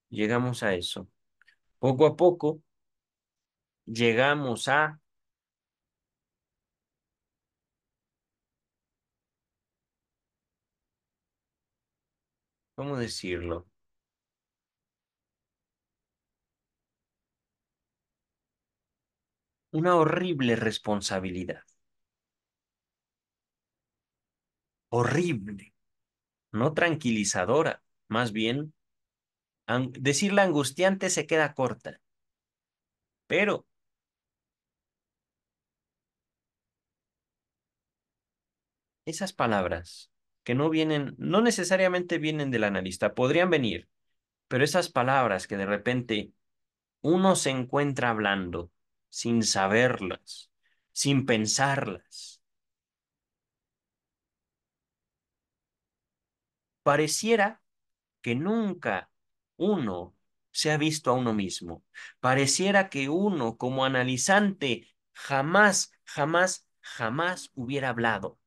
llegamos a eso. Poco a poco llegamos a ¿cómo decirlo? una horrible responsabilidad. Horrible, no tranquilizadora, más bien, decirla angustiante se queda corta. Pero esas palabras que no vienen, no necesariamente vienen del analista, podrían venir, pero esas palabras que de repente uno se encuentra hablando sin saberlas, sin pensarlas. Pareciera que nunca uno se ha visto a uno mismo. Pareciera que uno, como analizante, jamás, jamás, jamás hubiera hablado.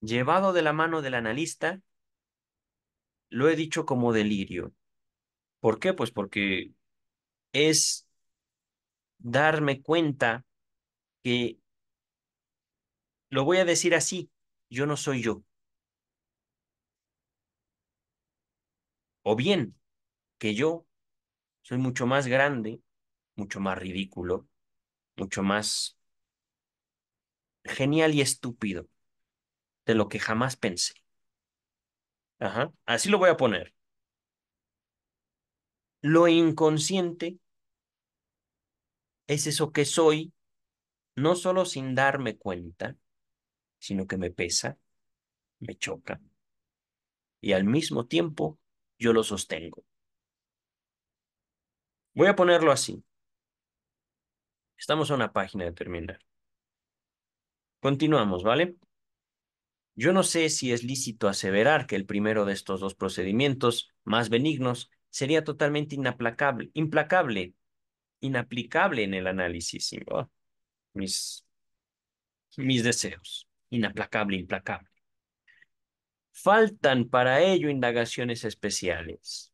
Llevado de la mano del analista, lo he dicho como delirio. ¿Por qué? Pues porque es darme cuenta que, lo voy a decir así, yo no soy yo. O bien, que yo soy mucho más grande, mucho más ridículo, mucho más genial y estúpido de lo que jamás pensé. así lo voy a poner. Lo inconsciente es eso que soy, no solo sin darme cuenta, sino que me pesa, me choca, y al mismo tiempo yo lo sostengo. Voy a ponerlo así. Estamos a una página de terminar. Continuamos, ¿vale? Yo no sé si es lícito aseverar que el primero de estos dos procedimientos, más benignos, sería totalmente inaplacable, implacable, inaplicable en el análisis. Oh, mis, mis deseos, inaplacable, implacable. Faltan para ello indagaciones especiales.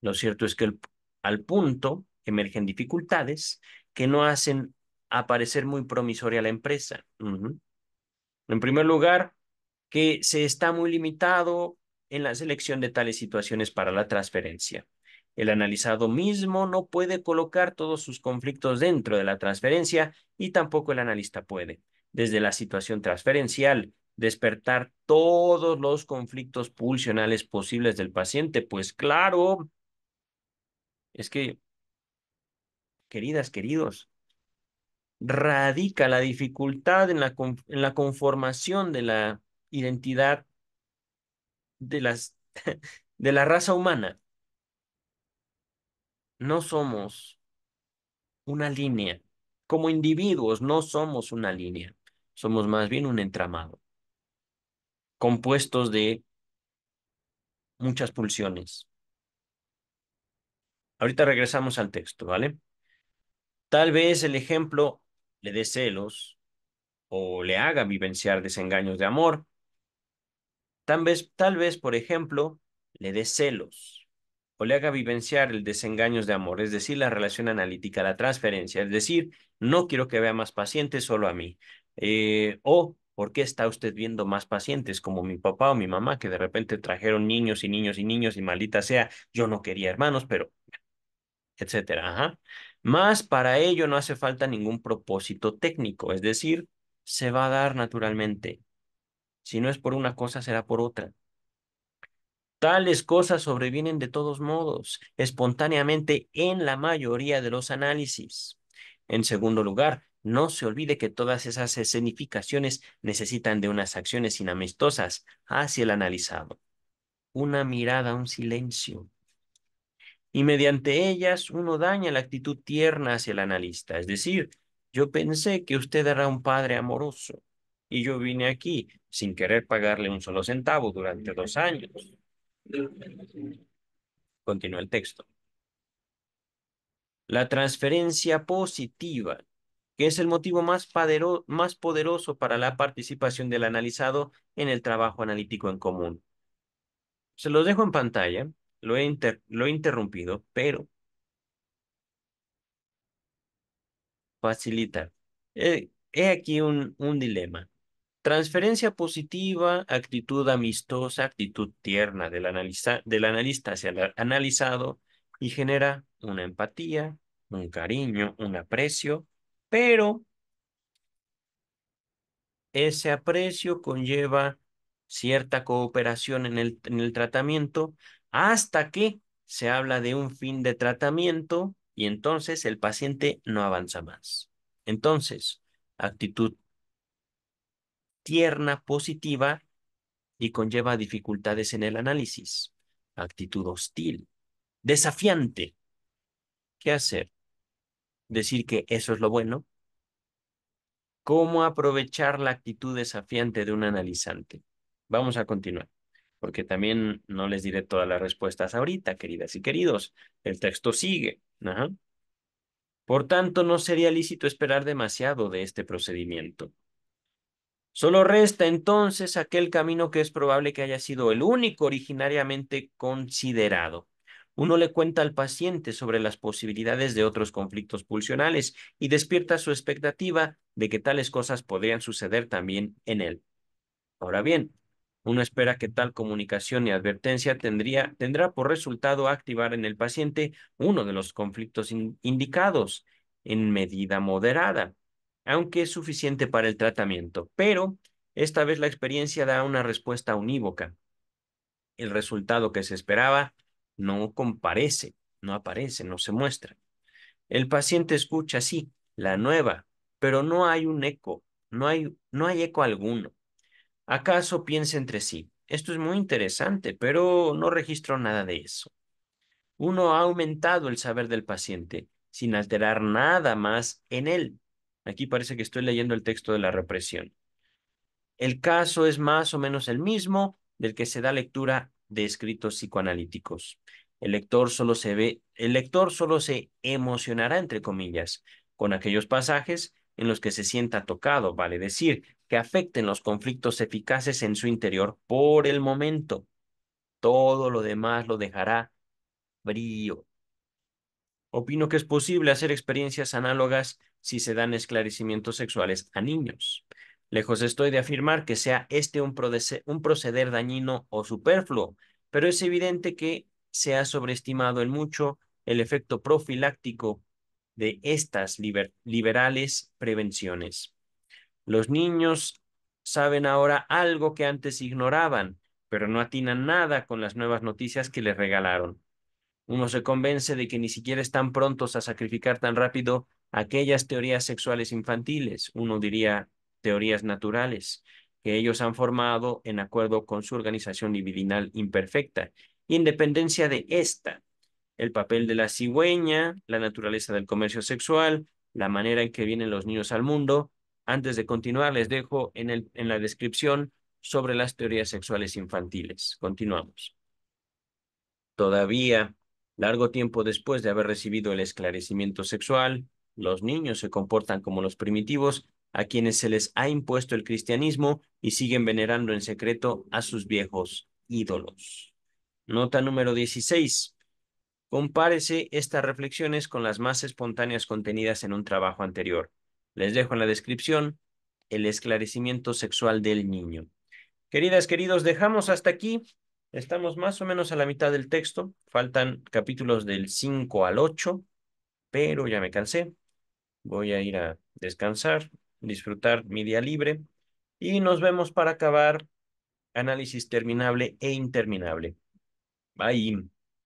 Lo cierto es que al punto emergen dificultades que no hacen aparecer muy promisoria la empresa. En primer lugar, que se está muy limitado en la selección de tales situaciones para la transferencia. El analizado mismo no puede colocar todos sus conflictos dentro de la transferencia y tampoco el analista puede, desde la situación transferencial, despertar todos los conflictos pulsionales posibles del paciente. Pues claro, es que, queridas, queridos, radica la dificultad en la, en la conformación de la identidad de, las, de la raza humana no somos una línea. Como individuos no somos una línea, somos más bien un entramado, compuestos de muchas pulsiones. Ahorita regresamos al texto, ¿vale? Tal vez el ejemplo le dé celos o le haga vivenciar desengaños de amor, Tal vez, tal vez, por ejemplo, le dé celos o le haga vivenciar el desengaño de amor, es decir, la relación analítica, la transferencia, es decir, no quiero que vea más pacientes, solo a mí. Eh, o, ¿por qué está usted viendo más pacientes como mi papá o mi mamá, que de repente trajeron niños y niños y niños y maldita sea, yo no quería hermanos, pero, etcétera. Más para ello no hace falta ningún propósito técnico, es decir, se va a dar naturalmente. Si no es por una cosa, será por otra. Tales cosas sobrevienen de todos modos, espontáneamente en la mayoría de los análisis. En segundo lugar, no se olvide que todas esas escenificaciones necesitan de unas acciones inamistosas hacia el analizado, una mirada, un silencio. Y mediante ellas uno daña la actitud tierna hacia el analista, es decir, yo pensé que usted era un padre amoroso y yo vine aquí sin querer pagarle un solo centavo durante dos años. Continúa el texto. La transferencia positiva, que es el motivo más, más poderoso para la participación del analizado en el trabajo analítico en común. Se los dejo en pantalla, lo he, lo interrumpido, pero facilita. He, eh, he aquí un, un dilema. Transferencia positiva, actitud amistosa, actitud tierna del, del analista hacia el analizado y genera una empatía, un cariño, un aprecio, pero ese aprecio conlleva cierta cooperación en el, en el tratamiento hasta que se habla de un fin de tratamiento y entonces el paciente no avanza más. Entonces, actitud tierna, positiva y conlleva dificultades en el análisis, actitud hostil, desafiante. ¿Qué hacer? Decir que eso es lo bueno. ¿Cómo aprovechar la actitud desafiante de un analizante? Vamos a continuar porque también no les diré todas las respuestas ahorita, queridas y queridos. El texto sigue. Por tanto, no sería lícito esperar demasiado de este procedimiento. Solo resta entonces aquel camino que es probable que haya sido el único originariamente considerado. Uno le cuenta al paciente sobre las posibilidades de otros conflictos pulsionales y despierta su expectativa de que tales cosas podrían suceder también en él. Ahora bien, uno espera que tal comunicación y advertencia tendrá por resultado activar en el paciente uno de los conflictos indicados en medida moderada aunque es suficiente para el tratamiento, pero esta vez la experiencia da una respuesta unívoca. El resultado que se esperaba no comparece, no aparece, no se muestra. El paciente escucha, sí, la nueva, pero no hay un eco, no hay, no hay eco alguno. ¿Acaso piensa entre sí? Esto es muy interesante, pero no registro nada de eso. Uno ha aumentado el saber del paciente sin alterar nada más en él. Aquí parece que estoy leyendo el texto de la represión. El caso es más o menos el mismo del que se da lectura de escritos psicoanalíticos. El lector solo se ve, el lector solo se emocionará, entre comillas, con aquellos pasajes en los que se sienta tocado, vale decir, que afecten los conflictos eficaces en su interior por el momento. Todo lo demás lo dejará brío. Opino que es posible hacer experiencias análogas si se dan esclarecimientos sexuales a niños. Lejos estoy de afirmar que sea este un, proceder dañino o superfluo, pero es evidente que se ha sobreestimado en mucho el efecto profiláctico de estas liberales prevenciones. Los niños saben ahora algo que antes ignoraban, pero no atinan nada con las nuevas noticias que les regalaron. Uno se convence de que ni siquiera están prontos a sacrificar tan rápido aquellas teorías sexuales infantiles, uno diría teorías naturales, que ellos han formado en acuerdo con su organización dividinal imperfecta, independencia de esta, el papel de la cigüeña, la naturaleza del comercio sexual, la manera en que vienen los niños al mundo. Antes de continuar, les dejo en, el, en la descripción sobre las teorías sexuales infantiles. Continuamos. Todavía, largo tiempo después de haber recibido el esclarecimiento sexual, los niños se comportan como los primitivos, a quienes se les ha impuesto el cristianismo y siguen venerando en secreto a sus viejos ídolos. Nota número 16. Compárese estas reflexiones con las más espontáneas contenidas en un trabajo anterior. Les dejo en la descripción el esclarecimiento sexual del niño. Queridas, queridos, dejamos hasta aquí. Estamos más o menos a la mitad del texto. Faltan capítulos del 5 al 8, pero ya me cansé voy a ir a descansar, disfrutar mi día libre y nos vemos para acabar análisis terminable e interminable. Bye.